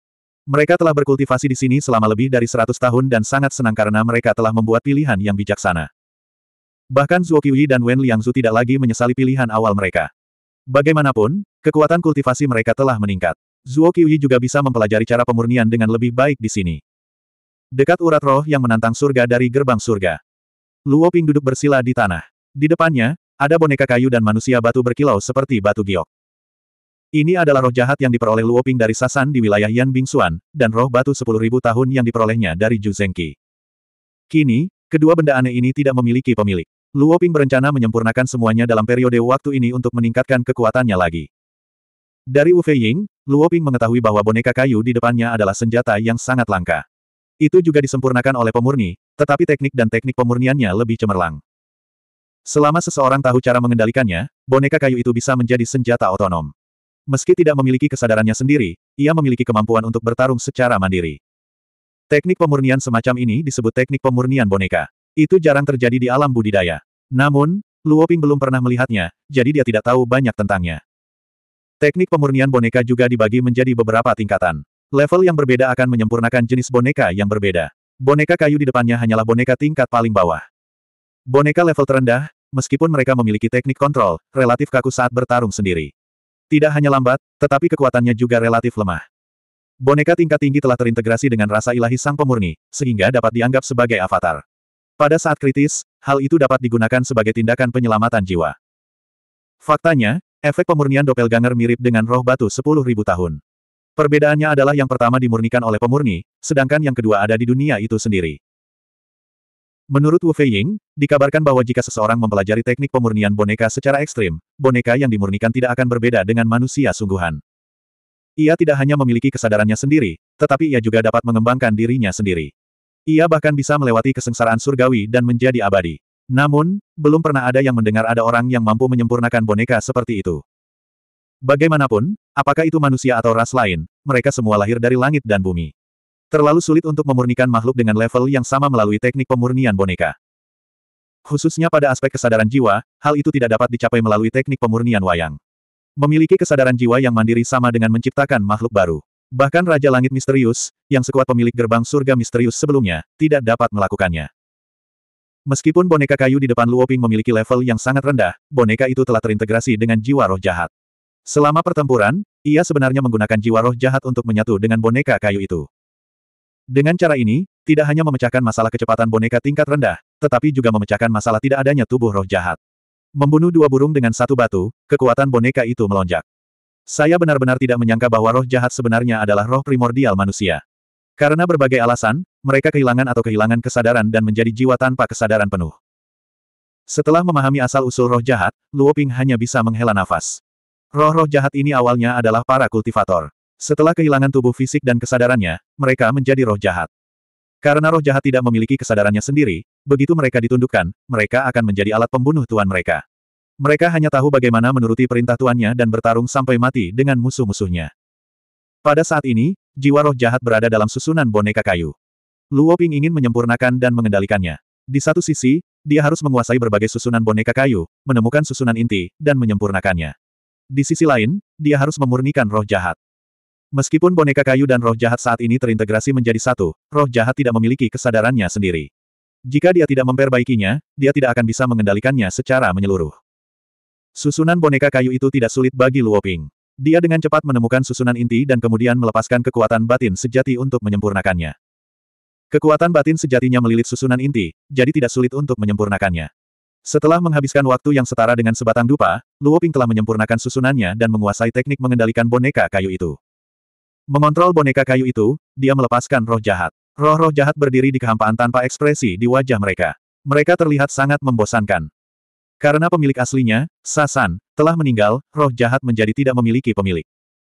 Mereka telah berkultivasi di sini selama lebih dari 100 tahun dan sangat senang karena mereka telah membuat pilihan yang bijaksana. Bahkan Zuo Qiyi dan Wen Liangzu tidak lagi menyesali pilihan awal mereka. Bagaimanapun, kekuatan kultivasi mereka telah meningkat. Zuo Qiyi juga bisa mempelajari cara pemurnian dengan lebih baik di sini. Dekat urat roh yang menantang surga dari gerbang surga. Luo Ping duduk bersila di tanah. Di depannya, ada boneka kayu dan manusia batu berkilau seperti batu giok. Ini adalah roh jahat yang diperoleh Luoping dari Sasan di wilayah Yan Bingsuan, dan roh batu 10.000 tahun yang diperolehnya dari Zhu Zengqi. Kini, kedua benda aneh ini tidak memiliki pemilik. Luoping berencana menyempurnakan semuanya dalam periode waktu ini untuk meningkatkan kekuatannya lagi. Dari Wu Feiying, Luoping mengetahui bahwa boneka kayu di depannya adalah senjata yang sangat langka. Itu juga disempurnakan oleh pemurni, tetapi teknik dan teknik pemurniannya lebih cemerlang. Selama seseorang tahu cara mengendalikannya, boneka kayu itu bisa menjadi senjata otonom. Meski tidak memiliki kesadarannya sendiri, ia memiliki kemampuan untuk bertarung secara mandiri. Teknik pemurnian semacam ini disebut teknik pemurnian boneka. Itu jarang terjadi di alam budidaya. Namun, Luo Ping belum pernah melihatnya, jadi dia tidak tahu banyak tentangnya. Teknik pemurnian boneka juga dibagi menjadi beberapa tingkatan. Level yang berbeda akan menyempurnakan jenis boneka yang berbeda. Boneka kayu di depannya hanyalah boneka tingkat paling bawah. Boneka level terendah, meskipun mereka memiliki teknik kontrol, relatif kaku saat bertarung sendiri. Tidak hanya lambat, tetapi kekuatannya juga relatif lemah. Boneka tingkat tinggi telah terintegrasi dengan rasa ilahi sang pemurni, sehingga dapat dianggap sebagai avatar. Pada saat kritis, hal itu dapat digunakan sebagai tindakan penyelamatan jiwa. Faktanya, efek pemurnian doppelganger mirip dengan roh batu 10.000 tahun. Perbedaannya adalah yang pertama dimurnikan oleh pemurni, sedangkan yang kedua ada di dunia itu sendiri. Menurut Wu Feiying, dikabarkan bahwa jika seseorang mempelajari teknik pemurnian boneka secara ekstrim, boneka yang dimurnikan tidak akan berbeda dengan manusia sungguhan. Ia tidak hanya memiliki kesadarannya sendiri, tetapi ia juga dapat mengembangkan dirinya sendiri. Ia bahkan bisa melewati kesengsaraan surgawi dan menjadi abadi. Namun, belum pernah ada yang mendengar ada orang yang mampu menyempurnakan boneka seperti itu. Bagaimanapun, apakah itu manusia atau ras lain, mereka semua lahir dari langit dan bumi. Terlalu sulit untuk memurnikan makhluk dengan level yang sama melalui teknik pemurnian boneka. Khususnya pada aspek kesadaran jiwa, hal itu tidak dapat dicapai melalui teknik pemurnian wayang. Memiliki kesadaran jiwa yang mandiri sama dengan menciptakan makhluk baru. Bahkan Raja Langit Misterius, yang sekuat pemilik gerbang surga misterius sebelumnya, tidak dapat melakukannya. Meskipun boneka kayu di depan Luoping memiliki level yang sangat rendah, boneka itu telah terintegrasi dengan jiwa roh jahat. Selama pertempuran, ia sebenarnya menggunakan jiwa roh jahat untuk menyatu dengan boneka kayu itu. Dengan cara ini, tidak hanya memecahkan masalah kecepatan boneka tingkat rendah, tetapi juga memecahkan masalah tidak adanya tubuh roh jahat. Membunuh dua burung dengan satu batu, kekuatan boneka itu melonjak. Saya benar-benar tidak menyangka bahwa roh jahat sebenarnya adalah roh primordial manusia. Karena berbagai alasan, mereka kehilangan atau kehilangan kesadaran dan menjadi jiwa tanpa kesadaran penuh. Setelah memahami asal-usul roh jahat, Luoping hanya bisa menghela nafas. Roh-roh jahat ini awalnya adalah para kultivator. Setelah kehilangan tubuh fisik dan kesadarannya, mereka menjadi roh jahat. Karena roh jahat tidak memiliki kesadarannya sendiri, begitu mereka ditundukkan, mereka akan menjadi alat pembunuh tuan mereka. Mereka hanya tahu bagaimana menuruti perintah tuannya dan bertarung sampai mati dengan musuh-musuhnya. Pada saat ini, jiwa roh jahat berada dalam susunan boneka kayu. Luo Ping ingin menyempurnakan dan mengendalikannya. Di satu sisi, dia harus menguasai berbagai susunan boneka kayu, menemukan susunan inti, dan menyempurnakannya. Di sisi lain, dia harus memurnikan roh jahat. Meskipun boneka kayu dan roh jahat saat ini terintegrasi menjadi satu, roh jahat tidak memiliki kesadarannya sendiri. Jika dia tidak memperbaikinya, dia tidak akan bisa mengendalikannya secara menyeluruh. Susunan boneka kayu itu tidak sulit bagi Luoping. Dia dengan cepat menemukan susunan inti dan kemudian melepaskan kekuatan batin sejati untuk menyempurnakannya. Kekuatan batin sejatinya melilit susunan inti, jadi tidak sulit untuk menyempurnakannya. Setelah menghabiskan waktu yang setara dengan sebatang dupa, Luoping telah menyempurnakan susunannya dan menguasai teknik mengendalikan boneka kayu itu. Mengontrol boneka kayu itu, dia melepaskan roh jahat. Roh-roh jahat berdiri di kehampaan tanpa ekspresi di wajah mereka. Mereka terlihat sangat membosankan. Karena pemilik aslinya, Sasan, telah meninggal, roh jahat menjadi tidak memiliki pemilik.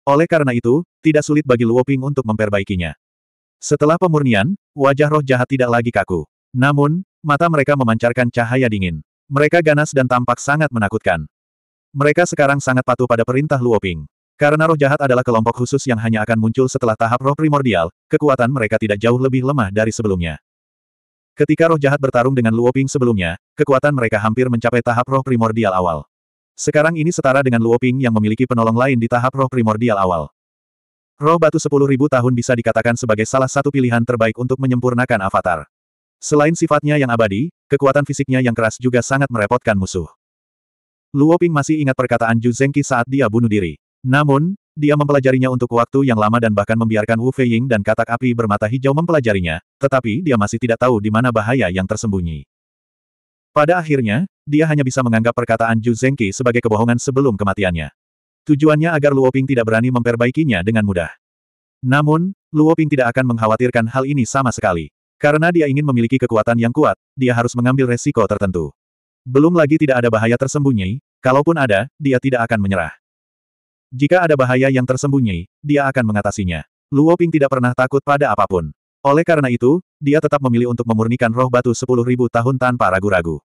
Oleh karena itu, tidak sulit bagi Luoping untuk memperbaikinya. Setelah pemurnian, wajah roh jahat tidak lagi kaku. Namun, mata mereka memancarkan cahaya dingin. Mereka ganas dan tampak sangat menakutkan. Mereka sekarang sangat patuh pada perintah Luoping. Karena roh jahat adalah kelompok khusus yang hanya akan muncul setelah tahap roh primordial, kekuatan mereka tidak jauh lebih lemah dari sebelumnya. Ketika roh jahat bertarung dengan Luoping sebelumnya, kekuatan mereka hampir mencapai tahap roh primordial awal. Sekarang ini setara dengan Luoping yang memiliki penolong lain di tahap roh primordial awal. Roh batu 10.000 tahun bisa dikatakan sebagai salah satu pilihan terbaik untuk menyempurnakan avatar. Selain sifatnya yang abadi, kekuatan fisiknya yang keras juga sangat merepotkan musuh. Luoping masih ingat perkataan Zhu Zengqi saat dia bunuh diri. Namun, dia mempelajarinya untuk waktu yang lama dan bahkan membiarkan Wu Feiying dan katak api bermata hijau mempelajarinya, tetapi dia masih tidak tahu di mana bahaya yang tersembunyi. Pada akhirnya, dia hanya bisa menganggap perkataan Zhu Zengqi sebagai kebohongan sebelum kematiannya. Tujuannya agar Luo Ping tidak berani memperbaikinya dengan mudah. Namun, Luo Ping tidak akan mengkhawatirkan hal ini sama sekali. Karena dia ingin memiliki kekuatan yang kuat, dia harus mengambil resiko tertentu. Belum lagi tidak ada bahaya tersembunyi, kalaupun ada, dia tidak akan menyerah. Jika ada bahaya yang tersembunyi, dia akan mengatasinya. Luo Ping tidak pernah takut pada apapun. Oleh karena itu, dia tetap memilih untuk memurnikan roh batu 10.000 tahun tanpa ragu-ragu.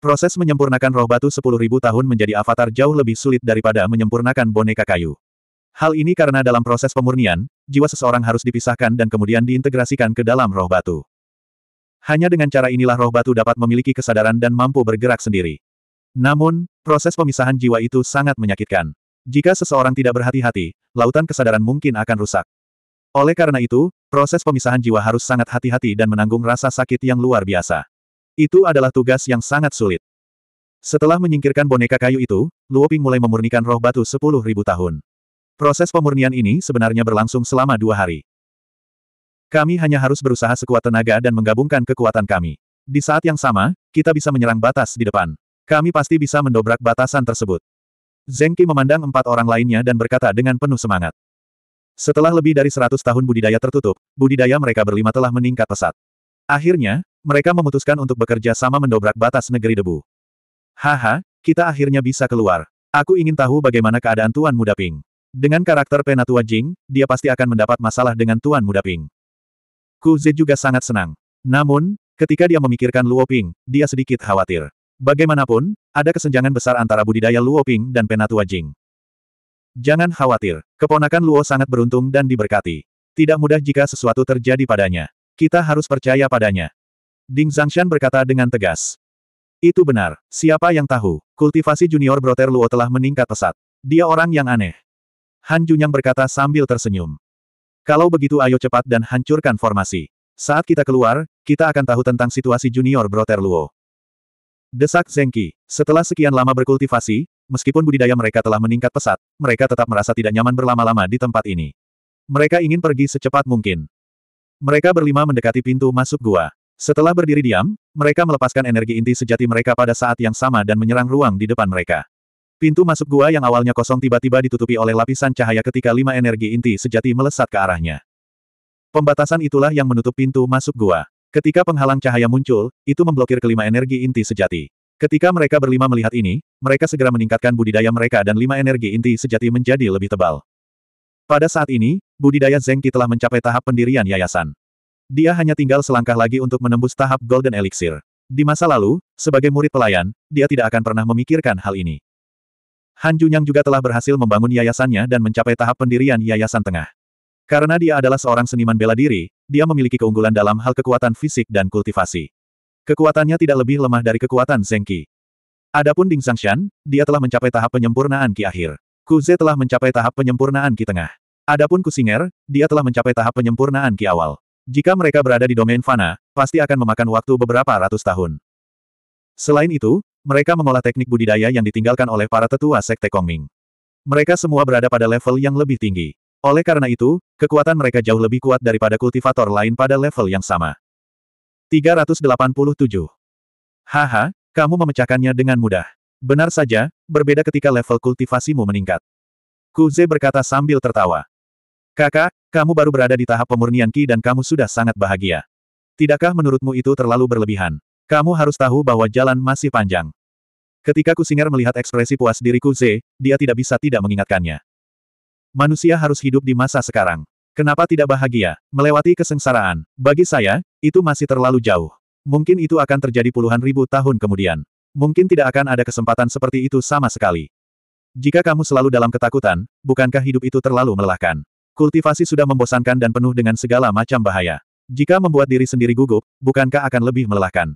Proses menyempurnakan roh batu 10.000 tahun menjadi avatar jauh lebih sulit daripada menyempurnakan boneka kayu. Hal ini karena dalam proses pemurnian, jiwa seseorang harus dipisahkan dan kemudian diintegrasikan ke dalam roh batu. Hanya dengan cara inilah roh batu dapat memiliki kesadaran dan mampu bergerak sendiri. Namun, proses pemisahan jiwa itu sangat menyakitkan. Jika seseorang tidak berhati-hati, lautan kesadaran mungkin akan rusak. Oleh karena itu, proses pemisahan jiwa harus sangat hati-hati dan menanggung rasa sakit yang luar biasa. Itu adalah tugas yang sangat sulit. Setelah menyingkirkan boneka kayu itu, Luo Ping mulai memurnikan roh batu 10.000 tahun. Proses pemurnian ini sebenarnya berlangsung selama dua hari. Kami hanya harus berusaha sekuat tenaga dan menggabungkan kekuatan kami. Di saat yang sama, kita bisa menyerang batas di depan. Kami pasti bisa mendobrak batasan tersebut. Zeng Qi memandang empat orang lainnya dan berkata dengan penuh semangat. Setelah lebih dari seratus tahun budidaya tertutup, budidaya mereka berlima telah meningkat pesat. Akhirnya, mereka memutuskan untuk bekerja sama mendobrak batas negeri debu. Haha, kita akhirnya bisa keluar. Aku ingin tahu bagaimana keadaan Tuan Muda Ping. Dengan karakter Penatua Jing, dia pasti akan mendapat masalah dengan Tuan Muda Ping. Ku Zhe juga sangat senang. Namun, ketika dia memikirkan Luo Ping, dia sedikit khawatir. Bagaimanapun, ada kesenjangan besar antara budidaya Luo Ping dan Penatua Jing. Jangan khawatir, keponakan Luo sangat beruntung dan diberkati. Tidak mudah jika sesuatu terjadi padanya. Kita harus percaya padanya. Ding Zhangshan berkata dengan tegas. Itu benar, siapa yang tahu, kultivasi junior broter Luo telah meningkat pesat. Dia orang yang aneh. Han Junyang berkata sambil tersenyum. Kalau begitu ayo cepat dan hancurkan formasi. Saat kita keluar, kita akan tahu tentang situasi junior broter Luo. Desak Zengki. Setelah sekian lama berkultivasi, meskipun budidaya mereka telah meningkat pesat, mereka tetap merasa tidak nyaman berlama-lama di tempat ini. Mereka ingin pergi secepat mungkin. Mereka berlima mendekati pintu masuk gua. Setelah berdiri diam, mereka melepaskan energi inti sejati mereka pada saat yang sama dan menyerang ruang di depan mereka. Pintu masuk gua yang awalnya kosong tiba-tiba ditutupi oleh lapisan cahaya ketika lima energi inti sejati melesat ke arahnya. Pembatasan itulah yang menutup pintu masuk gua. Ketika penghalang cahaya muncul, itu memblokir kelima energi inti sejati. Ketika mereka berlima melihat ini, mereka segera meningkatkan budidaya mereka dan lima energi inti sejati menjadi lebih tebal. Pada saat ini, budidaya Zengki telah mencapai tahap pendirian yayasan. Dia hanya tinggal selangkah lagi untuk menembus tahap Golden Elixir. Di masa lalu, sebagai murid pelayan, dia tidak akan pernah memikirkan hal ini. Han Junyang juga telah berhasil membangun yayasannya dan mencapai tahap pendirian yayasan tengah. Karena dia adalah seorang seniman bela diri, dia memiliki keunggulan dalam hal kekuatan fisik dan kultivasi. Kekuatannya tidak lebih lemah dari kekuatan Zeng Adapun Ding Sangshan, dia telah mencapai tahap penyempurnaan ki akhir. Ku Ze telah mencapai tahap penyempurnaan ki tengah. Adapun Kusinger, dia telah mencapai tahap penyempurnaan ki awal. Jika mereka berada di domain fana, pasti akan memakan waktu beberapa ratus tahun. Selain itu, mereka mengolah teknik budidaya yang ditinggalkan oleh para tetua Sekte Kongming. Mereka semua berada pada level yang lebih tinggi. Oleh karena itu, kekuatan mereka jauh lebih kuat daripada kultivator lain pada level yang sama. 387. Haha, kamu memecahkannya dengan mudah. Benar saja, berbeda ketika level kultivasimu meningkat. Kuze berkata sambil tertawa. Kakak, kamu baru berada di tahap pemurnian Ki dan kamu sudah sangat bahagia. Tidakkah menurutmu itu terlalu berlebihan? Kamu harus tahu bahwa jalan masih panjang. Ketika Kusinger melihat ekspresi puas diri Kuze, dia tidak bisa tidak mengingatkannya. Manusia harus hidup di masa sekarang. Kenapa tidak bahagia? Melewati kesengsaraan. Bagi saya, itu masih terlalu jauh. Mungkin itu akan terjadi puluhan ribu tahun kemudian. Mungkin tidak akan ada kesempatan seperti itu sama sekali. Jika kamu selalu dalam ketakutan, bukankah hidup itu terlalu melelahkan? Kultivasi sudah membosankan dan penuh dengan segala macam bahaya. Jika membuat diri sendiri gugup, bukankah akan lebih melelahkan?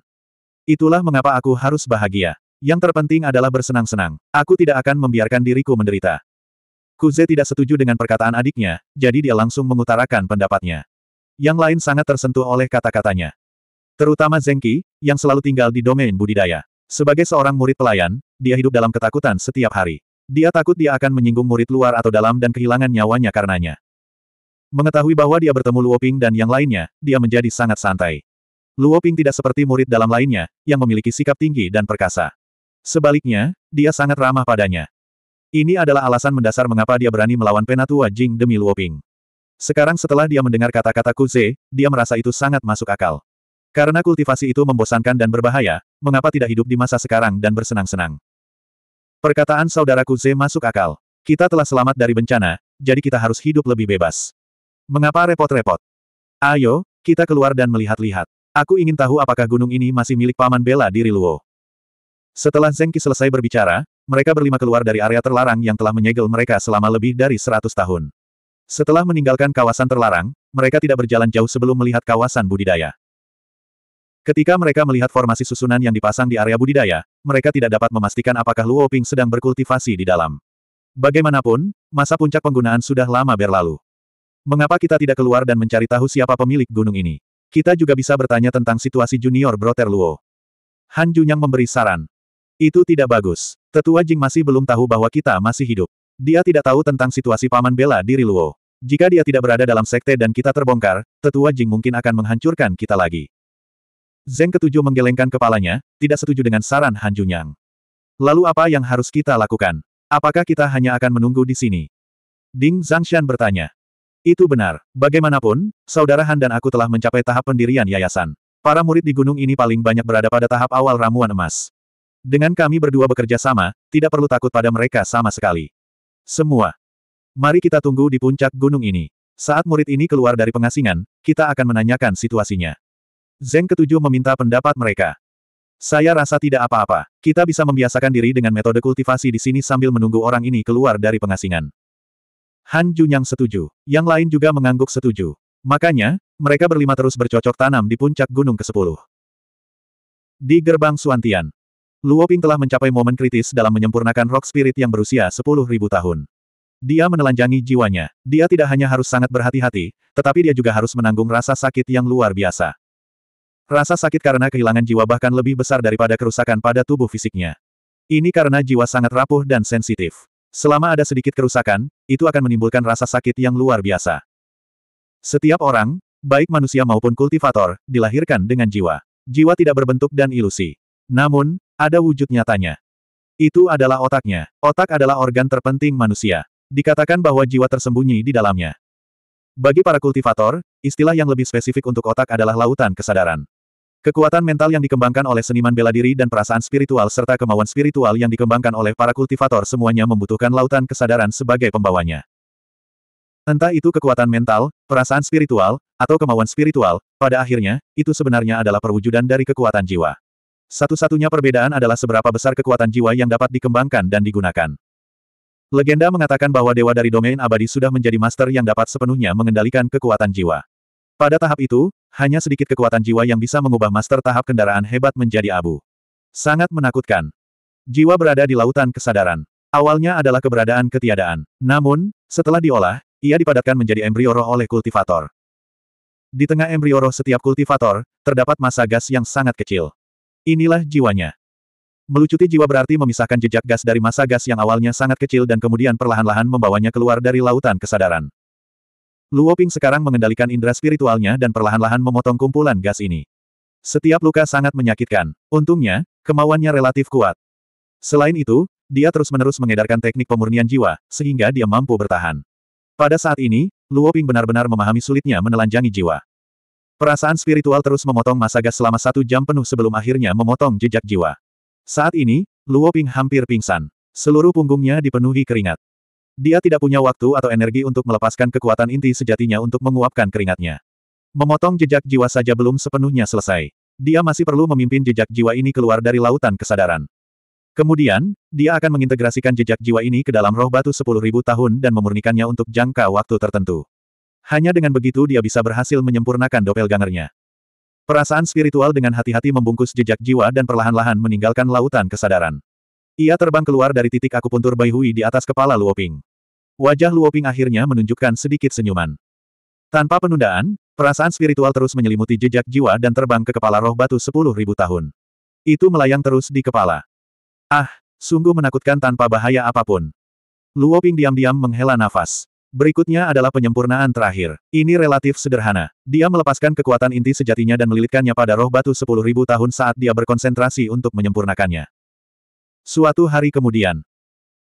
Itulah mengapa aku harus bahagia. Yang terpenting adalah bersenang-senang. Aku tidak akan membiarkan diriku menderita. Kuze tidak setuju dengan perkataan adiknya, jadi dia langsung mengutarakan pendapatnya. Yang lain sangat tersentuh oleh kata-katanya. Terutama Zengki, yang selalu tinggal di domain budidaya. Sebagai seorang murid pelayan, dia hidup dalam ketakutan setiap hari. Dia takut dia akan menyinggung murid luar atau dalam dan kehilangan nyawanya karenanya. Mengetahui bahwa dia bertemu Luoping dan yang lainnya, dia menjadi sangat santai. Luoping tidak seperti murid dalam lainnya, yang memiliki sikap tinggi dan perkasa. Sebaliknya, dia sangat ramah padanya. Ini adalah alasan mendasar mengapa dia berani melawan Penatua Jing demi Luoping. Sekarang setelah dia mendengar kata-kata Kuze, dia merasa itu sangat masuk akal. Karena kultivasi itu membosankan dan berbahaya, mengapa tidak hidup di masa sekarang dan bersenang-senang? Perkataan saudara Kuze masuk akal. Kita telah selamat dari bencana, jadi kita harus hidup lebih bebas. Mengapa repot-repot? Ayo, kita keluar dan melihat-lihat. Aku ingin tahu apakah gunung ini masih milik Paman Bela di Riluo. Setelah Zengki selesai berbicara, mereka berlima keluar dari area terlarang yang telah menyegel mereka selama lebih dari seratus tahun. Setelah meninggalkan kawasan terlarang, mereka tidak berjalan jauh sebelum melihat kawasan budidaya. Ketika mereka melihat formasi susunan yang dipasang di area budidaya, mereka tidak dapat memastikan apakah Luo Ping sedang berkultivasi di dalam. Bagaimanapun, masa puncak penggunaan sudah lama berlalu. Mengapa kita tidak keluar dan mencari tahu siapa pemilik gunung ini? Kita juga bisa bertanya tentang situasi junior Broter Luo. Han Junyang memberi saran. Itu tidak bagus. Tetua Jing masih belum tahu bahwa kita masih hidup. Dia tidak tahu tentang situasi paman bela diri Luo. Jika dia tidak berada dalam sekte dan kita terbongkar, tetua Jing mungkin akan menghancurkan kita lagi. Zeng ketujuh menggelengkan kepalanya, tidak setuju dengan saran Han Junyang. Lalu apa yang harus kita lakukan? Apakah kita hanya akan menunggu di sini? Ding Zhangshan bertanya. Itu benar. Bagaimanapun, saudara Han dan aku telah mencapai tahap pendirian yayasan. Para murid di gunung ini paling banyak berada pada tahap awal ramuan emas. Dengan kami berdua bekerja sama, tidak perlu takut pada mereka sama sekali. Semua. Mari kita tunggu di puncak gunung ini. Saat murid ini keluar dari pengasingan, kita akan menanyakan situasinya. Zeng ketujuh meminta pendapat mereka. Saya rasa tidak apa-apa. Kita bisa membiasakan diri dengan metode kultivasi di sini sambil menunggu orang ini keluar dari pengasingan. Han Junyang setuju. Yang lain juga mengangguk setuju. Makanya, mereka berlima terus bercocok tanam di puncak gunung ke-10. Di gerbang Suantian, Luoping telah mencapai momen kritis dalam menyempurnakan rock spirit yang berusia 10.000 tahun. Dia menelanjangi jiwanya. Dia tidak hanya harus sangat berhati-hati, tetapi dia juga harus menanggung rasa sakit yang luar biasa. Rasa sakit karena kehilangan jiwa bahkan lebih besar daripada kerusakan pada tubuh fisiknya. Ini karena jiwa sangat rapuh dan sensitif. Selama ada sedikit kerusakan, itu akan menimbulkan rasa sakit yang luar biasa. Setiap orang, baik manusia maupun kultivator, dilahirkan dengan jiwa. Jiwa tidak berbentuk dan ilusi. Namun, ada wujud nyatanya. Itu adalah otaknya. Otak adalah organ terpenting manusia. Dikatakan bahwa jiwa tersembunyi di dalamnya. Bagi para kultivator, istilah yang lebih spesifik untuk otak adalah lautan kesadaran. Kekuatan mental yang dikembangkan oleh seniman bela diri dan perasaan spiritual serta kemauan spiritual yang dikembangkan oleh para kultivator semuanya membutuhkan lautan kesadaran sebagai pembawanya. Entah itu kekuatan mental, perasaan spiritual, atau kemauan spiritual, pada akhirnya, itu sebenarnya adalah perwujudan dari kekuatan jiwa. Satu-satunya perbedaan adalah seberapa besar kekuatan jiwa yang dapat dikembangkan dan digunakan. Legenda mengatakan bahwa dewa dari domain abadi sudah menjadi master yang dapat sepenuhnya mengendalikan kekuatan jiwa. Pada tahap itu, hanya sedikit kekuatan jiwa yang bisa mengubah master tahap kendaraan hebat menjadi abu. Sangat menakutkan. Jiwa berada di lautan kesadaran. Awalnya adalah keberadaan ketiadaan. Namun, setelah diolah, ia dipadatkan menjadi embrio roh oleh kultivator. Di tengah embrio roh setiap kultivator, terdapat masa gas yang sangat kecil. Inilah jiwanya. Melucuti jiwa berarti memisahkan jejak gas dari masa gas yang awalnya sangat kecil dan kemudian perlahan-lahan membawanya keluar dari lautan kesadaran. Luoping sekarang mengendalikan indera spiritualnya dan perlahan-lahan memotong kumpulan gas ini. Setiap luka sangat menyakitkan. Untungnya, kemauannya relatif kuat. Selain itu, dia terus-menerus mengedarkan teknik pemurnian jiwa, sehingga dia mampu bertahan. Pada saat ini, Luoping benar-benar memahami sulitnya menelanjangi jiwa. Perasaan spiritual terus memotong masa gas selama satu jam penuh sebelum akhirnya memotong jejak jiwa. Saat ini, Luo Ping hampir pingsan. Seluruh punggungnya dipenuhi keringat. Dia tidak punya waktu atau energi untuk melepaskan kekuatan inti sejatinya untuk menguapkan keringatnya. Memotong jejak jiwa saja belum sepenuhnya selesai. Dia masih perlu memimpin jejak jiwa ini keluar dari lautan kesadaran. Kemudian, dia akan mengintegrasikan jejak jiwa ini ke dalam roh batu 10.000 tahun dan memurnikannya untuk jangka waktu tertentu. Hanya dengan begitu dia bisa berhasil menyempurnakan doppelgangernya. Perasaan spiritual dengan hati-hati membungkus jejak jiwa dan perlahan-lahan meninggalkan lautan kesadaran. Ia terbang keluar dari titik akupuntur Baihui di atas kepala Luoping. Wajah Luoping akhirnya menunjukkan sedikit senyuman. Tanpa penundaan, perasaan spiritual terus menyelimuti jejak jiwa dan terbang ke kepala roh batu sepuluh ribu tahun. Itu melayang terus di kepala. Ah, sungguh menakutkan tanpa bahaya apapun. Luoping diam-diam menghela nafas. Berikutnya adalah penyempurnaan terakhir. Ini relatif sederhana. Dia melepaskan kekuatan inti sejatinya dan melilitkannya pada roh batu 10.000 tahun saat dia berkonsentrasi untuk menyempurnakannya. Suatu hari kemudian,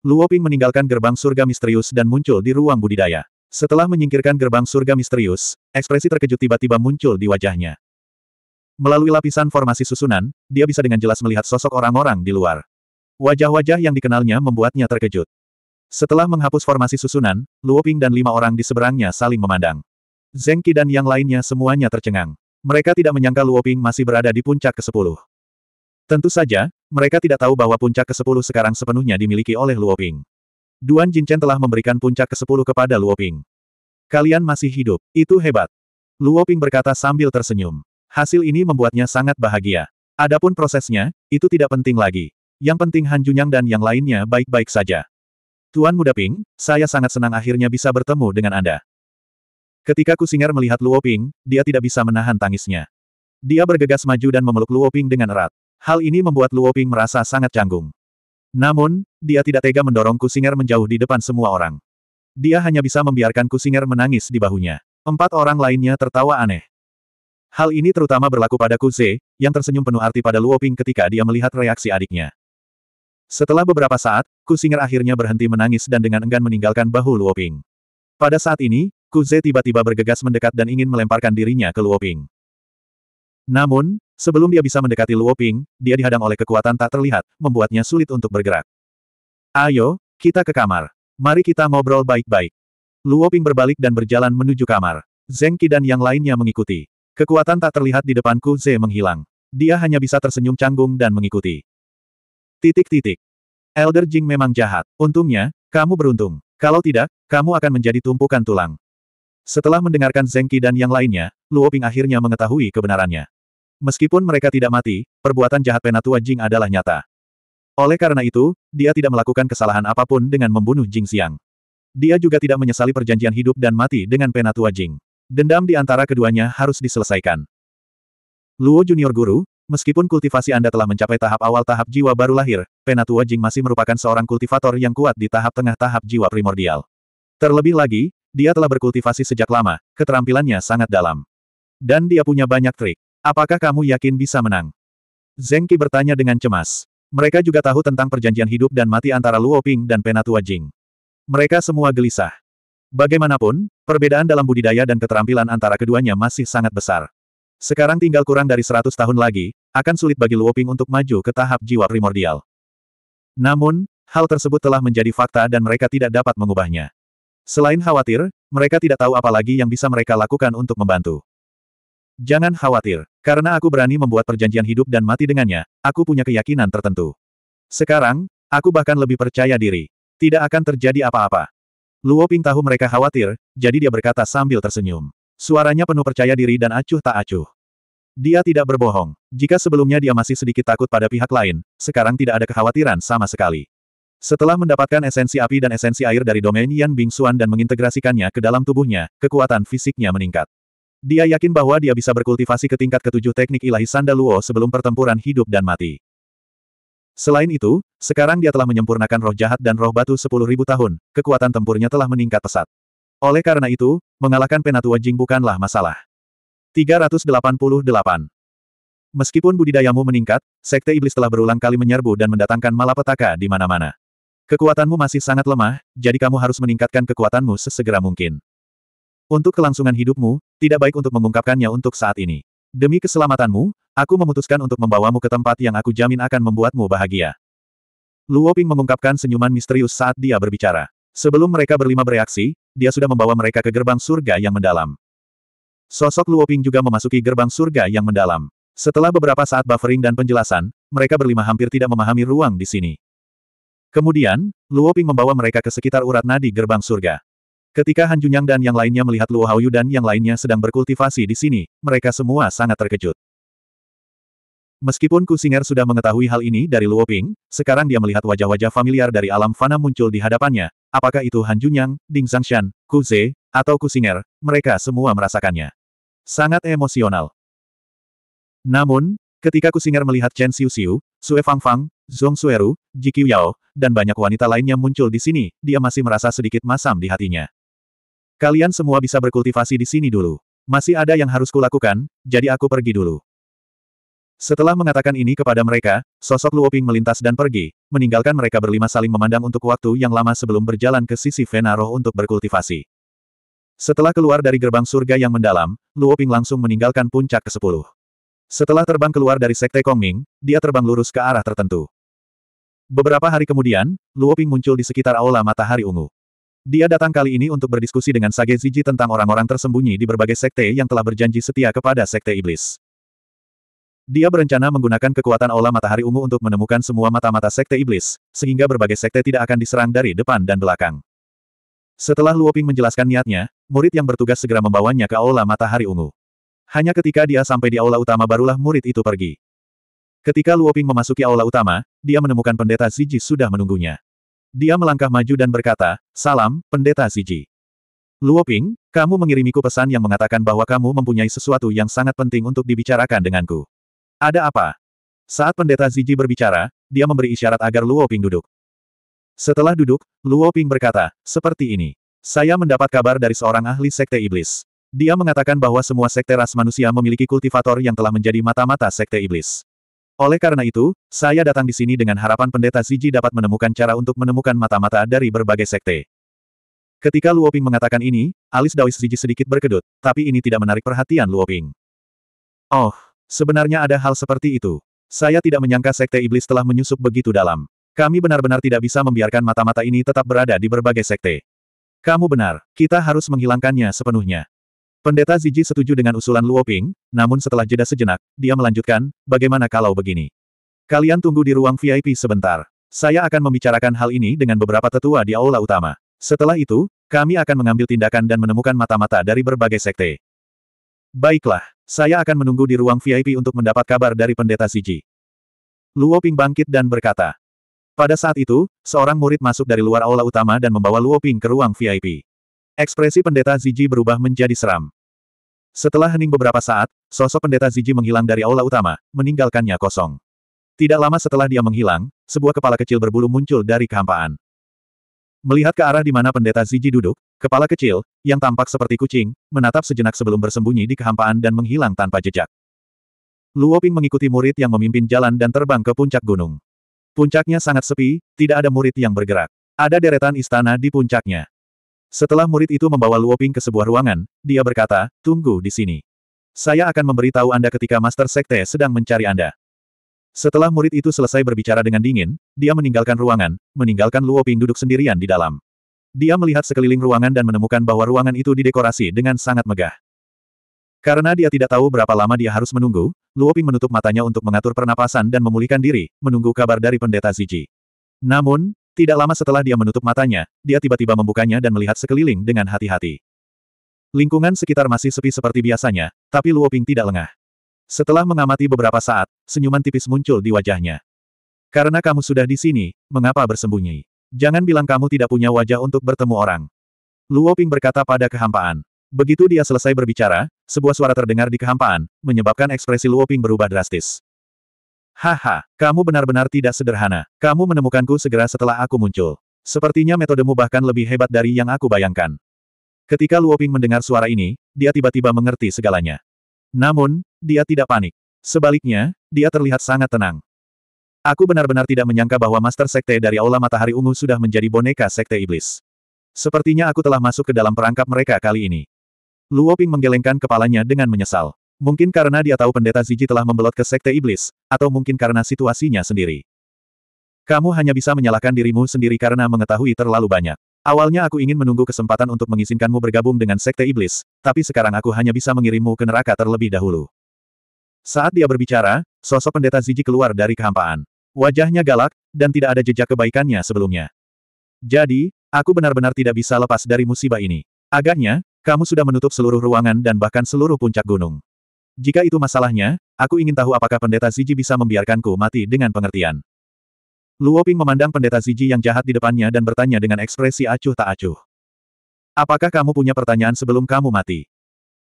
Luo Ping meninggalkan gerbang surga misterius dan muncul di ruang budidaya. Setelah menyingkirkan gerbang surga misterius, ekspresi terkejut tiba-tiba muncul di wajahnya. Melalui lapisan formasi susunan, dia bisa dengan jelas melihat sosok orang-orang di luar. Wajah-wajah yang dikenalnya membuatnya terkejut. Setelah menghapus formasi susunan, Luoping dan lima orang di seberangnya saling memandang. Zeng dan yang lainnya semuanya tercengang. Mereka tidak menyangka Luoping masih berada di puncak ke-10. Tentu saja, mereka tidak tahu bahwa puncak ke-10 sekarang sepenuhnya dimiliki oleh Luoping. Duan Jinchen telah memberikan puncak ke-10 kepada Luoping. Kalian masih hidup, itu hebat. Luoping berkata sambil tersenyum. Hasil ini membuatnya sangat bahagia. Adapun prosesnya, itu tidak penting lagi. Yang penting Han Junyang dan yang lainnya baik-baik saja. Tuan Muda Ping, saya sangat senang akhirnya bisa bertemu dengan Anda. Ketika Kusinger melihat Luo Ping, dia tidak bisa menahan tangisnya. Dia bergegas maju dan memeluk Luo Ping dengan erat. Hal ini membuat Luo Ping merasa sangat canggung. Namun, dia tidak tega mendorong Kusinger menjauh di depan semua orang. Dia hanya bisa membiarkan Kusinger menangis di bahunya. Empat orang lainnya tertawa aneh. Hal ini terutama berlaku pada Kuze, yang tersenyum penuh arti pada Luo Ping ketika dia melihat reaksi adiknya. Setelah beberapa saat, Ku Singer akhirnya berhenti menangis dan dengan enggan meninggalkan bahu Luoping. Pada saat ini, Ku Kuze tiba-tiba bergegas mendekat dan ingin melemparkan dirinya ke Luoping. Namun, sebelum dia bisa mendekati Luoping, dia dihadang oleh kekuatan tak terlihat, membuatnya sulit untuk bergerak. Ayo, kita ke kamar. Mari kita ngobrol baik-baik. Luoping berbalik dan berjalan menuju kamar. Zeng Qi dan yang lainnya mengikuti. Kekuatan tak terlihat di depanku Ze menghilang. Dia hanya bisa tersenyum canggung dan mengikuti. Titik-titik. Elder Jing memang jahat. Untungnya, kamu beruntung. Kalau tidak, kamu akan menjadi tumpukan tulang. Setelah mendengarkan Zeng Qi dan yang lainnya, Luo Ping akhirnya mengetahui kebenarannya. Meskipun mereka tidak mati, perbuatan jahat penatua Jing adalah nyata. Oleh karena itu, dia tidak melakukan kesalahan apapun dengan membunuh Jing Xiang. Dia juga tidak menyesali perjanjian hidup dan mati dengan penatua Jing. Dendam di antara keduanya harus diselesaikan. Luo Junior Guru, Meskipun kultivasi Anda telah mencapai tahap awal tahap jiwa baru lahir, Penatua Jing masih merupakan seorang kultivator yang kuat di tahap tengah tahap jiwa primordial. Terlebih lagi, dia telah berkultivasi sejak lama, keterampilannya sangat dalam. Dan dia punya banyak trik. Apakah kamu yakin bisa menang? Zengki bertanya dengan cemas. Mereka juga tahu tentang perjanjian hidup dan mati antara Luo Ping dan Penatua Jing. Mereka semua gelisah. Bagaimanapun, perbedaan dalam budidaya dan keterampilan antara keduanya masih sangat besar. Sekarang tinggal kurang dari 100 tahun lagi, akan sulit bagi Luoping untuk maju ke tahap jiwa primordial. Namun, hal tersebut telah menjadi fakta dan mereka tidak dapat mengubahnya. Selain khawatir, mereka tidak tahu apa lagi yang bisa mereka lakukan untuk membantu. Jangan khawatir, karena aku berani membuat perjanjian hidup dan mati dengannya, aku punya keyakinan tertentu. Sekarang, aku bahkan lebih percaya diri. Tidak akan terjadi apa-apa. Luoping tahu mereka khawatir, jadi dia berkata sambil tersenyum. Suaranya penuh percaya diri dan acuh tak acuh. Dia tidak berbohong. Jika sebelumnya dia masih sedikit takut pada pihak lain, sekarang tidak ada kekhawatiran sama sekali. Setelah mendapatkan esensi api dan esensi air dari domain Yan Xuan dan mengintegrasikannya ke dalam tubuhnya, kekuatan fisiknya meningkat. Dia yakin bahwa dia bisa berkultivasi ke tingkat ketujuh teknik ilahi Sandaluo sebelum pertempuran hidup dan mati. Selain itu, sekarang dia telah menyempurnakan roh jahat dan roh batu sepuluh ribu tahun, kekuatan tempurnya telah meningkat pesat. Oleh karena itu, mengalahkan Penatua Jing bukanlah masalah. 388. Meskipun budidayamu meningkat, Sekte Iblis telah berulang kali menyerbu dan mendatangkan malapetaka di mana-mana. Kekuatanmu masih sangat lemah, jadi kamu harus meningkatkan kekuatanmu sesegera mungkin. Untuk kelangsungan hidupmu, tidak baik untuk mengungkapkannya untuk saat ini. Demi keselamatanmu, aku memutuskan untuk membawamu ke tempat yang aku jamin akan membuatmu bahagia. Luo Ping mengungkapkan senyuman misterius saat dia berbicara. Sebelum mereka berlima bereaksi, dia sudah membawa mereka ke gerbang surga yang mendalam. Sosok Luoping juga memasuki gerbang surga yang mendalam. Setelah beberapa saat buffering dan penjelasan, mereka berlima hampir tidak memahami ruang di sini. Kemudian, Luoping membawa mereka ke sekitar urat nadi gerbang surga. Ketika Han Junyang dan yang lainnya melihat Luo Haoyu dan yang lainnya sedang berkultivasi di sini, mereka semua sangat terkejut. Meskipun Kusinger sudah mengetahui hal ini dari Luoping, sekarang dia melihat wajah-wajah familiar dari alam fana muncul di hadapannya, apakah itu Han Junyang, Ding Zhangshan, Ku Ze, atau Kusinger, mereka semua merasakannya. Sangat emosional. Namun, ketika Kusinger melihat Chen Xiu Xiu, Sue Fangfang, Zhong Sueru, Ji Qiu Yao, dan banyak wanita lainnya muncul di sini, dia masih merasa sedikit masam di hatinya. Kalian semua bisa berkultivasi di sini dulu. Masih ada yang harus kulakukan, jadi aku pergi dulu. Setelah mengatakan ini kepada mereka, sosok Luoping melintas dan pergi, meninggalkan mereka berlima saling memandang untuk waktu yang lama sebelum berjalan ke sisi Venaro untuk berkultivasi. Setelah keluar dari gerbang surga yang mendalam, Luo Ping langsung meninggalkan puncak ke-10. Setelah terbang keluar dari Sekte Kongming, dia terbang lurus ke arah tertentu. Beberapa hari kemudian, Luo Ping muncul di sekitar Aula Matahari Ungu. Dia datang kali ini untuk berdiskusi dengan Sage Ziji tentang orang-orang tersembunyi di berbagai sekte yang telah berjanji setia kepada Sekte Iblis. Dia berencana menggunakan kekuatan Aula Matahari Ungu untuk menemukan semua mata-mata Sekte Iblis, sehingga berbagai sekte tidak akan diserang dari depan dan belakang. Setelah Luoping menjelaskan niatnya, murid yang bertugas segera membawanya ke Aula Matahari Ungu. Hanya ketika dia sampai di aula utama barulah murid itu pergi. Ketika Luoping memasuki aula utama, dia menemukan pendeta Ziji sudah menunggunya. Dia melangkah maju dan berkata, Salam, pendeta Ziji. Luoping, kamu mengirimiku pesan yang mengatakan bahwa kamu mempunyai sesuatu yang sangat penting untuk dibicarakan denganku. Ada apa? Saat pendeta Ziji berbicara, dia memberi isyarat agar Luo Ping duduk. Setelah duduk, Luo Ping berkata, seperti ini. Saya mendapat kabar dari seorang ahli sekte iblis. Dia mengatakan bahwa semua sekte ras manusia memiliki kultivator yang telah menjadi mata-mata sekte iblis. Oleh karena itu, saya datang di sini dengan harapan pendeta Ziji dapat menemukan cara untuk menemukan mata-mata dari berbagai sekte. Ketika Luoping mengatakan ini, alis Daois Ziji sedikit berkedut, tapi ini tidak menarik perhatian Luoping. Oh, sebenarnya ada hal seperti itu. Saya tidak menyangka sekte iblis telah menyusup begitu dalam. Kami benar-benar tidak bisa membiarkan mata-mata ini tetap berada di berbagai sekte. Kamu benar, kita harus menghilangkannya sepenuhnya. Pendeta Ziji setuju dengan usulan Luo Ping, namun setelah jeda sejenak, dia melanjutkan, bagaimana kalau begini? Kalian tunggu di ruang VIP sebentar. Saya akan membicarakan hal ini dengan beberapa tetua di aula utama. Setelah itu, kami akan mengambil tindakan dan menemukan mata-mata dari berbagai sekte. Baiklah, saya akan menunggu di ruang VIP untuk mendapat kabar dari pendeta Ziji. Luo Ping bangkit dan berkata, pada saat itu, seorang murid masuk dari luar aula utama dan membawa Luo Ping ke ruang VIP. Ekspresi pendeta Ziji berubah menjadi seram. Setelah hening beberapa saat, sosok pendeta Ziji menghilang dari aula utama, meninggalkannya kosong. Tidak lama setelah dia menghilang, sebuah kepala kecil berbulu muncul dari kehampaan. Melihat ke arah di mana pendeta Ziji duduk, kepala kecil, yang tampak seperti kucing, menatap sejenak sebelum bersembunyi di kehampaan dan menghilang tanpa jejak. Luoping mengikuti murid yang memimpin jalan dan terbang ke puncak gunung. Puncaknya sangat sepi, tidak ada murid yang bergerak. Ada deretan istana di puncaknya. Setelah murid itu membawa Luoping ke sebuah ruangan, dia berkata, tunggu di sini. Saya akan memberitahu Anda ketika Master Sekte sedang mencari Anda. Setelah murid itu selesai berbicara dengan dingin, dia meninggalkan ruangan, meninggalkan Luoping duduk sendirian di dalam. Dia melihat sekeliling ruangan dan menemukan bahwa ruangan itu didekorasi dengan sangat megah. Karena dia tidak tahu berapa lama dia harus menunggu, Luoping menutup matanya untuk mengatur pernapasan dan memulihkan diri, menunggu kabar dari pendeta Ziji. Namun, tidak lama setelah dia menutup matanya, dia tiba-tiba membukanya dan melihat sekeliling dengan hati-hati. Lingkungan sekitar masih sepi seperti biasanya, tapi Luoping tidak lengah. Setelah mengamati beberapa saat, senyuman tipis muncul di wajahnya. Karena kamu sudah di sini, mengapa bersembunyi? Jangan bilang kamu tidak punya wajah untuk bertemu orang. Luoping berkata pada kehampaan. Begitu dia selesai berbicara, sebuah suara terdengar di kehampaan, menyebabkan ekspresi Luoping berubah drastis. Haha, kamu benar-benar tidak sederhana. Kamu menemukanku segera setelah aku muncul. Sepertinya metodemu bahkan lebih hebat dari yang aku bayangkan. Ketika Luoping mendengar suara ini, dia tiba-tiba mengerti segalanya. Namun, dia tidak panik. Sebaliknya, dia terlihat sangat tenang. Aku benar-benar tidak menyangka bahwa Master Sekte dari Aula Matahari Ungu sudah menjadi boneka Sekte Iblis. Sepertinya aku telah masuk ke dalam perangkap mereka kali ini. Luo Ping menggelengkan kepalanya dengan menyesal. Mungkin karena dia tahu pendeta Ziji telah membelot ke sekte iblis, atau mungkin karena situasinya sendiri. Kamu hanya bisa menyalahkan dirimu sendiri karena mengetahui terlalu banyak. Awalnya aku ingin menunggu kesempatan untuk mengizinkanmu bergabung dengan sekte iblis, tapi sekarang aku hanya bisa mengirimmu ke neraka terlebih dahulu. Saat dia berbicara, sosok pendeta Ziji keluar dari kehampaan. Wajahnya galak, dan tidak ada jejak kebaikannya sebelumnya. Jadi, aku benar-benar tidak bisa lepas dari musibah ini. Agaknya, kamu sudah menutup seluruh ruangan dan bahkan seluruh puncak gunung. Jika itu masalahnya, aku ingin tahu apakah pendeta Ziji bisa membiarkanku mati dengan pengertian. Luo Ping memandang pendeta Ziji yang jahat di depannya dan bertanya dengan ekspresi acuh tak acuh. Apakah kamu punya pertanyaan sebelum kamu mati?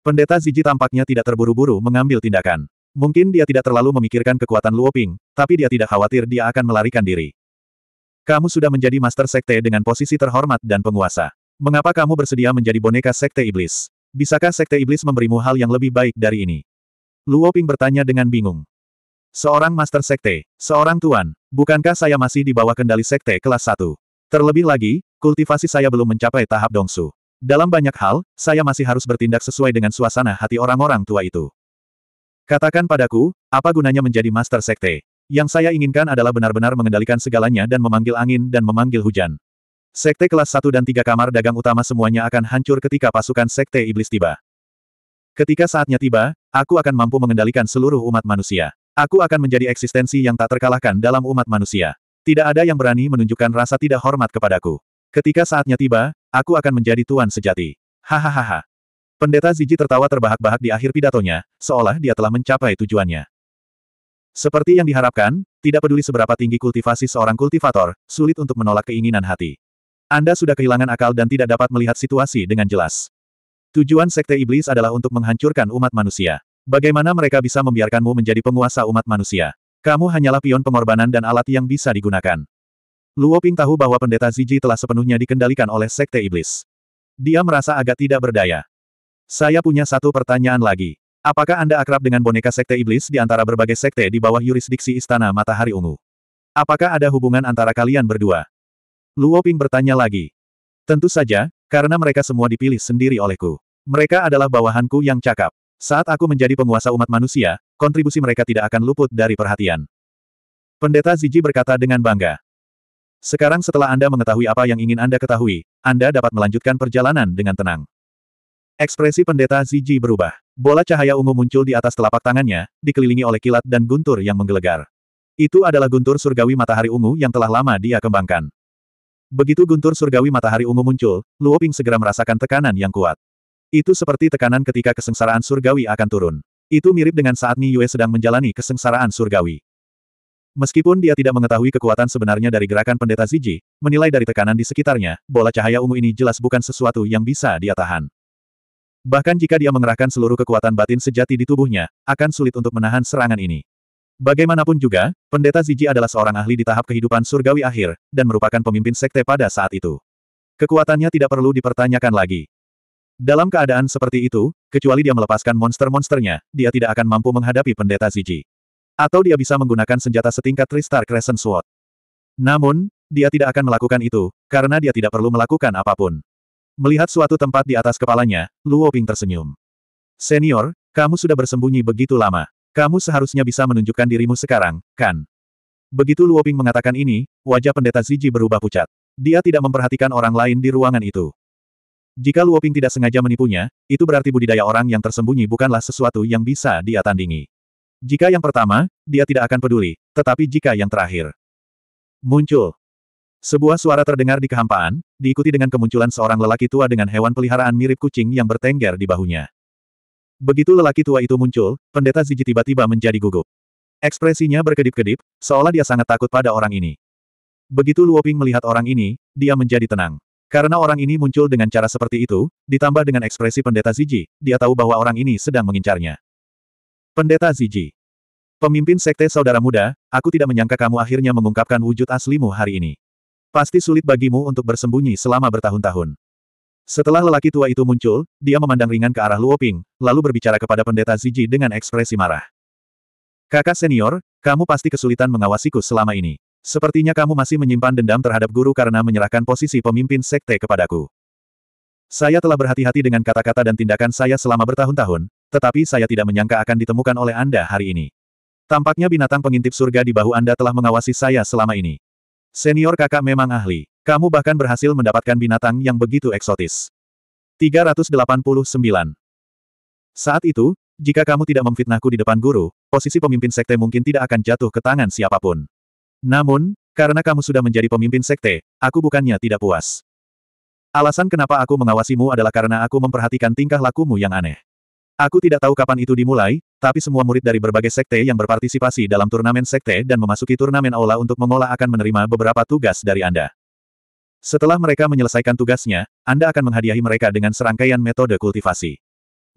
Pendeta Ziji tampaknya tidak terburu-buru mengambil tindakan. Mungkin dia tidak terlalu memikirkan kekuatan Luo Ping, tapi dia tidak khawatir dia akan melarikan diri. Kamu sudah menjadi master sekte dengan posisi terhormat dan penguasa. Mengapa kamu bersedia menjadi boneka Sekte Iblis? Bisakah Sekte Iblis memberimu hal yang lebih baik dari ini? Luo Ping bertanya dengan bingung. Seorang Master Sekte, seorang Tuan, bukankah saya masih di bawah kendali Sekte kelas 1? Terlebih lagi, kultivasi saya belum mencapai tahap dongsu. Dalam banyak hal, saya masih harus bertindak sesuai dengan suasana hati orang-orang tua itu. Katakan padaku, apa gunanya menjadi Master Sekte? Yang saya inginkan adalah benar-benar mengendalikan segalanya dan memanggil angin dan memanggil hujan. Sekte kelas 1 dan 3 kamar dagang utama semuanya akan hancur ketika pasukan Sekte Iblis tiba. Ketika saatnya tiba, aku akan mampu mengendalikan seluruh umat manusia. Aku akan menjadi eksistensi yang tak terkalahkan dalam umat manusia. Tidak ada yang berani menunjukkan rasa tidak hormat kepadaku. Ketika saatnya tiba, aku akan menjadi tuan sejati. Hahaha. Pendeta Ziji tertawa terbahak-bahak di akhir pidatonya, seolah dia telah mencapai tujuannya. Seperti yang diharapkan, tidak peduli seberapa tinggi kultivasi seorang kultivator, sulit untuk menolak keinginan hati. Anda sudah kehilangan akal dan tidak dapat melihat situasi dengan jelas. Tujuan Sekte Iblis adalah untuk menghancurkan umat manusia. Bagaimana mereka bisa membiarkanmu menjadi penguasa umat manusia? Kamu hanyalah pion pengorbanan dan alat yang bisa digunakan. Luo Ping tahu bahwa pendeta Ziji telah sepenuhnya dikendalikan oleh Sekte Iblis. Dia merasa agak tidak berdaya. Saya punya satu pertanyaan lagi. Apakah Anda akrab dengan boneka Sekte Iblis di antara berbagai sekte di bawah yurisdiksi Istana Matahari Ungu? Apakah ada hubungan antara kalian berdua? Luo Ping bertanya lagi. Tentu saja, karena mereka semua dipilih sendiri olehku. Mereka adalah bawahanku yang cakap. Saat aku menjadi penguasa umat manusia, kontribusi mereka tidak akan luput dari perhatian. Pendeta Ziji berkata dengan bangga. Sekarang setelah Anda mengetahui apa yang ingin Anda ketahui, Anda dapat melanjutkan perjalanan dengan tenang. Ekspresi pendeta Ziji berubah. Bola cahaya ungu muncul di atas telapak tangannya, dikelilingi oleh kilat dan guntur yang menggelegar. Itu adalah guntur surgawi matahari ungu yang telah lama dia kembangkan. Begitu guntur surgawi matahari ungu muncul, Luo Ping segera merasakan tekanan yang kuat. Itu seperti tekanan ketika kesengsaraan surgawi akan turun. Itu mirip dengan saat Ni Yue sedang menjalani kesengsaraan surgawi. Meskipun dia tidak mengetahui kekuatan sebenarnya dari gerakan pendeta Ziji, menilai dari tekanan di sekitarnya, bola cahaya ungu ini jelas bukan sesuatu yang bisa dia tahan. Bahkan jika dia mengerahkan seluruh kekuatan batin sejati di tubuhnya, akan sulit untuk menahan serangan ini. Bagaimanapun juga, Pendeta Ziji adalah seorang ahli di tahap kehidupan surgawi akhir, dan merupakan pemimpin sekte pada saat itu. Kekuatannya tidak perlu dipertanyakan lagi. Dalam keadaan seperti itu, kecuali dia melepaskan monster-monsternya, dia tidak akan mampu menghadapi Pendeta Ziji. Atau dia bisa menggunakan senjata setingkat Tristar Crescent Sword. Namun, dia tidak akan melakukan itu, karena dia tidak perlu melakukan apapun. Melihat suatu tempat di atas kepalanya, Luo Ping tersenyum. Senior, kamu sudah bersembunyi begitu lama. Kamu seharusnya bisa menunjukkan dirimu sekarang, kan? Begitu Luoping mengatakan ini, wajah pendeta Ziji berubah pucat. Dia tidak memperhatikan orang lain di ruangan itu. Jika Luoping tidak sengaja menipunya, itu berarti budidaya orang yang tersembunyi bukanlah sesuatu yang bisa dia tandingi. Jika yang pertama, dia tidak akan peduli, tetapi jika yang terakhir muncul, sebuah suara terdengar di kehampaan, diikuti dengan kemunculan seorang lelaki tua dengan hewan peliharaan mirip kucing yang bertengger di bahunya. Begitu lelaki tua itu muncul, pendeta Ziji tiba-tiba menjadi gugup. Ekspresinya berkedip-kedip, seolah dia sangat takut pada orang ini. Begitu Luoping melihat orang ini, dia menjadi tenang. Karena orang ini muncul dengan cara seperti itu, ditambah dengan ekspresi pendeta Ziji, dia tahu bahwa orang ini sedang mengincarnya. Pendeta Ziji. Pemimpin Sekte Saudara Muda, aku tidak menyangka kamu akhirnya mengungkapkan wujud aslimu hari ini. Pasti sulit bagimu untuk bersembunyi selama bertahun-tahun. Setelah lelaki tua itu muncul, dia memandang ringan ke arah Luo Ping, lalu berbicara kepada pendeta Ziji dengan ekspresi marah. Kakak senior, kamu pasti kesulitan mengawasiku selama ini. Sepertinya kamu masih menyimpan dendam terhadap guru karena menyerahkan posisi pemimpin sekte kepadaku. Saya telah berhati-hati dengan kata-kata dan tindakan saya selama bertahun-tahun, tetapi saya tidak menyangka akan ditemukan oleh Anda hari ini. Tampaknya binatang pengintip surga di bahu Anda telah mengawasi saya selama ini. Senior kakak memang ahli. Kamu bahkan berhasil mendapatkan binatang yang begitu eksotis. 389. Saat itu, jika kamu tidak memfitnahku di depan guru, posisi pemimpin sekte mungkin tidak akan jatuh ke tangan siapapun. Namun, karena kamu sudah menjadi pemimpin sekte, aku bukannya tidak puas. Alasan kenapa aku mengawasimu adalah karena aku memperhatikan tingkah lakumu yang aneh. Aku tidak tahu kapan itu dimulai, tapi semua murid dari berbagai sekte yang berpartisipasi dalam turnamen sekte dan memasuki turnamen aula untuk mengolah akan menerima beberapa tugas dari Anda. Setelah mereka menyelesaikan tugasnya, Anda akan menghadiahi mereka dengan serangkaian metode kultivasi.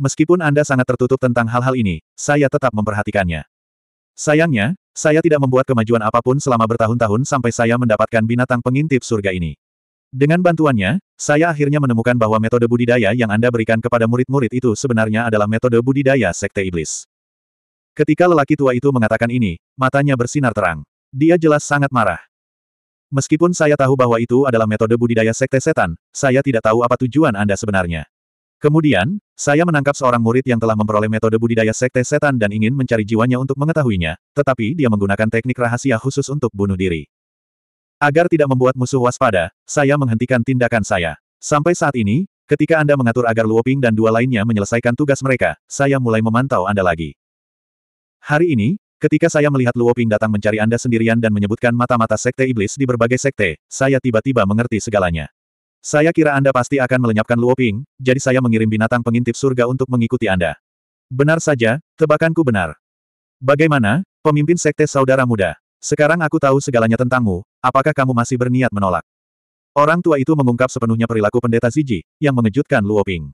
Meskipun Anda sangat tertutup tentang hal-hal ini, saya tetap memperhatikannya. Sayangnya, saya tidak membuat kemajuan apapun selama bertahun-tahun sampai saya mendapatkan binatang pengintip surga ini. Dengan bantuannya, saya akhirnya menemukan bahwa metode budidaya yang Anda berikan kepada murid-murid itu sebenarnya adalah metode budidaya Sekte Iblis. Ketika lelaki tua itu mengatakan ini, matanya bersinar terang. Dia jelas sangat marah. Meskipun saya tahu bahwa itu adalah metode budidaya sekte setan, saya tidak tahu apa tujuan Anda sebenarnya. Kemudian, saya menangkap seorang murid yang telah memperoleh metode budidaya sekte setan dan ingin mencari jiwanya untuk mengetahuinya, tetapi dia menggunakan teknik rahasia khusus untuk bunuh diri. Agar tidak membuat musuh waspada, saya menghentikan tindakan saya. Sampai saat ini, ketika Anda mengatur agar Luoping dan dua lainnya menyelesaikan tugas mereka, saya mulai memantau Anda lagi. Hari ini, ketika saya melihat Luo Ping datang mencari Anda sendirian dan menyebutkan mata-mata sekte iblis di berbagai sekte, saya tiba-tiba mengerti segalanya. Saya kira Anda pasti akan melenyapkan Luo Ping, jadi saya mengirim binatang pengintip surga untuk mengikuti Anda. Benar saja, tebakanku benar. Bagaimana, pemimpin sekte saudara muda? Sekarang aku tahu segalanya tentangmu, apakah kamu masih berniat menolak? Orang tua itu mengungkap sepenuhnya perilaku pendeta Ziji, yang mengejutkan Luo Ping.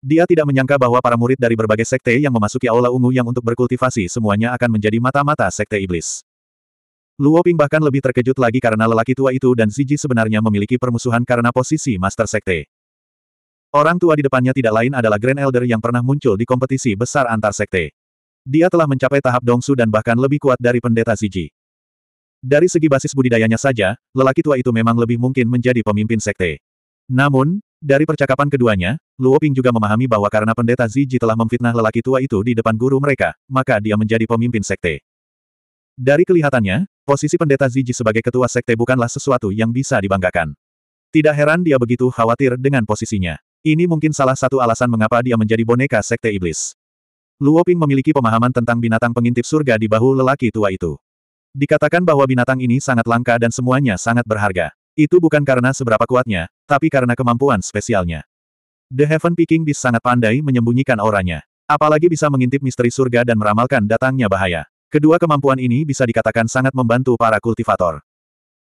Dia tidak menyangka bahwa para murid dari berbagai sekte yang memasuki aula ungu yang untuk berkultivasi semuanya akan menjadi mata-mata sekte iblis. Luo Ping bahkan lebih terkejut lagi karena lelaki tua itu dan Ziji sebenarnya memiliki permusuhan karena posisi master sekte. Orang tua di depannya tidak lain adalah Grand Elder yang pernah muncul di kompetisi besar antar sekte. Dia telah mencapai tahap dongsu dan bahkan lebih kuat dari pendeta Ziji. Dari segi basis budidayanya saja, lelaki tua itu memang lebih mungkin menjadi pemimpin sekte. Namun, dari percakapan keduanya, Luo Ping juga memahami bahwa karena pendeta Ziji telah memfitnah lelaki tua itu di depan guru mereka, maka dia menjadi pemimpin sekte. Dari kelihatannya, posisi pendeta Ziji sebagai ketua sekte bukanlah sesuatu yang bisa dibanggakan. Tidak heran dia begitu khawatir dengan posisinya. Ini mungkin salah satu alasan mengapa dia menjadi boneka sekte iblis. Luo Ping memiliki pemahaman tentang binatang pengintip surga di bahu lelaki tua itu. Dikatakan bahwa binatang ini sangat langka dan semuanya sangat berharga. Itu bukan karena seberapa kuatnya, tapi karena kemampuan spesialnya. The Heaven Picking Beast sangat pandai menyembunyikan auranya. Apalagi bisa mengintip misteri surga dan meramalkan datangnya bahaya. Kedua kemampuan ini bisa dikatakan sangat membantu para kultivator.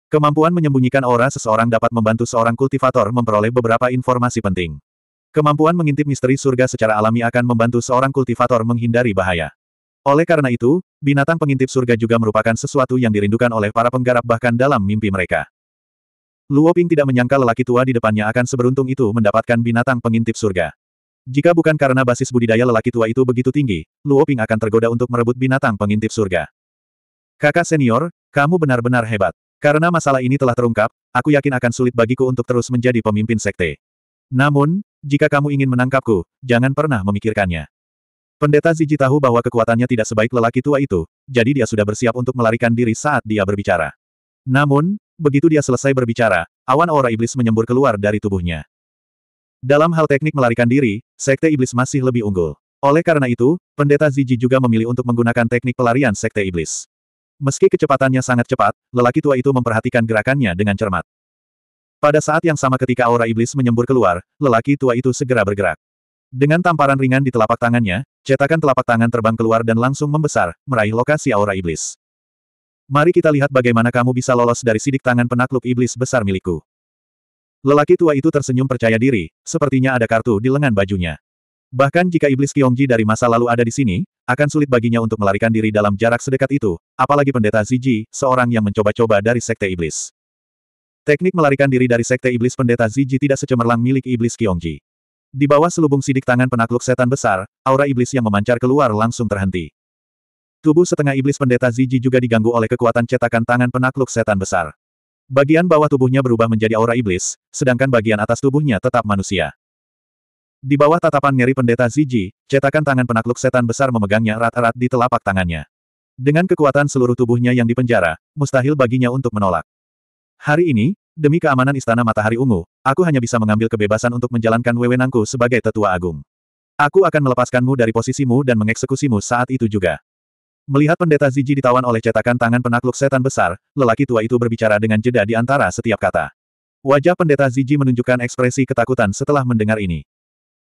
Kemampuan menyembunyikan aura seseorang dapat membantu seorang kultivator memperoleh beberapa informasi penting. Kemampuan mengintip misteri surga secara alami akan membantu seorang kultivator menghindari bahaya. Oleh karena itu, binatang pengintip surga juga merupakan sesuatu yang dirindukan oleh para penggarap bahkan dalam mimpi mereka. Luo Ping tidak menyangka lelaki tua di depannya akan seberuntung itu mendapatkan binatang pengintip surga. Jika bukan karena basis budidaya lelaki tua itu begitu tinggi, Luo Ping akan tergoda untuk merebut binatang pengintip surga. Kakak senior, kamu benar-benar hebat. Karena masalah ini telah terungkap, aku yakin akan sulit bagiku untuk terus menjadi pemimpin sekte. Namun, jika kamu ingin menangkapku, jangan pernah memikirkannya. Pendeta Ziji tahu bahwa kekuatannya tidak sebaik lelaki tua itu, jadi dia sudah bersiap untuk melarikan diri saat dia berbicara. Namun, Begitu dia selesai berbicara, awan aura iblis menyembur keluar dari tubuhnya. Dalam hal teknik melarikan diri, sekte iblis masih lebih unggul. Oleh karena itu, pendeta Ziji juga memilih untuk menggunakan teknik pelarian sekte iblis. Meski kecepatannya sangat cepat, lelaki tua itu memperhatikan gerakannya dengan cermat. Pada saat yang sama ketika aura iblis menyembur keluar, lelaki tua itu segera bergerak. Dengan tamparan ringan di telapak tangannya, cetakan telapak tangan terbang keluar dan langsung membesar, meraih lokasi aura iblis. Mari kita lihat bagaimana kamu bisa lolos dari sidik tangan penakluk iblis besar milikku. Lelaki tua itu tersenyum percaya diri, sepertinya ada kartu di lengan bajunya. Bahkan jika iblis Kyongji dari masa lalu ada di sini, akan sulit baginya untuk melarikan diri dalam jarak sedekat itu, apalagi pendeta Ziji, seorang yang mencoba-coba dari sekte iblis. Teknik melarikan diri dari sekte iblis pendeta Ziji tidak secemerlang milik iblis Kiongji. Di bawah selubung sidik tangan penakluk setan besar, aura iblis yang memancar keluar langsung terhenti. Tubuh setengah iblis pendeta Ziji juga diganggu oleh kekuatan cetakan tangan penakluk setan besar. Bagian bawah tubuhnya berubah menjadi aura iblis, sedangkan bagian atas tubuhnya tetap manusia. Di bawah tatapan ngeri pendeta Ziji, cetakan tangan penakluk setan besar memegangnya erat-erat di telapak tangannya. Dengan kekuatan seluruh tubuhnya yang dipenjara, mustahil baginya untuk menolak. Hari ini, demi keamanan Istana Matahari Ungu, aku hanya bisa mengambil kebebasan untuk menjalankan wewenangku sebagai tetua agung. Aku akan melepaskanmu dari posisimu dan mengeksekusimu saat itu juga. Melihat pendeta Ziji ditawan oleh cetakan tangan penakluk setan besar, lelaki tua itu berbicara dengan jeda di antara setiap kata. Wajah pendeta Ziji menunjukkan ekspresi ketakutan setelah mendengar ini.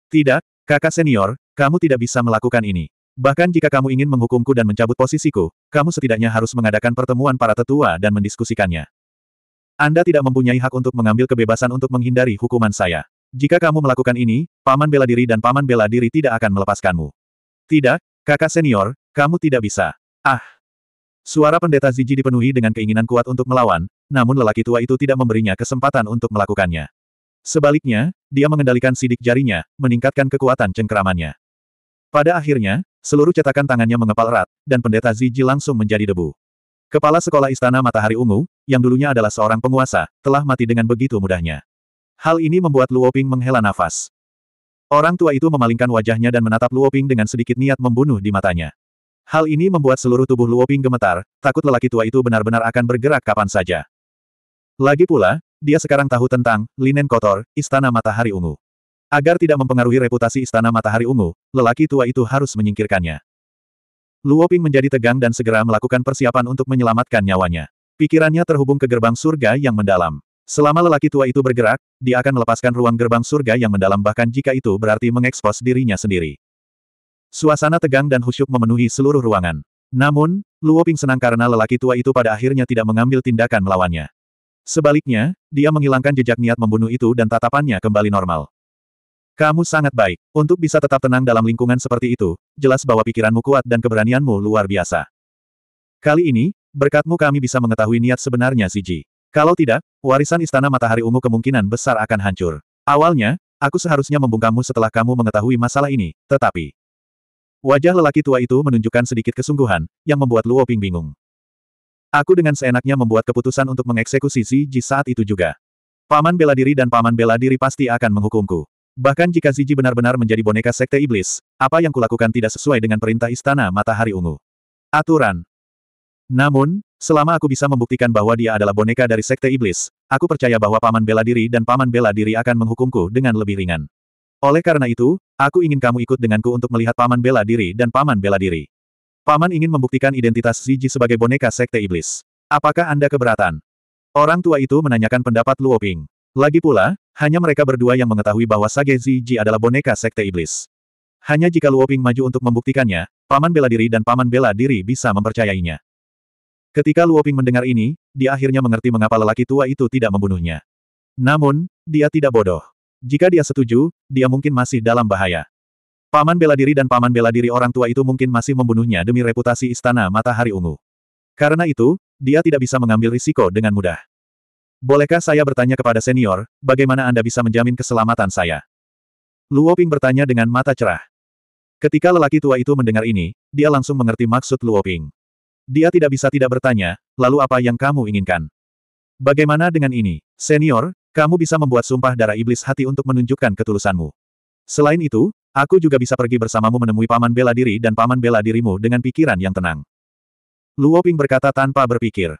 Tidak, kakak senior, kamu tidak bisa melakukan ini. Bahkan jika kamu ingin menghukumku dan mencabut posisiku, kamu setidaknya harus mengadakan pertemuan para tetua dan mendiskusikannya. Anda tidak mempunyai hak untuk mengambil kebebasan untuk menghindari hukuman saya. Jika kamu melakukan ini, paman bela diri dan paman bela diri tidak akan melepaskanmu. Tidak, kakak senior, kamu tidak bisa. Ah! Suara pendeta Ziji dipenuhi dengan keinginan kuat untuk melawan, namun lelaki tua itu tidak memberinya kesempatan untuk melakukannya. Sebaliknya, dia mengendalikan sidik jarinya, meningkatkan kekuatan cengkeramannya. Pada akhirnya, seluruh cetakan tangannya mengepal erat, dan pendeta Ziji langsung menjadi debu. Kepala Sekolah Istana Matahari Ungu, yang dulunya adalah seorang penguasa, telah mati dengan begitu mudahnya. Hal ini membuat Luoping menghela nafas. Orang tua itu memalingkan wajahnya dan menatap Luoping dengan sedikit niat membunuh di matanya. Hal ini membuat seluruh tubuh Luoping gemetar, takut lelaki tua itu benar-benar akan bergerak kapan saja. Lagi pula, dia sekarang tahu tentang linen kotor, istana matahari ungu. Agar tidak mempengaruhi reputasi istana matahari ungu, lelaki tua itu harus menyingkirkannya. Luoping menjadi tegang dan segera melakukan persiapan untuk menyelamatkan nyawanya. Pikirannya terhubung ke gerbang surga yang mendalam. Selama lelaki tua itu bergerak, dia akan melepaskan ruang gerbang surga yang mendalam bahkan jika itu berarti mengekspos dirinya sendiri. Suasana tegang dan khusyuk memenuhi seluruh ruangan. Namun, Luo Ping senang karena lelaki tua itu pada akhirnya tidak mengambil tindakan melawannya. Sebaliknya, dia menghilangkan jejak niat membunuh itu dan tatapannya kembali normal. Kamu sangat baik. Untuk bisa tetap tenang dalam lingkungan seperti itu, jelas bahwa pikiranmu kuat dan keberanianmu luar biasa. Kali ini, berkatmu kami bisa mengetahui niat sebenarnya si Ji. Kalau tidak, warisan Istana Matahari Ungu kemungkinan besar akan hancur. Awalnya, aku seharusnya membungkammu setelah kamu mengetahui masalah ini, tetapi... Wajah lelaki tua itu menunjukkan sedikit kesungguhan, yang membuat Luo Ping bingung. Aku dengan seenaknya membuat keputusan untuk mengeksekusi Xi Ji saat itu juga. Paman bela diri dan paman bela diri pasti akan menghukumku. Bahkan jika Xi Ji benar-benar menjadi boneka sekte iblis, apa yang kulakukan tidak sesuai dengan perintah Istana Matahari Ungu. Aturan. Namun, Selama aku bisa membuktikan bahwa dia adalah boneka dari sekte iblis, aku percaya bahwa paman bela diri dan paman bela diri akan menghukumku dengan lebih ringan. Oleh karena itu, aku ingin kamu ikut denganku untuk melihat paman bela diri dan paman bela diri. Paman ingin membuktikan identitas Ziji sebagai boneka sekte iblis. Apakah Anda keberatan? Orang tua itu menanyakan pendapat Luo Ping. Lagi pula, hanya mereka berdua yang mengetahui bahwa Sage Ziji adalah boneka sekte iblis. Hanya jika Luo Ping maju untuk membuktikannya, paman bela diri dan paman bela diri bisa mempercayainya. Ketika Luo Ping mendengar ini, dia akhirnya mengerti mengapa lelaki tua itu tidak membunuhnya. Namun, dia tidak bodoh. Jika dia setuju, dia mungkin masih dalam bahaya. Paman bela diri dan paman bela diri orang tua itu mungkin masih membunuhnya demi reputasi istana matahari ungu. Karena itu, dia tidak bisa mengambil risiko dengan mudah. Bolehkah saya bertanya kepada senior, bagaimana Anda bisa menjamin keselamatan saya? Luo Ping bertanya dengan mata cerah. Ketika lelaki tua itu mendengar ini, dia langsung mengerti maksud Luo Ping. Dia tidak bisa tidak bertanya, lalu apa yang kamu inginkan? Bagaimana dengan ini, senior, kamu bisa membuat sumpah darah iblis hati untuk menunjukkan ketulusanmu. Selain itu, aku juga bisa pergi bersamamu menemui paman bela diri dan paman bela dirimu dengan pikiran yang tenang. Luo Ping berkata tanpa berpikir.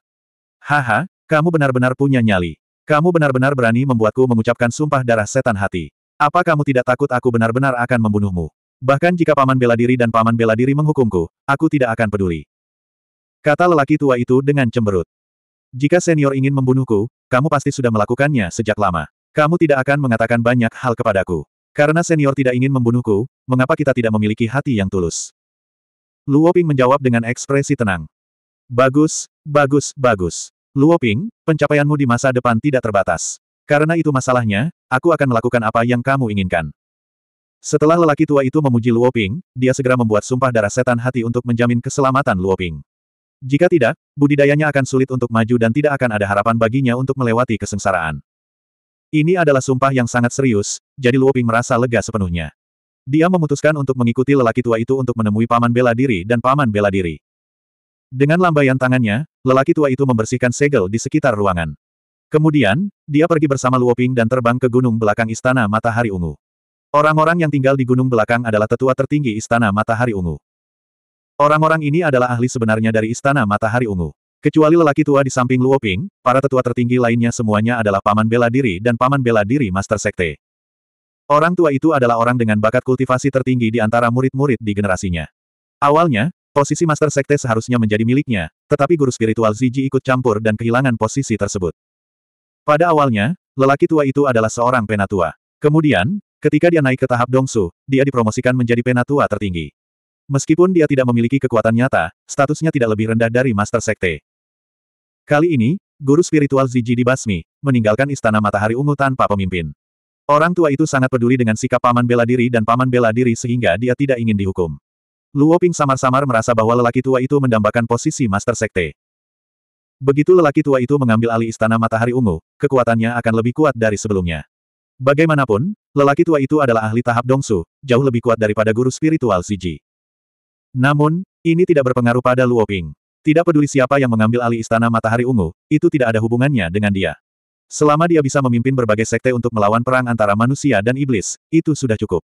Haha, kamu benar-benar punya nyali. Kamu benar-benar berani membuatku mengucapkan sumpah darah setan hati. Apa kamu tidak takut aku benar-benar akan membunuhmu? Bahkan jika paman bela diri dan paman bela diri menghukumku, aku tidak akan peduli. Kata lelaki tua itu dengan cemberut. Jika senior ingin membunuhku, kamu pasti sudah melakukannya sejak lama. Kamu tidak akan mengatakan banyak hal kepadaku. Karena senior tidak ingin membunuhku, mengapa kita tidak memiliki hati yang tulus? Luo Ping menjawab dengan ekspresi tenang. Bagus, bagus, bagus. Luo Ping, pencapaianmu di masa depan tidak terbatas. Karena itu masalahnya, aku akan melakukan apa yang kamu inginkan. Setelah lelaki tua itu memuji Luo Ping, dia segera membuat sumpah darah setan hati untuk menjamin keselamatan Luo Ping. Jika tidak, budidayanya akan sulit untuk maju dan tidak akan ada harapan baginya untuk melewati kesengsaraan. Ini adalah sumpah yang sangat serius, jadi Luoping merasa lega sepenuhnya. Dia memutuskan untuk mengikuti lelaki tua itu untuk menemui paman bela diri dan paman bela diri. Dengan lambaian tangannya, lelaki tua itu membersihkan segel di sekitar ruangan. Kemudian, dia pergi bersama Luoping dan terbang ke gunung belakang Istana Matahari Ungu. Orang-orang yang tinggal di gunung belakang adalah tetua tertinggi Istana Matahari Ungu. Orang-orang ini adalah ahli sebenarnya dari Istana Matahari Ungu. Kecuali lelaki tua di samping Luo Ping, para tetua tertinggi lainnya semuanya adalah paman bela diri dan paman bela diri Master Sekte. Orang tua itu adalah orang dengan bakat kultivasi tertinggi di antara murid-murid di generasinya. Awalnya, posisi Master Sekte seharusnya menjadi miliknya, tetapi guru spiritual Ziji ikut campur dan kehilangan posisi tersebut. Pada awalnya, lelaki tua itu adalah seorang penatua. Kemudian, ketika dia naik ke tahap Dongsu, dia dipromosikan menjadi penatua tertinggi. Meskipun dia tidak memiliki kekuatan nyata, statusnya tidak lebih rendah dari Master Sekte. Kali ini, guru spiritual Ziji Basmi meninggalkan Istana Matahari Ungu tanpa pemimpin. Orang tua itu sangat peduli dengan sikap paman bela diri dan paman bela diri sehingga dia tidak ingin dihukum. Luo Ping samar-samar merasa bahwa lelaki tua itu mendambakan posisi Master Sekte. Begitu lelaki tua itu mengambil alih Istana Matahari Ungu, kekuatannya akan lebih kuat dari sebelumnya. Bagaimanapun, lelaki tua itu adalah ahli tahap dongsu, jauh lebih kuat daripada guru spiritual Ziji. Namun, ini tidak berpengaruh pada Luo Ping. Tidak peduli siapa yang mengambil alih istana matahari ungu, itu tidak ada hubungannya dengan dia. Selama dia bisa memimpin berbagai sekte untuk melawan perang antara manusia dan iblis, itu sudah cukup.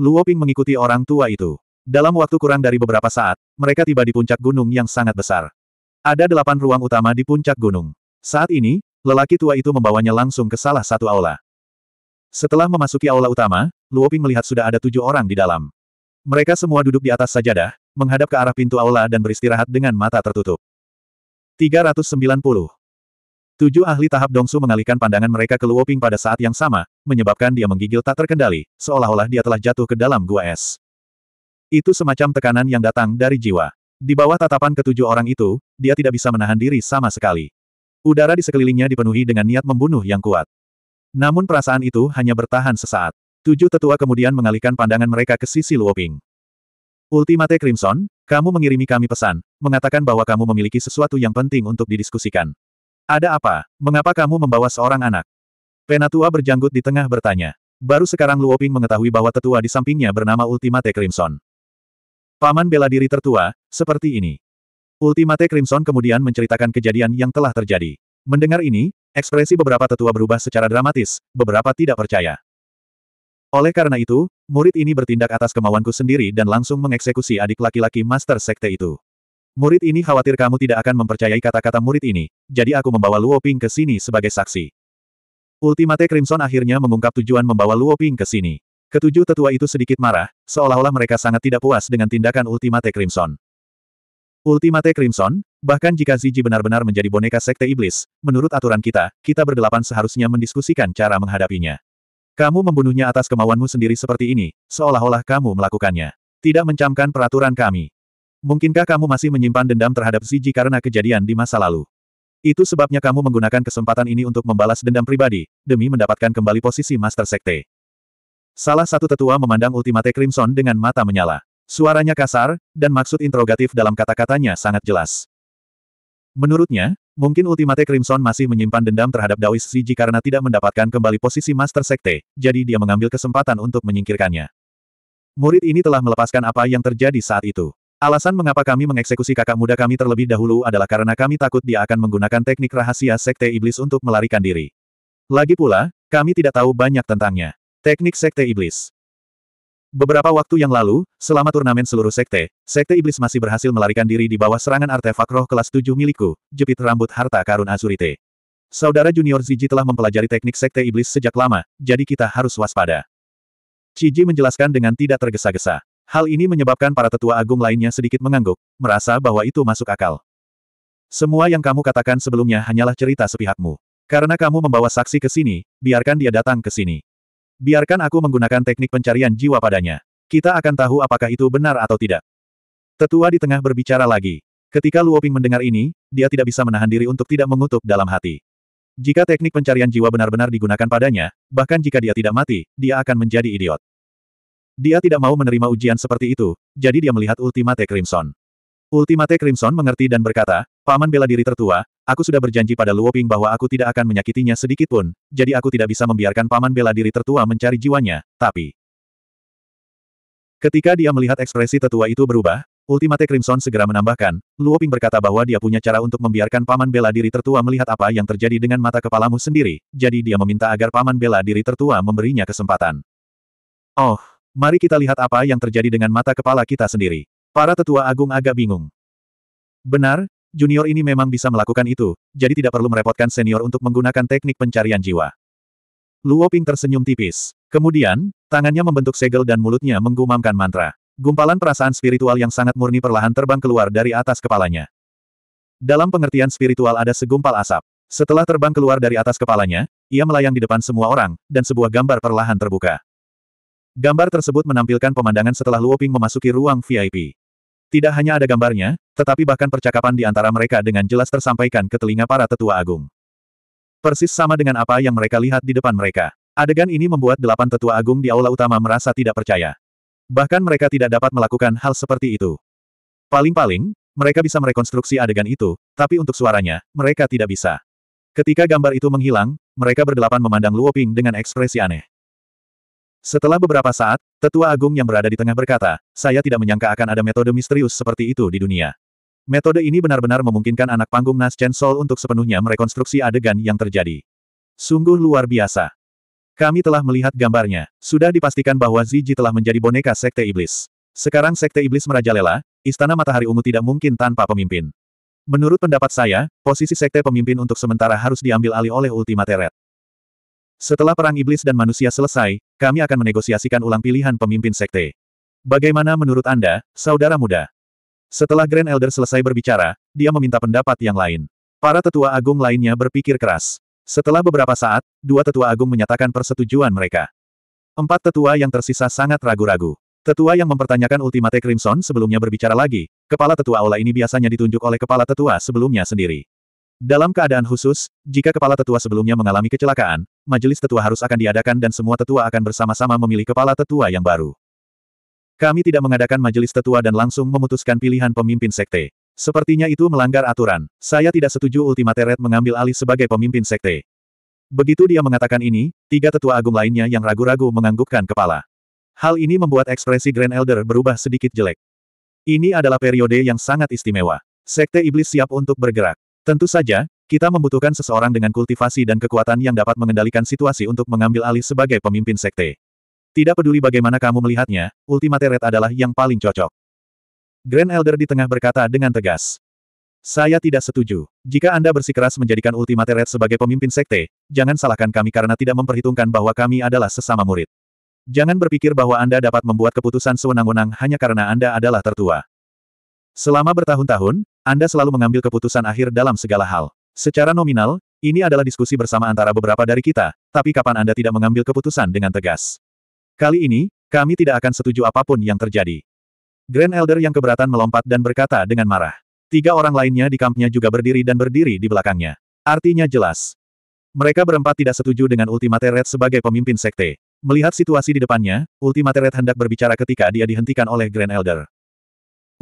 Luo Ping mengikuti orang tua itu. Dalam waktu kurang dari beberapa saat, mereka tiba di puncak gunung yang sangat besar. Ada delapan ruang utama di puncak gunung. Saat ini, lelaki tua itu membawanya langsung ke salah satu aula. Setelah memasuki aula utama, Luo Ping melihat sudah ada tujuh orang di dalam. Mereka semua duduk di atas sajadah, menghadap ke arah pintu aula dan beristirahat dengan mata tertutup. 390. Tujuh ahli tahap Dongsu mengalihkan pandangan mereka ke Luoping pada saat yang sama, menyebabkan dia menggigil tak terkendali, seolah-olah dia telah jatuh ke dalam gua es. Itu semacam tekanan yang datang dari jiwa. Di bawah tatapan ketujuh orang itu, dia tidak bisa menahan diri sama sekali. Udara di sekelilingnya dipenuhi dengan niat membunuh yang kuat. Namun perasaan itu hanya bertahan sesaat. Tujuh tetua kemudian mengalihkan pandangan mereka ke sisi Luoping. Ultimate Crimson, kamu mengirimi kami pesan, mengatakan bahwa kamu memiliki sesuatu yang penting untuk didiskusikan. Ada apa? Mengapa kamu membawa seorang anak? Penatua berjanggut di tengah bertanya. Baru sekarang Luoping mengetahui bahwa tetua di sampingnya bernama Ultimate Crimson. Paman bela diri tertua, seperti ini. Ultimate Crimson kemudian menceritakan kejadian yang telah terjadi. Mendengar ini, ekspresi beberapa tetua berubah secara dramatis, beberapa tidak percaya. Oleh karena itu, murid ini bertindak atas kemauanku sendiri dan langsung mengeksekusi adik laki-laki Master Sekte itu. Murid ini khawatir kamu tidak akan mempercayai kata-kata murid ini, jadi aku membawa Luo Ping ke sini sebagai saksi. Ultimate Crimson akhirnya mengungkap tujuan membawa Luo Ping ke sini. Ketujuh tetua itu sedikit marah, seolah-olah mereka sangat tidak puas dengan tindakan Ultimate Crimson. Ultimate Crimson, bahkan jika Ziji benar-benar menjadi boneka sekte iblis, menurut aturan kita, kita berdelapan seharusnya mendiskusikan cara menghadapinya. Kamu membunuhnya atas kemauanmu sendiri seperti ini, seolah-olah kamu melakukannya. Tidak mencamkan peraturan kami. Mungkinkah kamu masih menyimpan dendam terhadap Ziji karena kejadian di masa lalu? Itu sebabnya kamu menggunakan kesempatan ini untuk membalas dendam pribadi, demi mendapatkan kembali posisi Master Sekte. Salah satu tetua memandang Ultimate Crimson dengan mata menyala. Suaranya kasar, dan maksud interrogatif dalam kata-katanya sangat jelas. Menurutnya, mungkin Ultimate Crimson masih menyimpan dendam terhadap Dawis Siji karena tidak mendapatkan kembali posisi Master Sekte, jadi dia mengambil kesempatan untuk menyingkirkannya. Murid ini telah melepaskan apa yang terjadi saat itu. Alasan mengapa kami mengeksekusi kakak muda kami terlebih dahulu adalah karena kami takut dia akan menggunakan teknik rahasia Sekte Iblis untuk melarikan diri. Lagi pula, kami tidak tahu banyak tentangnya. Teknik Sekte Iblis. Beberapa waktu yang lalu, selama turnamen seluruh sekte, sekte iblis masih berhasil melarikan diri di bawah serangan artefak roh kelas 7 milikku, jepit rambut harta karun Azurite. Saudara junior Ziji telah mempelajari teknik sekte iblis sejak lama, jadi kita harus waspada. Ciji menjelaskan dengan tidak tergesa-gesa. Hal ini menyebabkan para tetua agung lainnya sedikit mengangguk, merasa bahwa itu masuk akal. Semua yang kamu katakan sebelumnya hanyalah cerita sepihakmu. Karena kamu membawa saksi ke sini, biarkan dia datang ke sini. Biarkan aku menggunakan teknik pencarian jiwa padanya. Kita akan tahu apakah itu benar atau tidak. Tetua di tengah berbicara lagi. Ketika Luoping mendengar ini, dia tidak bisa menahan diri untuk tidak mengutuk dalam hati. Jika teknik pencarian jiwa benar-benar digunakan padanya, bahkan jika dia tidak mati, dia akan menjadi idiot. Dia tidak mau menerima ujian seperti itu, jadi dia melihat ultimate Crimson. Ultimate Crimson mengerti dan berkata, Paman bela diri tertua, aku sudah berjanji pada Luoping bahwa aku tidak akan menyakitinya sedikitpun, jadi aku tidak bisa membiarkan Paman bela diri tertua mencari jiwanya, tapi... Ketika dia melihat ekspresi tetua itu berubah, Ultimate Crimson segera menambahkan, Luoping berkata bahwa dia punya cara untuk membiarkan Paman bela diri tertua melihat apa yang terjadi dengan mata kepalamu sendiri, jadi dia meminta agar Paman bela diri tertua memberinya kesempatan. Oh, mari kita lihat apa yang terjadi dengan mata kepala kita sendiri. Para tetua agung agak bingung. Benar, junior ini memang bisa melakukan itu, jadi tidak perlu merepotkan senior untuk menggunakan teknik pencarian jiwa. Luo Ping tersenyum tipis. Kemudian, tangannya membentuk segel dan mulutnya menggumamkan mantra. Gumpalan perasaan spiritual yang sangat murni perlahan terbang keluar dari atas kepalanya. Dalam pengertian spiritual ada segumpal asap. Setelah terbang keluar dari atas kepalanya, ia melayang di depan semua orang, dan sebuah gambar perlahan terbuka. Gambar tersebut menampilkan pemandangan setelah Luoping memasuki ruang VIP. Tidak hanya ada gambarnya, tetapi bahkan percakapan di antara mereka dengan jelas tersampaikan ke telinga para tetua agung. Persis sama dengan apa yang mereka lihat di depan mereka. Adegan ini membuat delapan tetua agung di aula utama merasa tidak percaya. Bahkan mereka tidak dapat melakukan hal seperti itu. Paling-paling, mereka bisa merekonstruksi adegan itu, tapi untuk suaranya, mereka tidak bisa. Ketika gambar itu menghilang, mereka berdelapan memandang Luoping dengan ekspresi aneh. Setelah beberapa saat, tetua agung yang berada di tengah berkata, saya tidak menyangka akan ada metode misterius seperti itu di dunia. Metode ini benar-benar memungkinkan anak panggung Nas Chen Sol untuk sepenuhnya merekonstruksi adegan yang terjadi. Sungguh luar biasa. Kami telah melihat gambarnya. Sudah dipastikan bahwa Ziji telah menjadi boneka Sekte Iblis. Sekarang Sekte Iblis merajalela, Istana Matahari Ungu tidak mungkin tanpa pemimpin. Menurut pendapat saya, posisi Sekte Pemimpin untuk sementara harus diambil alih oleh Ultima Teret. Setelah perang iblis dan manusia selesai, kami akan menegosiasikan ulang pilihan pemimpin sekte. Bagaimana menurut Anda, saudara muda? Setelah Grand Elder selesai berbicara, dia meminta pendapat yang lain. Para tetua agung lainnya berpikir keras. Setelah beberapa saat, dua tetua agung menyatakan persetujuan mereka. Empat tetua yang tersisa sangat ragu-ragu. Tetua yang mempertanyakan Ultimate Crimson sebelumnya berbicara lagi, kepala tetua aula ini biasanya ditunjuk oleh kepala tetua sebelumnya sendiri. Dalam keadaan khusus, jika kepala tetua sebelumnya mengalami kecelakaan, majelis tetua harus akan diadakan dan semua tetua akan bersama-sama memilih kepala tetua yang baru. Kami tidak mengadakan majelis tetua dan langsung memutuskan pilihan pemimpin sekte. Sepertinya itu melanggar aturan. Saya tidak setuju Ultimateret mengambil alih sebagai pemimpin sekte. Begitu dia mengatakan ini, tiga tetua agung lainnya yang ragu-ragu menganggukkan kepala. Hal ini membuat ekspresi Grand Elder berubah sedikit jelek. Ini adalah periode yang sangat istimewa. Sekte Iblis siap untuk bergerak. Tentu saja, kita membutuhkan seseorang dengan kultivasi dan kekuatan yang dapat mengendalikan situasi untuk mengambil alih sebagai pemimpin sekte. Tidak peduli bagaimana kamu melihatnya, Ultimate Red adalah yang paling cocok. Grand Elder di tengah berkata dengan tegas. Saya tidak setuju. Jika Anda bersikeras menjadikan Ultimate Red sebagai pemimpin sekte, jangan salahkan kami karena tidak memperhitungkan bahwa kami adalah sesama murid. Jangan berpikir bahwa Anda dapat membuat keputusan sewenang-wenang hanya karena Anda adalah tertua. Selama bertahun-tahun, Anda selalu mengambil keputusan akhir dalam segala hal. Secara nominal, ini adalah diskusi bersama antara beberapa dari kita, tapi kapan Anda tidak mengambil keputusan dengan tegas? Kali ini, kami tidak akan setuju apapun yang terjadi. Grand Elder yang keberatan melompat dan berkata dengan marah. Tiga orang lainnya di kampnya juga berdiri dan berdiri di belakangnya. Artinya jelas. Mereka berempat tidak setuju dengan Ultimate Red sebagai pemimpin sekte. Melihat situasi di depannya, Ultimate Red hendak berbicara ketika dia dihentikan oleh Grand Elder.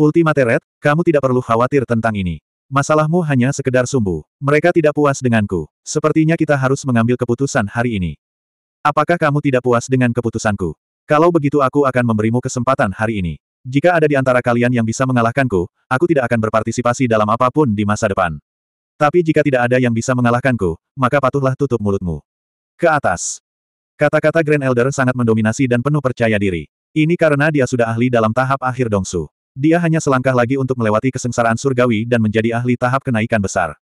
Ultimate Red, kamu tidak perlu khawatir tentang ini. Masalahmu hanya sekedar sumbu. Mereka tidak puas denganku. Sepertinya kita harus mengambil keputusan hari ini. Apakah kamu tidak puas dengan keputusanku? Kalau begitu aku akan memberimu kesempatan hari ini. Jika ada di antara kalian yang bisa mengalahkanku, aku tidak akan berpartisipasi dalam apapun di masa depan. Tapi jika tidak ada yang bisa mengalahkanku, maka patuhlah tutup mulutmu. Ke atas. Kata-kata Grand Elder sangat mendominasi dan penuh percaya diri. Ini karena dia sudah ahli dalam tahap akhir Dongsu. Dia hanya selangkah lagi untuk melewati kesengsaraan surgawi dan menjadi ahli tahap kenaikan besar.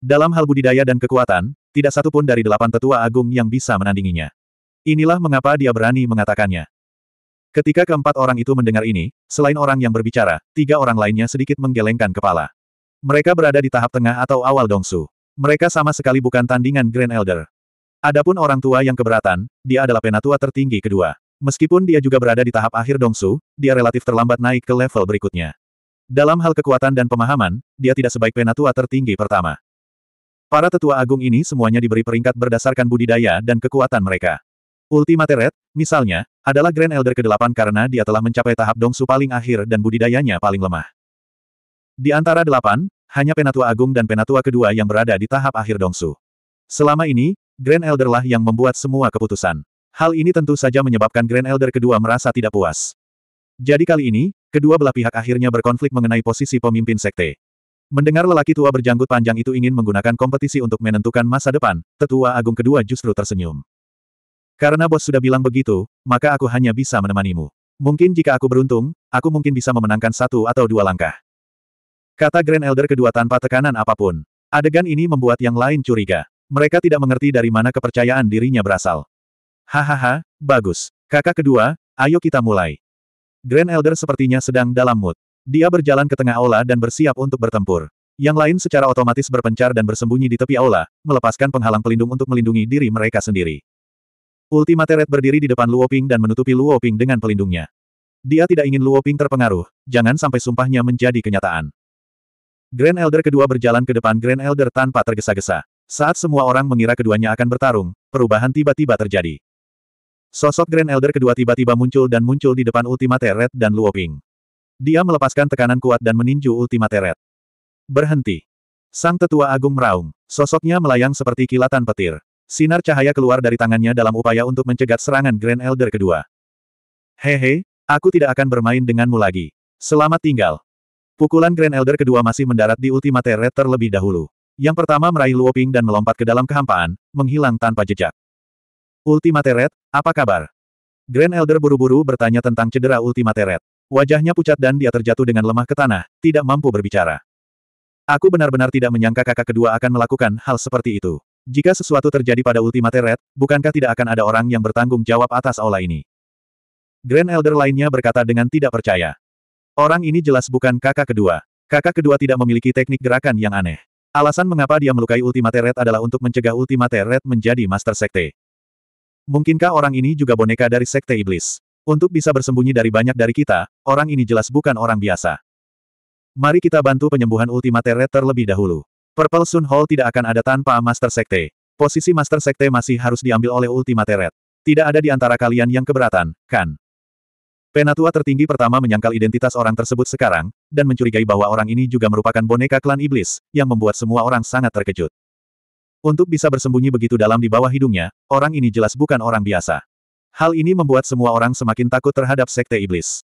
Dalam hal budidaya dan kekuatan, tidak satu pun dari delapan tetua agung yang bisa menandinginya. Inilah mengapa dia berani mengatakannya. Ketika keempat orang itu mendengar ini, selain orang yang berbicara, tiga orang lainnya sedikit menggelengkan kepala. Mereka berada di tahap tengah atau awal dongsu. Mereka sama sekali bukan tandingan Grand Elder. Adapun orang tua yang keberatan, dia adalah penatua tertinggi kedua. Meskipun dia juga berada di tahap akhir Dongsu, dia relatif terlambat naik ke level berikutnya. Dalam hal kekuatan dan pemahaman, dia tidak sebaik penatua tertinggi pertama. Para tetua agung ini semuanya diberi peringkat berdasarkan budidaya dan kekuatan mereka. Ultima Teret, misalnya, adalah Grand Elder ke-8 karena dia telah mencapai tahap Dongsu paling akhir dan budidayanya paling lemah. Di antara delapan, hanya penatua agung dan penatua kedua yang berada di tahap akhir Dongsu. Selama ini, Grand Elder lah yang membuat semua keputusan. Hal ini tentu saja menyebabkan Grand Elder kedua merasa tidak puas. Jadi kali ini, kedua belah pihak akhirnya berkonflik mengenai posisi pemimpin sekte. Mendengar lelaki tua berjanggut panjang itu ingin menggunakan kompetisi untuk menentukan masa depan, tetua agung kedua justru tersenyum. Karena bos sudah bilang begitu, maka aku hanya bisa menemanimu. Mungkin jika aku beruntung, aku mungkin bisa memenangkan satu atau dua langkah. Kata Grand Elder kedua tanpa tekanan apapun. Adegan ini membuat yang lain curiga. Mereka tidak mengerti dari mana kepercayaan dirinya berasal. Hahaha, bagus. Kakak kedua, ayo kita mulai. Grand Elder sepertinya sedang dalam mood. Dia berjalan ke tengah aula dan bersiap untuk bertempur. Yang lain secara otomatis berpencar dan bersembunyi di tepi aula, melepaskan penghalang pelindung untuk melindungi diri mereka sendiri. Ultima Teret berdiri di depan Luoping dan menutupi Luoping dengan pelindungnya. Dia tidak ingin Luoping terpengaruh, jangan sampai sumpahnya menjadi kenyataan. Grand Elder kedua berjalan ke depan Grand Elder tanpa tergesa-gesa. Saat semua orang mengira keduanya akan bertarung, perubahan tiba-tiba terjadi. Sosok Grand Elder kedua tiba-tiba muncul dan muncul di depan Ultimate Red dan Luoping. Dia melepaskan tekanan kuat dan meninju Ultimate Red. Berhenti. Sang tetua agung meraung. Sosoknya melayang seperti kilatan petir. Sinar cahaya keluar dari tangannya dalam upaya untuk mencegat serangan Grand Elder kedua. Hehe, aku tidak akan bermain denganmu lagi. Selamat tinggal. Pukulan Grand Elder kedua masih mendarat di Ultimate Red terlebih dahulu. Yang pertama meraih Luoping dan melompat ke dalam kehampaan, menghilang tanpa jejak. Ultimate Red, apa kabar? Grand Elder buru-buru bertanya tentang cedera Ultimate Red. Wajahnya pucat dan dia terjatuh dengan lemah ke tanah, tidak mampu berbicara. Aku benar-benar tidak menyangka kakak kedua akan melakukan hal seperti itu. Jika sesuatu terjadi pada Ultimate Red, bukankah tidak akan ada orang yang bertanggung jawab atas aula ini? Grand Elder lainnya berkata dengan tidak percaya. Orang ini jelas bukan kakak kedua. Kakak kedua tidak memiliki teknik gerakan yang aneh. Alasan mengapa dia melukai Ultimate Red adalah untuk mencegah Ultimate Red menjadi Master Sekte. Mungkinkah orang ini juga boneka dari sekte iblis? Untuk bisa bersembunyi dari banyak dari kita, orang ini jelas bukan orang biasa. Mari kita bantu penyembuhan Ultimate Red terlebih dahulu. Purple Sun Hall tidak akan ada tanpa Master Sekte. Posisi Master Sekte masih harus diambil oleh Ultimate Red. Tidak ada di antara kalian yang keberatan, kan? Penatua tertinggi pertama menyangkal identitas orang tersebut sekarang, dan mencurigai bahwa orang ini juga merupakan boneka klan iblis, yang membuat semua orang sangat terkejut. Untuk bisa bersembunyi begitu dalam di bawah hidungnya, orang ini jelas bukan orang biasa. Hal ini membuat semua orang semakin takut terhadap sekte iblis.